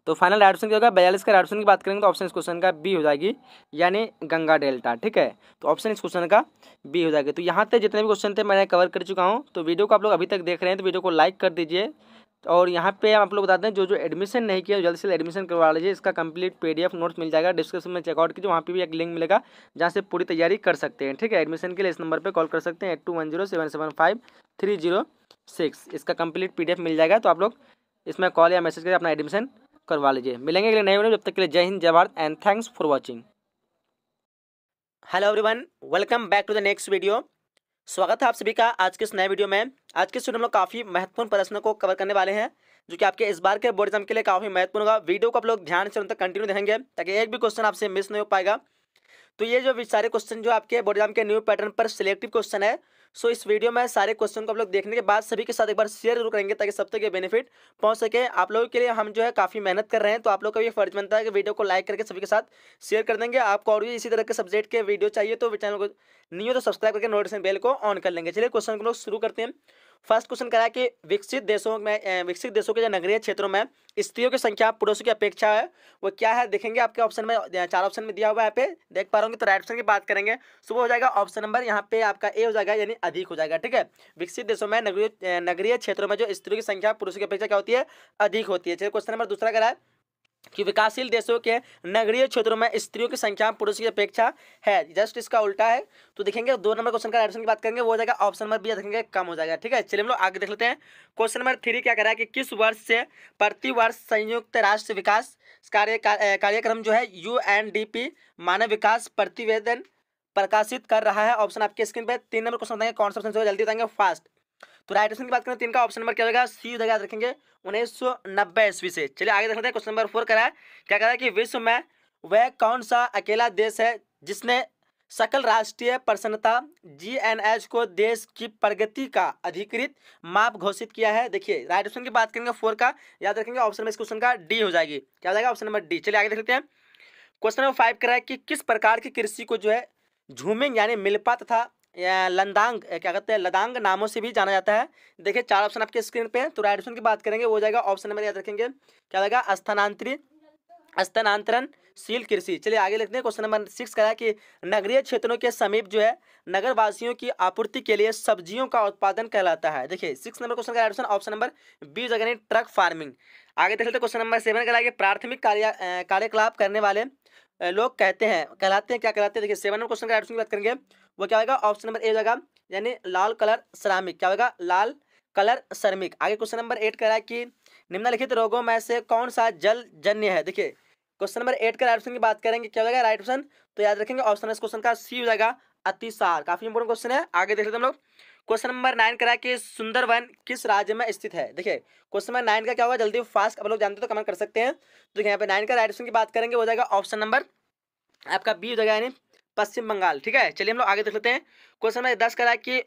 Speaker 1: तो फाइनल ऑप्शन क्या होगा बयालीस का ऑप्शन की बात करेंगे तो ऑप्शन इस क्वेश्चन का बी हो जाएगी यानी गंगा डेल्टा ठीक है तो ऑप्शन इस क्वेश्चन का बी हो जाएगी तो यहाँ तक जितने भी क्वेश्चन थे मैंने कवर कर चुका हूँ तो वीडियो को आप लोग अभी तक देख रहे हैं तो वीडियो को लाइक कर दीजिए और यहाँ पे आप लोग बता दें जो जो एडमिशन नहीं किया जल्दी से जल्द एडमिशन करवा लीजिए इसका कंप्लीट पीडीएफ नोट्स मिल जाएगा डिस्क्रिप्शन में चेकआउट कीजिए वहाँ पे भी एक लिंक मिलेगा जहाँ से पूरी तैयारी कर सकते हैं ठीक है एडमिशन के लिए इस नंबर पर कॉल कर सकते हैं eight two one zero seven seven five three zero six इसका कंप्लीट पी मिल जाएगा तो आप लोग इसमें कॉल या मैसेज करके अपना एडमिशन करवा लीजिए मिलेंगे अगले नए वीडियो जब तक के लिए जय हिंद जय Bharat and thanks for watching hello everyone welcome back to the next video स्वागत है आप सभी का आज के इस नए वीडियो में आज के स्टूडियो हम लोग काफ़ी महत्वपूर्ण प्रश्नों को कवर करने वाले हैं जो कि आपके इस बार के बोर्ड एग्जाम के लिए काफ़ी महत्वपूर्ण होगा वीडियो को आप लोग ध्यान से उन तक कंटिन्यू देखेंगे ताकि एक भी क्वेश्चन आपसे मिस नहीं हो पाएगा तो ये जो सारे क्वेश्चन जो आपके बोर्ड एग्जाम के न्यू पैटर्न पर सिलेक्टिव क्वेश्चन है सो इस वीडियो में सारे क्वेश्चन को आप लोग देखने के बाद सभी के साथ एक बार शेयर जरूर करेंगे ताकि सब तक ये बेनिफिट पहुंच सके आप लोगों के लिए हम जो है काफ़ी मेहनत कर रहे हैं तो आप लोग का भी फर्ज बनता है कि वीडियो को लाइक करके सभी के साथ शेयर कर देंगे आपको और भी इसी तरह के सब्जेक्ट के वीडियो चाहिए तो चैनल को नहीं हो तो सब्सक्राइब करके नोटिफिकेशन बेल को ऑन कर लेंगे चलिए क्वेश्चन को लोग शुरू करते हैं फर्स्ट क्वेश्चन कराया कि विकसित देशों में विकसित देशों के जो नगरीय क्षेत्रों में स्त्रियों की संख्या पुरुषों की अपेक्षा है वो क्या है देखेंगे आपके ऑप्शन में चार ऑप्शन में दिया हुआ है पे देख पा रहा हूँ तो राइट ऑप्शन की बात करेंगे सुबह तो वो हो जाएगा ऑप्शन नंबर यहाँ पे आपका ए हो जाएगा यानी अधिक हो जाएगा ठीक है विकसित देशों में नगरीय नगरीय क्षेत्रों में जो स्त्रियों की संख्या पुरुषों की अपेक्षा क्या होती है अधिक होती है चलिए क्वेश्चन नंबर दूसरा कराया है कि विकासशील देशों के नगरीय क्षेत्रों में स्त्रियों की संख्या पुरुष की अपेक्षा है जस्ट इसका उल्टा है तो देखेंगे दो नंबर क्वेश्चन का एडिशन की बात करेंगे वो हो जाएगा ऑप्शन नंबर बी देखेंगे कम हो जाएगा ठीक है चलिए हम लोग आगे देख लेते हैं क्वेश्चन नंबर थ्री क्या रहा है कि किस वर्ष से प्रति वर्ष संयुक्त राष्ट्र विकास कार्य कार्यक्रम जो है यू मानव विकास प्रतिवेदन प्रकाशित कर रहा है ऑप्शन आपके स्क्रीन पर तीन नंबर क्वेश्चन बताएंगे कौन सा ऑप्शन जल्दी बताएंगे फास्ट तो राइट ऑप्शन की बात करें तो इनका ऑप्शन नंबर क्या होगा सी युद्ध याद रखेंगे उन्नीस सौ नब्बे ईस्वी से चलिए आगे देख लेते हैं क्वेश्चन नंबर फोर करा है क्या कह रहा है कि विश्व में वह कौन सा अकेला देश है जिसने सकल राष्ट्रीय प्रसन्नता जीएनएच को देश की प्रगति का अधिकृत माप घोषित किया है देखिए राइट ऑप्शन की बात करेंगे फोर का याद रखेंगे ऑप्शन में इस क्वेश्चन का डी हो जाएगी क्या हो जाएगा ऑप्शन नंबर डी चलिए आगे देख लेते हैं क्वेश्चन नंबर फाइव कह रहा है कि किस प्रकार की कृषि को जो है झूमिंग यानी मिलपा तथा या लंदांग क्या कहते हैं लदांग नामों से भी जाना जाता है देखिए चार ऑप्शन आपके स्क्रीन पे तो राइट ऑप्शन की बात करेंगे वो जाएगा ऑप्शन नंबर याद रखेंगे क्या लगेगा स्थानांतरित स्थानांतरण शील कृषि चलिए आगे लिखते हैं क्वेश्चन नंबर सिक्स कह रहा है कि नगरीय क्षेत्रों के समीप जो है नगरवासियों की आपूर्ति के लिए सब्जियों का उत्पादन कहलाता है देखिए सिक्स नंबर क्वेश्चन का right option option number B जगह ट्रक फार्मिंग आगे देख लेते क्वेश्चन नंबर सेवन कह रहा है कि प्राथमिक कार्य कार्यकलाप करने वाले लोग कहते हैं कहलाते हैं क्या कहलाते हैं देखिए सेवन नंबर क्वेश्चन का ऑप्शन की बात करेंगे वो क्या होगा ऑप्शन नंबर ए होगा यानी लाल कलर श्रामिक क्या होगा लाल कलर श्रमिक आगे क्वेश्चन नंबर एट कह रहा है कि निम्नलिखित रोगों में से कौन सा जल जन्य है देखिए क्वेश्चन नंबर एट का राइट ऑप्शन की बात करेंगे क्या होगा राइट ऑप्शन तो याद रखेंगे ऑप्शन क्वेश्चन का सी हो जाएगा अतिसार काफी इंपोर्टेंट क्वेश्चन है आगे देख लेते हम लोग क्वेश्चन नंबर नाइन करा कि सुंदरवन किस राज्य में स्थित है देखिए क्वेश्चन नंबर नाइन का क्या होगा जल्दी फास्ट आप लोग जानते तो कमेंट कर सकते हैं तो यहाँ पे नाइन का राइटन की बात करेंगे हो जाएगा ऑप्शन नंबर आपका बी हो जाएगा यानी पश्चिम बंगाल ठीक है चलिए हम लोग आगे देख लेते हैं क्वेश्चन नंबर दस करा कि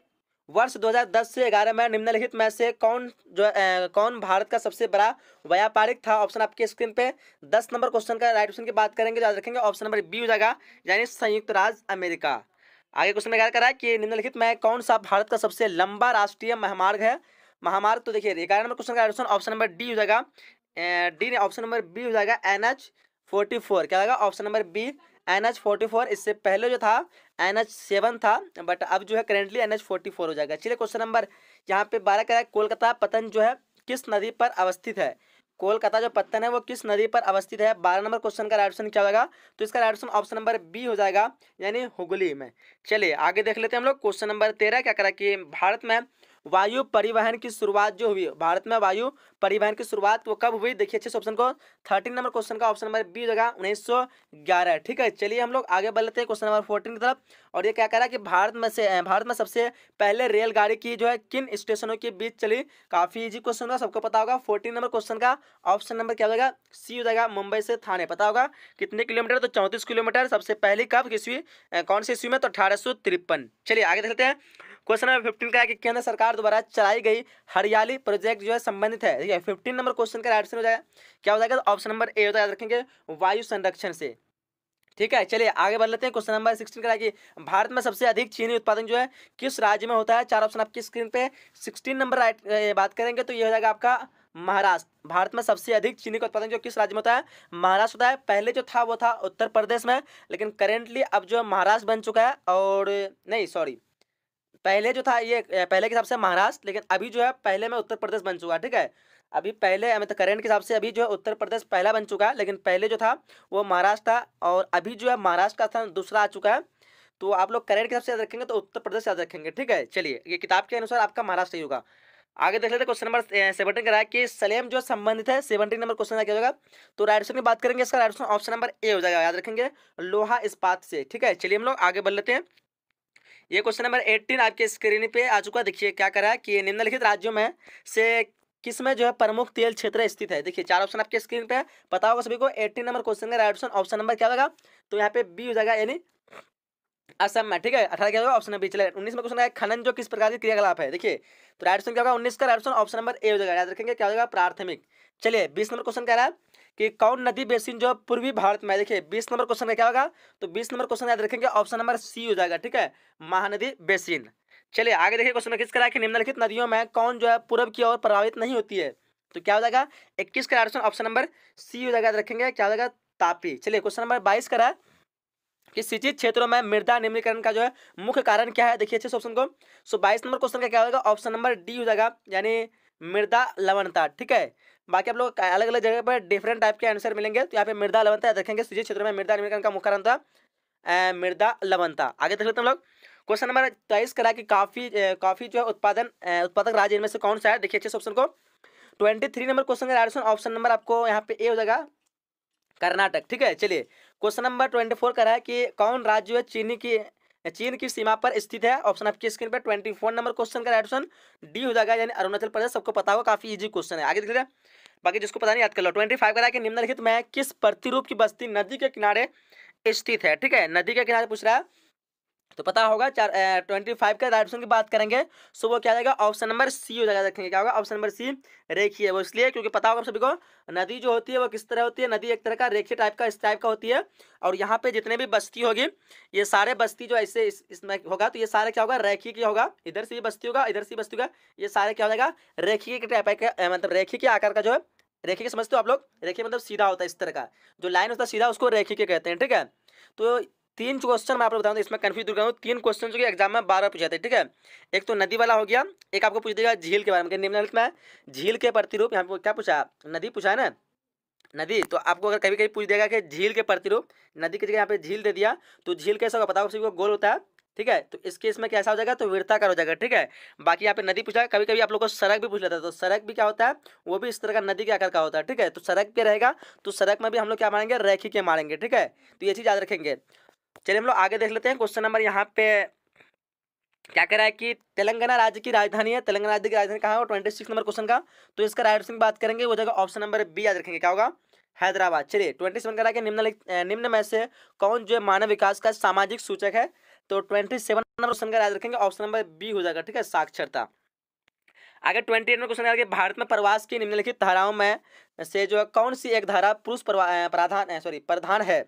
Speaker 1: वर्ष 2010 से 11 में निम्नलिखित में से कौन जो ए, कौन भारत का सबसे बड़ा व्यापारिक था ऑप्शन आपके स्क्रीन पे 10 नंबर क्वेश्चन का राइट ऑप्शन की बात करेंगे तो याद रखेंगे ऑप्शन नंबर बी हो जाएगा यानी संयुक्त राज्य अमेरिका आगे क्वेश्चन में क्या करा कि निम्नलिखित में कौन सा भारत का सबसे लंबा राष्ट्रीय महामार्ग है महामार्ग तो देखिए ग्यारह नंबर क्वेश्चन का ऑप्शन नंबर डी हो जाएगा डी ऑप्शन नंबर बी हो जाएगा एन एच फोर्टी फोर क्या होगा option number B N H forty four इससे पहले जो था एन एच सेवन था बट अब जो है currently N H forty four हो जाएगा चलिए क्वेश्चन नंबर यहाँ पे बारह कह रहा है कोलकाता पतन जो है किस नदी पर अवस्थित है कोलकाता जो पत्तन है वो किस नदी पर अवस्थित है बारह नंबर क्वेश्चन का राइट ऑप्शन क्या होगा तो इसका right option option number B हो जाएगा यानी हुगली में चलिए आगे देख लेते हैं हम लोग क्वेश्चन नंबर तेरह क्या करा कि भारत में वायु परिवहन की शुरुआत जो हुई भारत में वायु परिवहन की शुरुआत वो कब हुई देखिए अच्छे से ऑप्शन को थर्टीन नंबर क्वेश्चन का ऑप्शन नंबर बी जगह उन्नीस सौ ग्यारह ठीक है चलिए हम लोग आगे बढ़ लेते हैं क्वेश्चन नंबर फोर्टीन की तरफ और ये क्या कह रहा है कि भारत में से भारत में सबसे पहले रेलगाड़ी की जो है किन स्टेशनों के बीच चली काफी इजी क्वेश्चन होगा सबको पता होगा फोर्टीन नंबर क्वेश्चन का ऑप्शन नंबर क्या होगा सी हो जाएगा मुंबई से थाने पता होगा कितने किलोमीटर तो चौंतीस किलोमीटर सबसे पहली कब किसवी कौन सी ईस्वी में तो अठारह चलिए आगे देखते हैं क्वेश्चन नंबर फिफ्टीन का है कि केंद्र सरकार द्वारा चलाई गई हरियाली प्रोजेक्ट जो है संबंधित है ठीक है फिफ्टीन नंबर क्वेश्चन का राइट आंसर हो जाएगा क्या हो जाएगा तो ऑप्शन नंबर ए होता है याद रखेंगे वायु संरक्षण से ठीक है चलिए आगे बढ़ लेते हैं क्वेश्चन नंबर सिक्सटीन का कि भारत में सबसे अधिक चीनी उत्पादन जो है किस राज्य में होता है चार ऑप्शन आपकी स्क्रीन पे सिक्सटीन नंबर राइट बात करेंगे तो ये हो जाएगा आपका महाराष्ट्र भारत में सबसे अधिक चीनी का उत्पादन जो किस राज्य में होता है महाराष्ट्र होता है पहले जो था वो था उत्तर प्रदेश में लेकिन करेंटली अब जो महाराष्ट्र बन चुका है और नहीं सॉरी पहले जो था ये पहले के हिसाब से महाराष्ट्र लेकिन अभी जो है पहले में उत्तर प्रदेश बन चुका ठीक है अभी पहले मतलब तो करेंट के हिसाब से अभी जो है उत्तर प्रदेश पहला बन चुका है लेकिन पहले जो था वो महाराष्ट्र था और अभी जो है महाराष्ट्र का स्थान दूसरा आ चुका है तो आप लोग करेंट के हिसाब से याद रखेंगे तो उत्तर प्रदेश याद रखेंगे ठीक है चलिए ये किताब के अनुसार आपका महाराष्ट्र ही होगा आगे देख लेते क्वेश्चन नंबर सेवनटीन का रहा है कि सलेम जो संबंधित है सेवनटीन नंबर क्वेश्चन क्या होगा तो राइट ऑप्शन की बात करेंगे इसका right option option number A हो जाएगा याद रखेंगे लोहा इस्पात से ठीक है चलिए हम लोग आगे बढ़ लेते हैं ये क्वेश्चन नंबर एट्टीन आपके स्क्रीन पे आ चुका देखिए क्या करा है कि निम्नलिखित राज्यों में से किस में जो है प्रमुख तेल क्षेत्र स्थित है देखिए चार ऑप्शन आपके स्क्रीन पे है पता होगा सभी को एट्टीन नंबर क्वेश्चन का राइट ऑप्शन ऑप्शन नंबर क्या होगा तो यहाँ पे बी हो जाएगा यानी असम में ठीक है अठारह क्या होगा ऑप्शन नंबर बी चले उन्नीस में क्वेश्चन खनन जो किस प्रकार की क्रियाकलाप है देखिए तो राइट ऑप्शन क्या होगा उन्नीस का right option option number A हो जाएगा याद रखेंगे क्या होगा प्राथमिक चलिए बीस नंबर क्वेश्चन क्या रहा है कि कौन नदी बेसिन जो पूर्वी भारत में देखिए बीस नंबर क्वेश्चन का क्या होगा तो बीस नंबर क्वेश्चन याद रखेंगे ऑप्शन नंबर सी हो जाएगा ठीक है महानदी बेसिन चलिए आगे देखिए क्वेश्चन किसका कराए कि निम्नलिखित नदियों में कौन जो है पूर्व की ओर प्रभावित नहीं होती है तो क्या हो जाएगा इक्कीस का ऑप्शन ऑप्शन नंबर सी हो जाएगा रखेंगे क्या हो जाएगा तापी चलिए क्वेश्चन नंबर बाईस कराए कि सिंचित क्षेत्रों में मृदा निम्नीकरण का जो है मुख्य कारण क्या है देखिए अच्छे से ऑप्शन को सो बाईस नंबर क्वेश्चन का क्या होगा ऑप्शन नंबर डी हो जाएगा यानी मृदा लवनता ठीक है बाकी आप लोग अलग अलग जगह पर डिफरेंट टाइप के आंसर मिलेंगे तो यहाँ पे मृदा लवनता देखेंगे सूजी क्षेत्र में मृदा निम्नलिखित का मुख्य था मृदा लवनता आगे देख लेते हैं हम लोग क्वेश्चन नंबर तेईस करा कि काफी काफी जो है उत्पादन उत्पादक राज्य इनमें से कौन सा है देखिए अच्छे ऑप्शन को ट्वेंटी थ्री नंबर क्वेश्चन का ऑप्शन नंबर आपको यहाँ पे ए हो जाएगा कर्नाटक ठीक है चलिए क्वेश्चन नंबर ट्वेंटी फोर करा है कि कौन राज्य जो है चीनी की चीन की सीमा पर स्थित है ऑप्शन आपकी स्क्रीन पर ट्वेंटी फोर नंबर क्वेश्चन का राइट ऑप्शन डी हो जाएगा यानी अरुणाचल प्रदेश सबको पता होगा काफी इजी क्वेश्चन है आगे देख लीजिए बाकी जिसको पता नहीं याद कर लो ट्वेंटी फाइव का कि निम्नलिखित में किस प्रतिरूप की बस्ती नदी के किनारे स्थित है ठीक है नदी के किनारे पूछ रहा है तो पता होगा चार ट्वेंटी फाइव का राइट ऑप्शन की बात करेंगे सो वो क्या जाएगा ऑप्शन नंबर सी हो जाएगा देखेंगे क्या होगा ऑप्शन नंबर सी रेखी है वो इसलिए क्योंकि पता होगा सभी को नदी जो होती है वो किस तरह होती है नदी एक तरह का रेखी टाइप का इस टाइप का होती है और यहाँ पे जितने भी बस्ती होगी ये सारे बस्ती जो ऐसे इस, इसमें होगा तो ये सारे क्या होगा रेखी की होगा इधर से बस्ती होगा इधर से बस्ती होगा ये सारे क्या हो जाएगा रेखी के टाइप का मतलब रेखी के आकार का जो है रेखी के समझते हो आप लोग रेखी मतलब सीधा होता है इस तरह का जो लाइन होता है सीधा उसको रेखी के कहते हैं ठीक है तो तीन क्वेश्चन मैं आपको बता दूँ तो इसमें कन्फ्यूज दूर करूँ तीन क्वेश्चन जो कि एग्जाम में बारह पूछे थे ठीक है एक तो नदी वाला हो गया एक आपको पूछ देगा झील के बारे में निम्नलिखित में झील के प्रतिरूप यहाँ पर क्या पूछा नदी पूछा है ना नदी तो आपको अगर कभी कभी पूछ देगा कि झील के प्रतिरूप नदी की जगह यहाँ पे झील दे दिया तो झील कैसा होगा पता होगा सभी को गोल होता है ठीक है तो इस केस में कैसा हो जाएगा तो वृत्ताकार हो जाएगा ठीक है बाकी यहाँ पे नदी पूछा कभी कभी आप लोग को सड़क भी पूछ लेता है तो सड़क भी क्या होता है वो भी इस तरह का नदी के आकार का होता है ठीक है तो सड़क पे रहेगा तो सड़क में भी हम लोग क्या मारेंगे रेखी के मारेंगे ठीक है तो ये चीज़ याद रखेंगे चलिए हम लोग आगे देख लेते हैं क्वेश्चन नंबर यहाँ पे क्या कह रहा है कि तेलंगाना राज्य की राजधानी है तेलंगाना राज्य की राजधानी कहाँ है ट्वेंटी सिक्स नंबर क्वेश्चन का तो इसका राइट ऑप्शन बात करेंगे वो जगह ऑप्शन नंबर बी याद रखेंगे क्या होगा हैदराबाद चलिए ट्वेंटी सेवन कह रहा है कि निम्न निम्न में से कौन जो है मानव विकास का सामाजिक सूचक है तो ट्वेंटी सेवन नंबर क्वेश्चन का याद रखेंगे ऑप्शन नंबर बी हो जाएगा ठीक है साक्षरता आगे ट्वेंटी एट में क्वेश्चन है भारत में प्रवास की निम्नलिखित धाराओं में से जो है कौन सी एक धारा पुरुष प्राधान सॉरी प्रधान है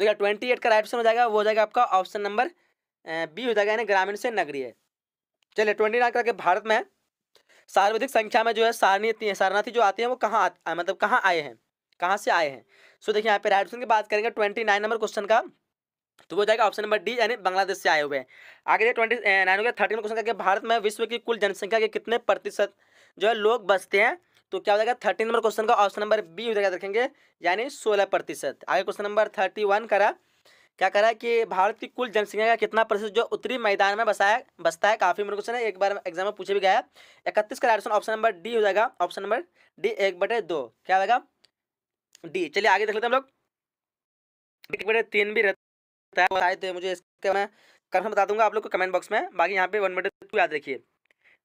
Speaker 1: तो क्या ट्वेंटी एट का राइट ऑप्शन हो जाएगा वो हो जाएगा आपका ऑप्शन नंबर बी हो जाएगा यानी ग्रामीण से नगरीय चलिए ट्वेंटी नाइन करके भारत में सार्वधिक संख्या में जो है सारणी शरणार्थी जो आते हैं वो कहाँ मतलब कहाँ आए हैं कहाँ से आए हैं सो देखिए यहाँ पे राइट ऑप्शन की बात करेंगे ट्वेंटी नाइन नंबर क्वेश्चन का तो वो जाएगा ऑप्शन नंबर डी यानी बांग्लादेश से आए हुए हैं आगे ट्वेंटी नाइन हो गया क्वेश्चन करके भारत में विश्व की कुल जनसंख्या के कितने प्रतिशत जो है लोग बसते हैं तो क्या हो जाएगा थर्टी नंबर क्वेश्चन का ऑप्शन नंबर बी हो जाएगा देखेंगे यानी सोलह प्रतिशत आगे क्वेश्चन नंबर थर्टी वन करा क्या करा कि भारत की कुल जनसंख्या का कितना प्रतिशत जो उत्तरी मैदान में बसा है बसता है काफी मेरे क्वेश्चन है एक बार एग्जाम में पूछे भी गया इकतीस का ऑप्शन नंबर डी हो जाएगा ऑप्शन नंबर डी एक बटे दो क्या हो जाएगा डी चलिए आगे देख लेते हम लोग एक बटे तीन भी रहता है आए तो मुझे इसके मैं कन्फर्म बता दूंगा आप लोग को कमेंट बॉक्स में बाकी यहाँ पे वन बटे टू याद रखिए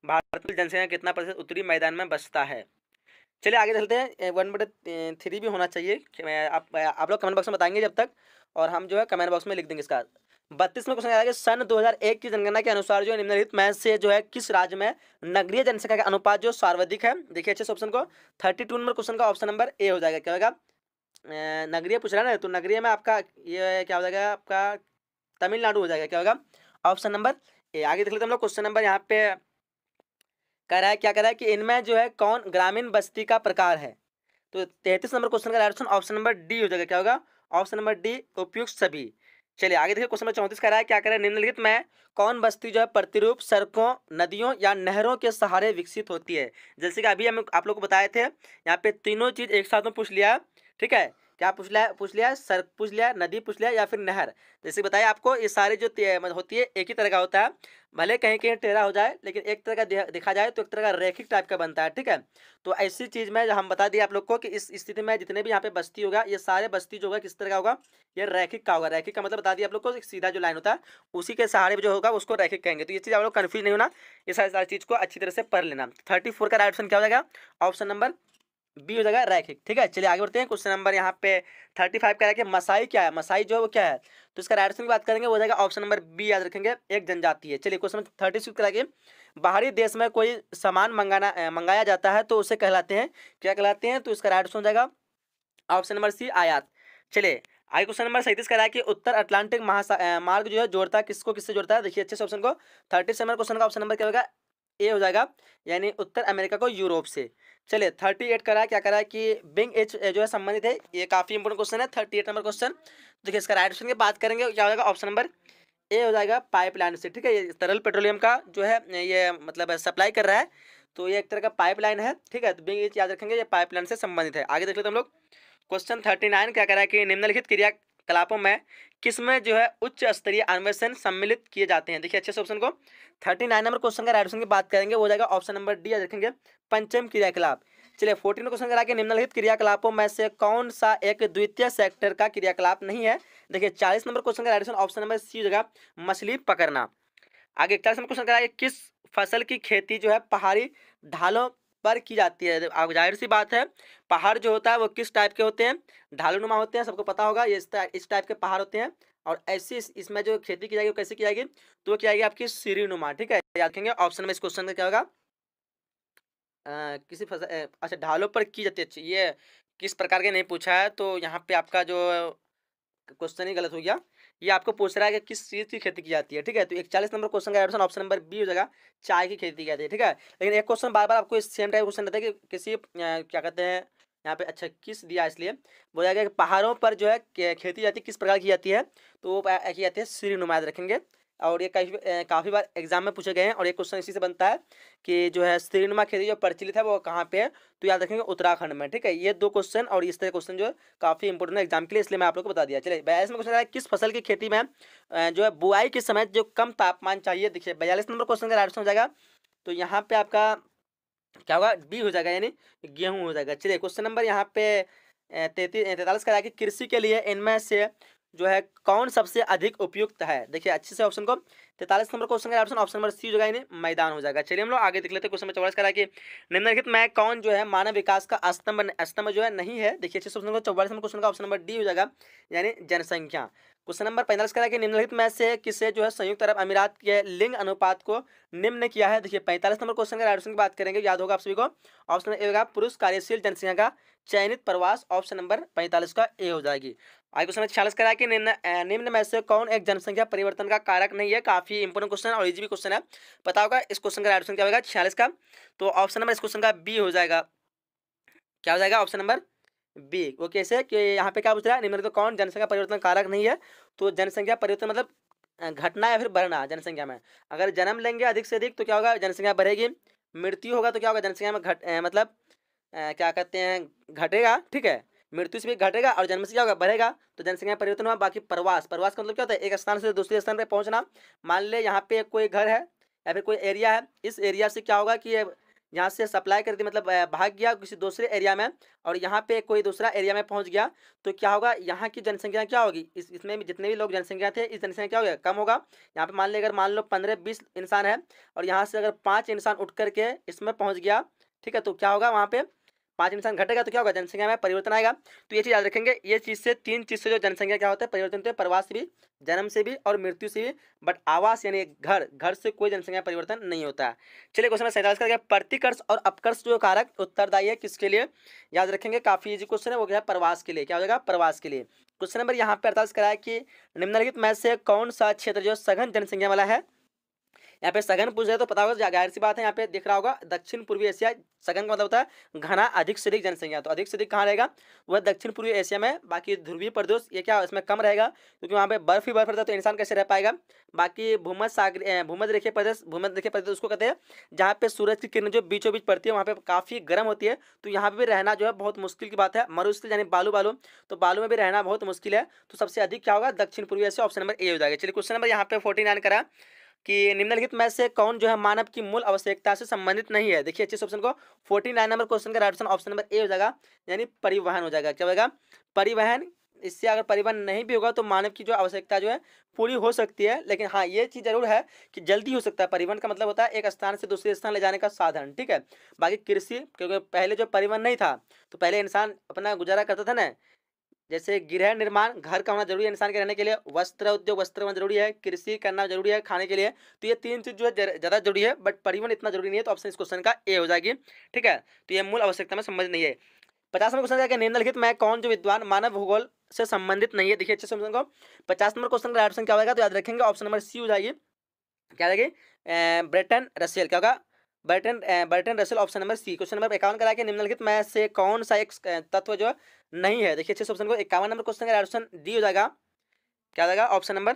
Speaker 1: भारत की जनसंख्या कितना प्रतिशत उत्तरी मैदान में बसता है चलिए आगे चलते हैं वन बटे थ्री भी होना चाहिए आप आप लोग कमेंट बॉक्स में बताएंगे जब तक और हम जो है कमेंट बॉक्स में लिख देंगे इसका बत्तीस में क्वेश्चन आया कि सन 2001 की जनगणना के अनुसार जो निम्नलिखित में से जो है किस राज्य में नगरीय जनसंख्या का अनुपात जो सर्वाधिक है देखिए अच्छे से ऑप्शन को थर्टी टू नंबर क्वेश्चन का ऑप्शन नंबर ए हो जाएगा क्या होगा नगरीय पूछ रहा है ना तो नगरीय में आपका ये क्या हो जाएगा आपका तमिलनाडु हो जाएगा क्या होगा ऑप्शन नंबर ए आगे देख लेते हम लोग क्वेश्चन नंबर यहाँ पे कह रहा है क्या कह रहा है कि इनमें जो है कौन ग्रामीण बस्ती का प्रकार है तो तैंतीस नंबर क्वेश्चन का ऑप्शन ऑप्शन नंबर डी हो जाएगा क्या होगा ऑप्शन नंबर डी उपयुक्त सभी चलिए आगे देखिए क्वेश्चन नंबर चौंतीस कह रहा है क्या कह रहा है निम्नलिखित में कौन बस्ती जो है प्रतिरूप सड़कों नदियों या नहरों के सहारे विकसित होती है जैसे कि अभी हम आप लोग को बताए थे यहाँ पे तीनों चीज़ एक साथ में पूछ लिया ठीक है क्या पूछ लिया पूछ लिया सर पूछ लिया नदी पूछ लिया या फिर नहर जैसे बताया आपको ये सारे जो मतलब होती है एक ही तरह का होता है भले कहीं कहीं टेढ़ा हो जाए लेकिन एक तरह का देखा जाए तो एक तरह का रेखिक टाइप का बनता है ठीक है तो ऐसी चीज़ में हम बता दिए आप लोग को कि इस स्थिति में जितने भी यहाँ पे बस्ती होगा ये सारे बस्ती जो होगा किस तरह का होगा ये रैखिक का होगा रैखिक का मतलब बता दिया आप लोग को सीधा जो लाइन होता है उसी के सहारे जो होगा उसको रैखिक कहेंगे तो ये चीज़ आप लोग कन्फ्यूज नहीं होना ये सारी सारी चीज़ को अच्छी तरह से पढ़ लेना थर्टी का राइट ऑप्शन क्या हो जाएगा ऑप्शन नंबर बी हो जाएगा रैखिक ठीक है चलिए आगे बढ़ते हैं क्वेश्चन नंबर यहाँ पे थर्टी फाइव कह रहा है कि मसाई क्या है मसाई जो है वो क्या है तो इसका राइट की बात करेंगे वो जाएगा ऑप्शन नंबर बी याद रखेंगे एक जनजाति है चलिए क्वेश्चन थर्टी सिक्स कह रहा है कि बाहरी देश में कोई सामान मंगाना मंगाया जाता है तो उसे कहलाते हैं क्या कहलाते हैं तो इसका राइट हो जाएगा ऑप्शन नंबर सी आयात चलिए आगे क्वेश्चन नंबर सैंतीस कह रहा है कि उत्तर अटलांटिक महासा मार्ग जो है जोड़ता है किसको किससे जोड़ता है देखिए अच्छे से ऑप्शन को थर्टी सेवन क्वेश्चन का ऑप्शन नंबर क्या होगा ए हो जाएगा यानी उत्तर अमेरिका को यूरोप से चलिए थर्टी एट करा क्या करा कि बिंग एच जो है संबंधित है ये काफ़ी इंपोर्टेंट क्वेश्चन है थर्टी एट नंबर क्वेश्चन देखिए इसका राइट ऑप्शन की बात करेंगे क्या हो जाएगा ऑप्शन नंबर ए हो जाएगा पाइपलाइन से ठीक है ये तरल पेट्रोलियम का जो है ये मतलब सप्लाई कर रहा है तो ये एक तरह का पाइपलाइन है ठीक है तो बिंग एच याद रखेंगे ये पाइपलाइन से संबंधित है आगे देख लेते हम लोग क्वेश्चन थर्टी नाइन क्या करा कि निम्नलिखित क्रिया क्लापों में किसमें जो है उच्च स्तरीय अन्वेषण सम्मिलित किए जाते हैं देखिए अच्छे से ऑप्शन को थर्टी नाइन नंबर क्वेश्चन का राइट ऑप्शन की बात करेंगे वो जाएगा ऑप्शन नंबर डी रखेंगे पंचम क्रियाकलाप चलिए फोर्टीन क्वेश्चन करा के निम्नलिखित क्रियाकलापों में से कौन सा एक द्वितीय सेक्टर का क्रियाकलाप नहीं है देखिए चालीस नंबर क्वेश्चन का right option option number C जगह मछली पकड़ना आगे इकतालीस नंबर क्वेश्चन करा किस फसल की खेती जो है पहाड़ी ढालों पर की जाती है अब जाहिर सी बात है पहाड़ जो होता है वो किस टाइप के होते हैं नुमा होते हैं सबको पता होगा ये इस टाइप के पहाड़ होते हैं और ऐसी इसमें जो खेती की जाएगी वो कैसे की जाएगी तो वो की आएगी आपकी सीरीनुमा ठीक है याद रखेंगे ऑप्शन में इस क्वेश्चन का क्या होगा किसी फसल अच्छा ढालों पर की जाती है ये किस प्रकार के नहीं पूछा है तो यहाँ पे आपका जो क्वेश्चन ही गलत हो गया ये आपको पूछ रहा है कि किस चीज़ की खेती की जाती है ठीक है तो इकचालीस नंबर क्वेश्चन का ऑप्शन ऑप्शन नंबर बी हो जाएगा चाय की खेती की जाती है ठीक है लेकिन एक क्वेश्चन बार बार आपको इस सेम टाइप क्वेश्चन रहता है कि किसी क्या कहते हैं यहाँ पे अच्छा किस दिया इसलिए बोला गया कि पहाड़ों पर जो है खेती जाती है किस प्रकार की जाती है तो वो की जाती है श्री नुमायद रखेंगे और ये काफ़ी काफ़ी बार एग्जाम में पूछे गए हैं और ये क्वेश्चन इसी से बनता है कि जो है श्रीनुमा खेती जो प्रचलित है वो कहाँ पे है तो याद रखेंगे उत्तराखंड में ठीक है ये दो क्वेश्चन और इस तरह क्वेश्चन जो है काफ़ी इंपॉर्टेंट है एग्जाम के लिए इसलिए मैं आप लोग को बता दिया चलिए बयालीस में क्वेश्चन है किस फसल की खेती में जो है बुआई के समय जो कम तापमान चाहिए देखिए बयालीस नंबर क्वेश्चन का राइट हो जाएगा तो यहाँ पर आपका क्या होगा बी हो जाएगा यानी गेहूँ हो जाएगा चलिए क्वेश्चन नंबर यहाँ पे तैतीस तैतालीस का कि कृषि के लिए इनमें से जो है कौन सबसे अधिक उपयुक्त है देखिए अच्छे से ऑप्शन को तैतालीस नंबर क्वेश्चन का ऑप्शन ऑप्शन नंबर सी जो है मैदान हो जाएगा चलिए हम लोग आगे देख लेते क्वेश्चन नंबर चौवालीस करा कि निम्नलिखित में कौन जो है मानव विकास का स्तंभ स्तंभ जो है नहीं है देखिए अच्छे से चौवालीस नंबर क्वेश्चन का ऑप्शन नंबर डी हो जाएगा यानी जनसंख्या क्वेश्चन नंबर पैंतालीस करा कि निम्नलिखित में से किसे जो है संयुक्त अरब अमीरात के लिंग अनुपात को निम्न किया है देखिए पैंतालीस नंबर क्वेश्चन का ऑप्शन की बात करेंगे याद होगा आप सभी को ऑप्शन ए होगा पुरुष कार्यशील जनसंख्या का चयनित प्रवास ऑप्शन नंबर पैंतालीस का ए हो जाएगी आगे क्वेश्चन छियालीस करा कि निम्न में से कौन एक जनसंख्या परिवर्तन का कारक नहीं है काफी काफ़ी इंपोर्टेंट क्वेश्चन है और इजी भी क्वेश्चन है पता होगा इस क्वेश्चन का राइट ऑप्शन क्या होगा छियालीस का तो ऑप्शन नंबर इस क्वेश्चन का बी हो जाएगा क्या हो जाएगा ऑप्शन नंबर बी वो कैसे कि यहाँ पे क्या पूछ रहा है निम्नलिखित कौन जनसंख्या परिवर्तन कारक नहीं है तो जनसंख्या परिवर्तन मतलब घटना या फिर बढ़ना जनसंख्या में अगर जन्म लेंगे अधिक से अधिक तो क्या होगा जनसंख्या बढ़ेगी मृत्यु होगा तो क्या होगा जनसंख्या में घट मतलब क्या कहते हैं घटेगा ठीक है मृत्यु से भी घटेगा और जन्म से क्या होगा बढ़ेगा तो जनसंख्या परिवर्तन हुआ बाकी प्रवास प्रवास का मतलब क्या होता है एक स्थान से दूसरे स्थान पर पहुँचना मान ले यहाँ पे कोई घर है या फिर कोई एरिया है इस एरिया से क्या होगा कि यहाँ से सप्लाई कर दी मतलब भाग गया किसी दूसरे एरिया में और यहाँ पे कोई दूसरा एरिया में पहुँच गया तो क्या होगा यहाँ की जनसंख्या क्या होगी इस इसमें भी जितने भी लोग जनसंख्या थे इस जनसंख्या क्या होगा कम होगा यहाँ पे मान ले अगर मान लो पंद्रह बीस इंसान है और यहाँ से अगर पाँच इंसान उठ करके इसमें पहुँच गया ठीक है तो क्या होगा वहाँ पर पांच इंसान घटेगा तो क्या होगा जनसंख्या में परिवर्तन आएगा तो ये चीज़ याद रखेंगे ये चीज़ से तीन चीज़ से जो जनसंख्या क्या होता है परिवर्तन होते हैं प्रवास से भी जन्म से भी और मृत्यु से भी बट आवास यानी घर घर से कोई जनसंख्या परिवर्तन नहीं होता है चलिए क्वेश्चन सैंतालीस का प्रतिकर्ष और अपकर्ष जो कारक उत्तरदायी है किसके लिए याद रखेंगे काफ़ी ईजी क्वेश्चन है वो क्या है प्रवास के लिए क्या हो जाएगा प्रवास के लिए क्वेश्चन नंबर यहाँ पर अड़तालीस कराया कि निम्नलिखित में से कौन सा क्षेत्र जो सघन जनसंख्या वाला है यहाँ पे सघन पूछ रहे तो पता होगा जाहिर सी बात है यहाँ पे दिख रहा होगा दक्षिण पूर्वी एशिया सघन का मतलब होता है घना अधिक से अधिक जनसंख्या तो अधिक से अधिक कहाँ रहेगा वह दक्षिण पूर्वी एशिया में बाकी ध्रुवीय प्रदेश ये क्या इसमें कम रहेगा क्योंकि वहाँ पे बर्फ ही बर्फ रहता है तो इंसान कैसे रह पाएगा बाकी भूमध सागर भूमध रेखे प्रदेश भूमध रेखे प्रदेश उसको कहते हैं जहाँ पे सूरज की किरण जो बीचों बीच पड़ती है वहाँ पे काफ़ी गर्म होती है तो यहाँ पे भी रहना जो है बहुत मुश्किल की बात है मरुस्थल यानी बालू बालू तो बालू में भी रहना बहुत मुश्किल है तो सबसे अधिक क्या होगा दक्षिण पूर्वी एशिया ऑप्शन नंबर ए हो जाएगा चलिए क्वेश्चन नंबर यहाँ पे फोर्टी नाइन करा कि निम्नलिखित में से कौन जो है मानव की मूल आवश्यकता से संबंधित नहीं है देखिए अच्छे ऑप्शन को फोर्टी नाइन नंबर क्वेश्चन का right option option number A हो जाएगा यानी परिवहन हो जाएगा क्या होगा परिवहन इससे अगर परिवहन नहीं भी होगा तो मानव की जो आवश्यकता जो है पूरी हो सकती है लेकिन हाँ ये चीज़ जरूर है कि जल्दी हो सकता है परिवहन का मतलब होता है एक स्थान से दूसरे स्थान ले जाने का साधन ठीक है बाकी कृषि क्योंकि पहले जो परिवहन नहीं था तो पहले इंसान अपना गुजारा करता था ना जैसे गृह निर्माण घर का होना जरूरी है इंसान के रहने के लिए वस्त्र उद्योग वस्त्र होना जरूरी है कृषि करना जरूरी है खाने के लिए तो ये तीन चीज़ जो है ज़्यादा जरूरी है बट परिवहन इतना जरूरी नहीं है तो ऑप्शन इस क्वेश्चन का ए हो जाएगी ठीक है तो ये मूल आवश्यकता में समझ नहीं है पचास नंबर क्वेश्चन क्या निम्नलिखित में कौन जो विद्वान मानव भूगोल से संबंधित नहीं है देखिए अच्छे क्वेश्चन को पचास नंबर क्वेश्चन का ऑप्शन क्या होगा तो याद रखेंगे ऑप्शन नंबर सी हो जाएगी क्या जाएगी ब्रिटेन रशियल क्या होगा Bertrand Bertrand Russell option number C question number इक्यावन करा के निम्नलिखित में से कौन सा एक uh, तत्व जो नहीं है देखिए अच्छे ऑप्शन को इक्यावन नंबर क्वेश्चन का ऑप्शन डी हो जाएगा क्या जाएगा ऑप्शन नंबर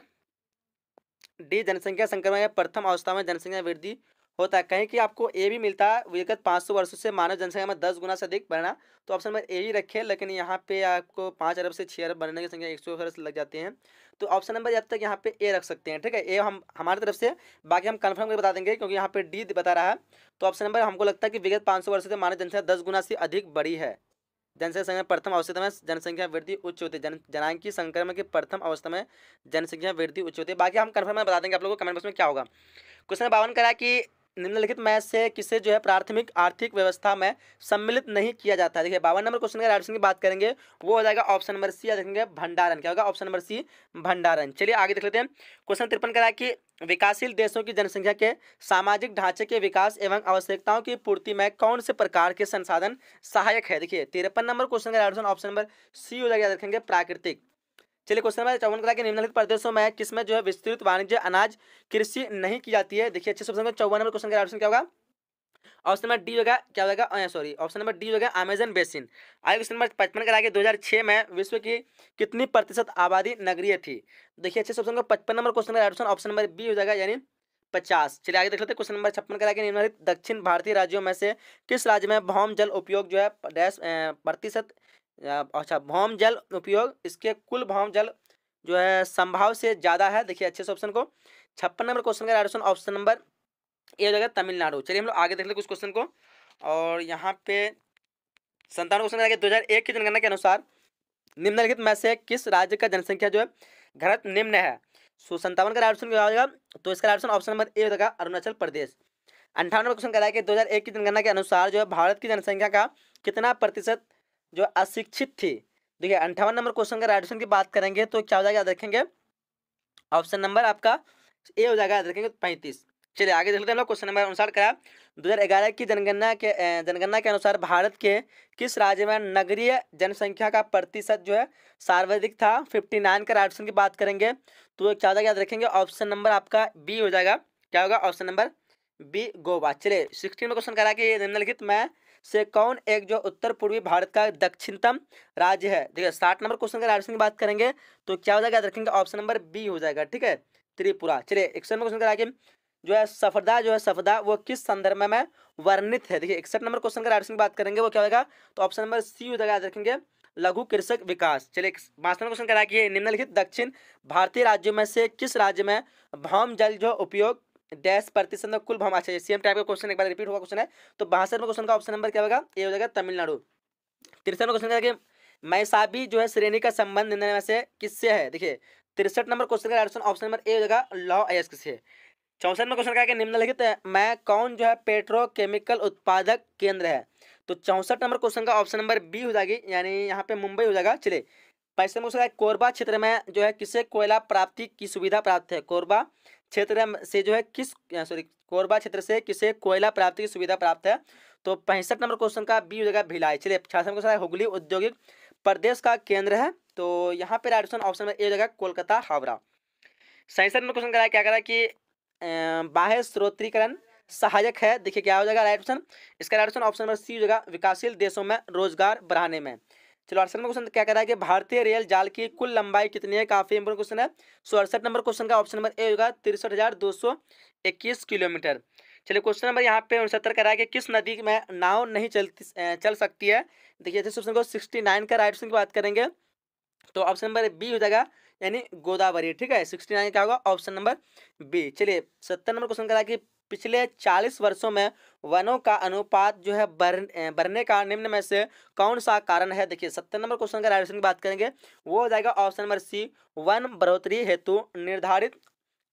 Speaker 1: डी जनसंख्या संक्रमण या प्रथम अवस्था में जनसंख्या वृद्धि होता है कहीं कि आपको ए भी मिलता है विगत पाँच सौ वर्षों से मानव जनसंख्या में दस गुना से अधिक बढ़ना तो ऑप्शन नंबर ए ही रखे लेकिन यहाँ पे आपको पाँच अरब से छः अरब बढ़ने की संख्या एक सौ वर्ष लग जाते हैं तो ऑप्शन नंबर जब तक यहाँ पे ए रख सकते हैं ठीक है ए हम हमारी तरफ से बाकी हम कन्फर्म करके बता देंगे क्योंकि यहाँ पे डी बता रहा है तो ऑप्शन नंबर हमको लगता है कि विगत पाँच वर्ष से मानव जनसंख्या दस गुना से अधिक बड़ी है जनसंख्या प्रथम अवस्था में जनसंख्या वृद्धि उच्च होती है जन जनांकी संक्रमण की प्रथम अवस्था में जनसंख्या वृद्धि उच्च होती है बाकी हम कन्फर्म बता देंगे आप लोगों को कमेंट बॉक्स में क्या होगा क्वेश्चन बावन करा कि निम्नलिखित में से किसे जो है प्राथमिक आर्थिक व्यवस्था में सम्मिलित नहीं किया जाता है देखिए बावन नंबर क्वेश्चन का राइट ऑप्शन की बात करेंगे वो हो जाएगा ऑप्शन नंबर सी या देखेंगे भंडारण क्या होगा ऑप्शन नंबर सी भंडारण चलिए आगे देख लेते हैं क्वेश्चन तिरपन करा कि विकासशील देशों की जनसंख्या के सामाजिक ढांचे के विकास एवं आवश्यकताओं की पूर्ति में कौन से प्रकार के संसाधन सहायक है देखिए तिरपन नंबर क्वेश्चन का राइट ऑप्शन नंबर सी हो जाएगा देखेंगे प्राकृतिक चलिए क्वेश्चन नंबर चौवन का निम्नलिखित प्रदेशों में किसमें जो है विस्तृत वाणिज्य अनाज कृषि नहीं की जाती है देखिए अच्छे से ऑप्शन चौवन नंबर क्वेश्चन का ऑप्शन क्या होगा ऑप्शन नंबर डी होगा क्या होगा सॉरी ऑप्शन नंबर डी होगा अमेजन बेसिन आगे क्वेश्चन नंबर पचपन का आगे 2006 में विश्व की कितनी प्रतिशत आबादी नगरीय थी देखिए अच्छे से ऑप्शन पचपन नंबर क्वेश्चन का ऑप्शन ऑप्शन नंबर बी हो जाएगा यानी पचास चलिए आगे देख लेते हैं क्वेश्चन नंबर छप्पन करा के निम्नलिखित दक्षिण भारतीय राज्यों में से किस राज्य में भौम जल उपयोग जो है डैश प्रतिशत अच्छा भौम जल उपयोग इसके कुल भौम जल जो है संभाव से ज़्यादा है देखिए अच्छे से ऑप्शन को छप्पन नंबर क्वेश्चन का ऑप्शन ऑप्शन नंबर ए हो जाएगा तमिलनाडु चलिए हम लोग आगे देख लेते कुछ क्वेश्चन को और यहाँ पे संतावन क्वेश्चन दो हज़ार एक की जनगणना के अनुसार निम्नलिखित में से किस राज्य का जनसंख्या जो है घरत निम्न है सो संतावन का ऑप्शन क्या हो जाएगा तो इसका ऑप्शन ऑप्शन नंबर ए हो जाएगा अरुणाचल प्रदेश अंठावन क्वेश्चन कराया कि दो हज़ार एक की जनगणना के अनुसार जो है भारत की जनसंख्या का कितना प्रतिशत जो अशिक्षित थी देखिए अंठावन नंबर क्वेश्चन का राइट ऑप्शन की बात करेंगे तो क्या हो जाएगा याद रखेंगे ऑप्शन नंबर आपका ए हो जाएगा याद रखेंगे पैंतीस चलिए आगे देख लेते हैं क्वेश्चन नंबर अनुसार करा 2011 की जनगणना के जनगणना के अनुसार भारत के किस राज्य में नगरीय जनसंख्या का प्रतिशत जो है सार्वाधिक था फिफ्टी नाइन का राइट ऑप्शन की बात करेंगे तो क्या हो याद रखेंगे ऑप्शन नंबर आपका बी हो जाएगा क्या होगा ऑप्शन नंबर बी गोवा चलिए सिक्सटीन में क्वेश्चन करा कि निम्नलिखित में से कौन एक जो उत्तर पूर्वी भारत का दक्षिणतम राज्य है देखिए साठ नंबर क्वेश्चन का राजस्थान की बात करेंगे तो क्या हो जाएगा याद रखेंगे ऑप्शन नंबर बी हो जाएगा ठीक है त्रिपुरा चलिए इकसठ नंबर क्वेश्चन कराएंगे जो है सफदा जो है सफदा वो किस संदर्भ में वर्णित है देखिए इकसठ नंबर क्वेश्चन का राजस्थान की बात करेंगे वो क्या होगा तो ऑप्शन नंबर सी हो जाएगा याद रखेंगे लघु कृषक विकास चलिए पांच नंबर क्वेश्चन करा कि निम्नलिखित दक्षिण भारतीय राज्यों में से किस राज्य में भौम जल जो उपयोग डैश प्रतिशत कुल भाव भ्रमाचार सेम टाइप का क्वेश्चन एक बार रिपीट हुआ क्वेश्चन है तो बासठवें क्वेश्चन का ऑप्शन नंबर क्या होगा ये हो जाएगा तमिलनाडु तिरसठवें क्वेश्चन का मैसाबी जो है श्रेणी का संबंध निर्णय में से किससे है देखिए तिरसठ नंबर क्वेश्चन का ऑप्शन नंबर ए हो जाएगा लॉ एस्क से चौसठ में क्वेश्चन क्या निम्नलिखित मैं कौन जो है पेट्रोकेमिकल उत्पादक केंद्र है तो चौसठ नंबर क्वेश्चन का ऑप्शन नंबर बी हो जाएगी यानी यहाँ पे मुंबई हो जाएगा चले पैसठ में क्वेश्चन कोरबा क्षेत्र में जो है किसे कोयला प्राप्ति की सुविधा प्राप्त है कोरबा क्षेत्र से जो है किस सॉरी कोरबा क्षेत्र से किसे कोयला प्राप्ति की सुविधा प्राप्त है तो पैंसठ नंबर क्वेश्चन का बी हो जाएगा भिलाई चलिए छियासठ नंबर क्वेश्चन है हुगली औद्योगिक प्रदेश का केंद्र है तो यहाँ पे right option option number A हो जाएगा कोलकाता हावड़ा सैंसठ नंबर क्वेश्चन कराया क्या करा कि बाह्य स्रोत्रीकरण सहायक है देखिए क्या हो जाएगा राइट ऑप्शन इसका right option option number C हो जाएगा विकासशील देशों में रोजगार बढ़ाने में चलो अड़सठ नंबर क्वेश्चन क्या कह रहा है कि भारतीय रेल जाल की कुल लंबाई कितनी है काफी इंपोर्टेंट क्वेश्चन है सो अड़सठ नंबर क्वेश्चन का ऑप्शन नंबर ए होगा तिरसठ हजार दो सौ इक्कीस किलोमीटर चलिए क्वेश्चन नंबर यहाँ पे उनसत्तर है कि किस नदी में नाव नहीं चलती चल सकती है देखिए को सिक्सटी नाइन का राइट ऑप्शन की बात करेंगे तो ऑप्शन नंबर बी हो जाएगा यानी गोदावरी ठीक है सिक्सटी नाइन क्या होगा ऑप्शन नंबर बी चलिए सत्तर नंबर क्वेश्चन करा कि पिछले चालीस वर्षों में वनों का अनुपात जो है बढ़ बढ़ने का निम्न में से कौन सा कारण है देखिए सत्तर नंबर क्वेश्चन का राइवेशन की बात करेंगे वो हो जाएगा ऑप्शन नंबर सी वन बढ़ोतरी हेतु निर्धारित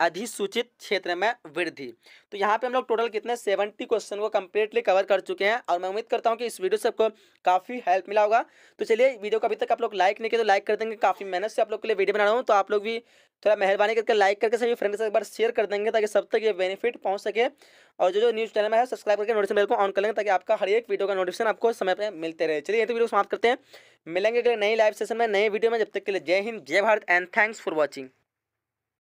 Speaker 1: अधिसूचित क्षेत्र में वृद्धि तो यहाँ पे हम लोग टोटल कितने सेवेंटी क्वेश्चन को कम्प्लीटली कवर कर चुके हैं और मैं उम्मीद करता हूँ कि इस वीडियो से आपको काफ़ी हेल्प मिला होगा तो चलिए वीडियो को अभी तक आप लोग लाइक नहीं किया तो लाइक कर देंगे काफ़ी मेहनत से आप लोग के लिए वीडियो बना रहा हूँ तो आप लोग भी थोड़ा मेहरबानी करके लाइक करके सभी फ्रेंड एक बार शेयर कर देंगे ताकि सब तक ये बेनिफिट पहुँच सके और जो जो न्यूज़ चैनल में है सब्सक्राइब करके नोटिफिकेशन बेल को ऑन कर लेंगे ताकि आपका हर एक वीडियो का नोटिफिकेशन आपको समय पर मिलते रहे चलिए ये तो वीडियो समाप्त करते हैं मिलेंगे अगले नई लाइव सेशन में नए वीडियो में जब तक के लिए जय हिंद जय Bharat and thanks for watching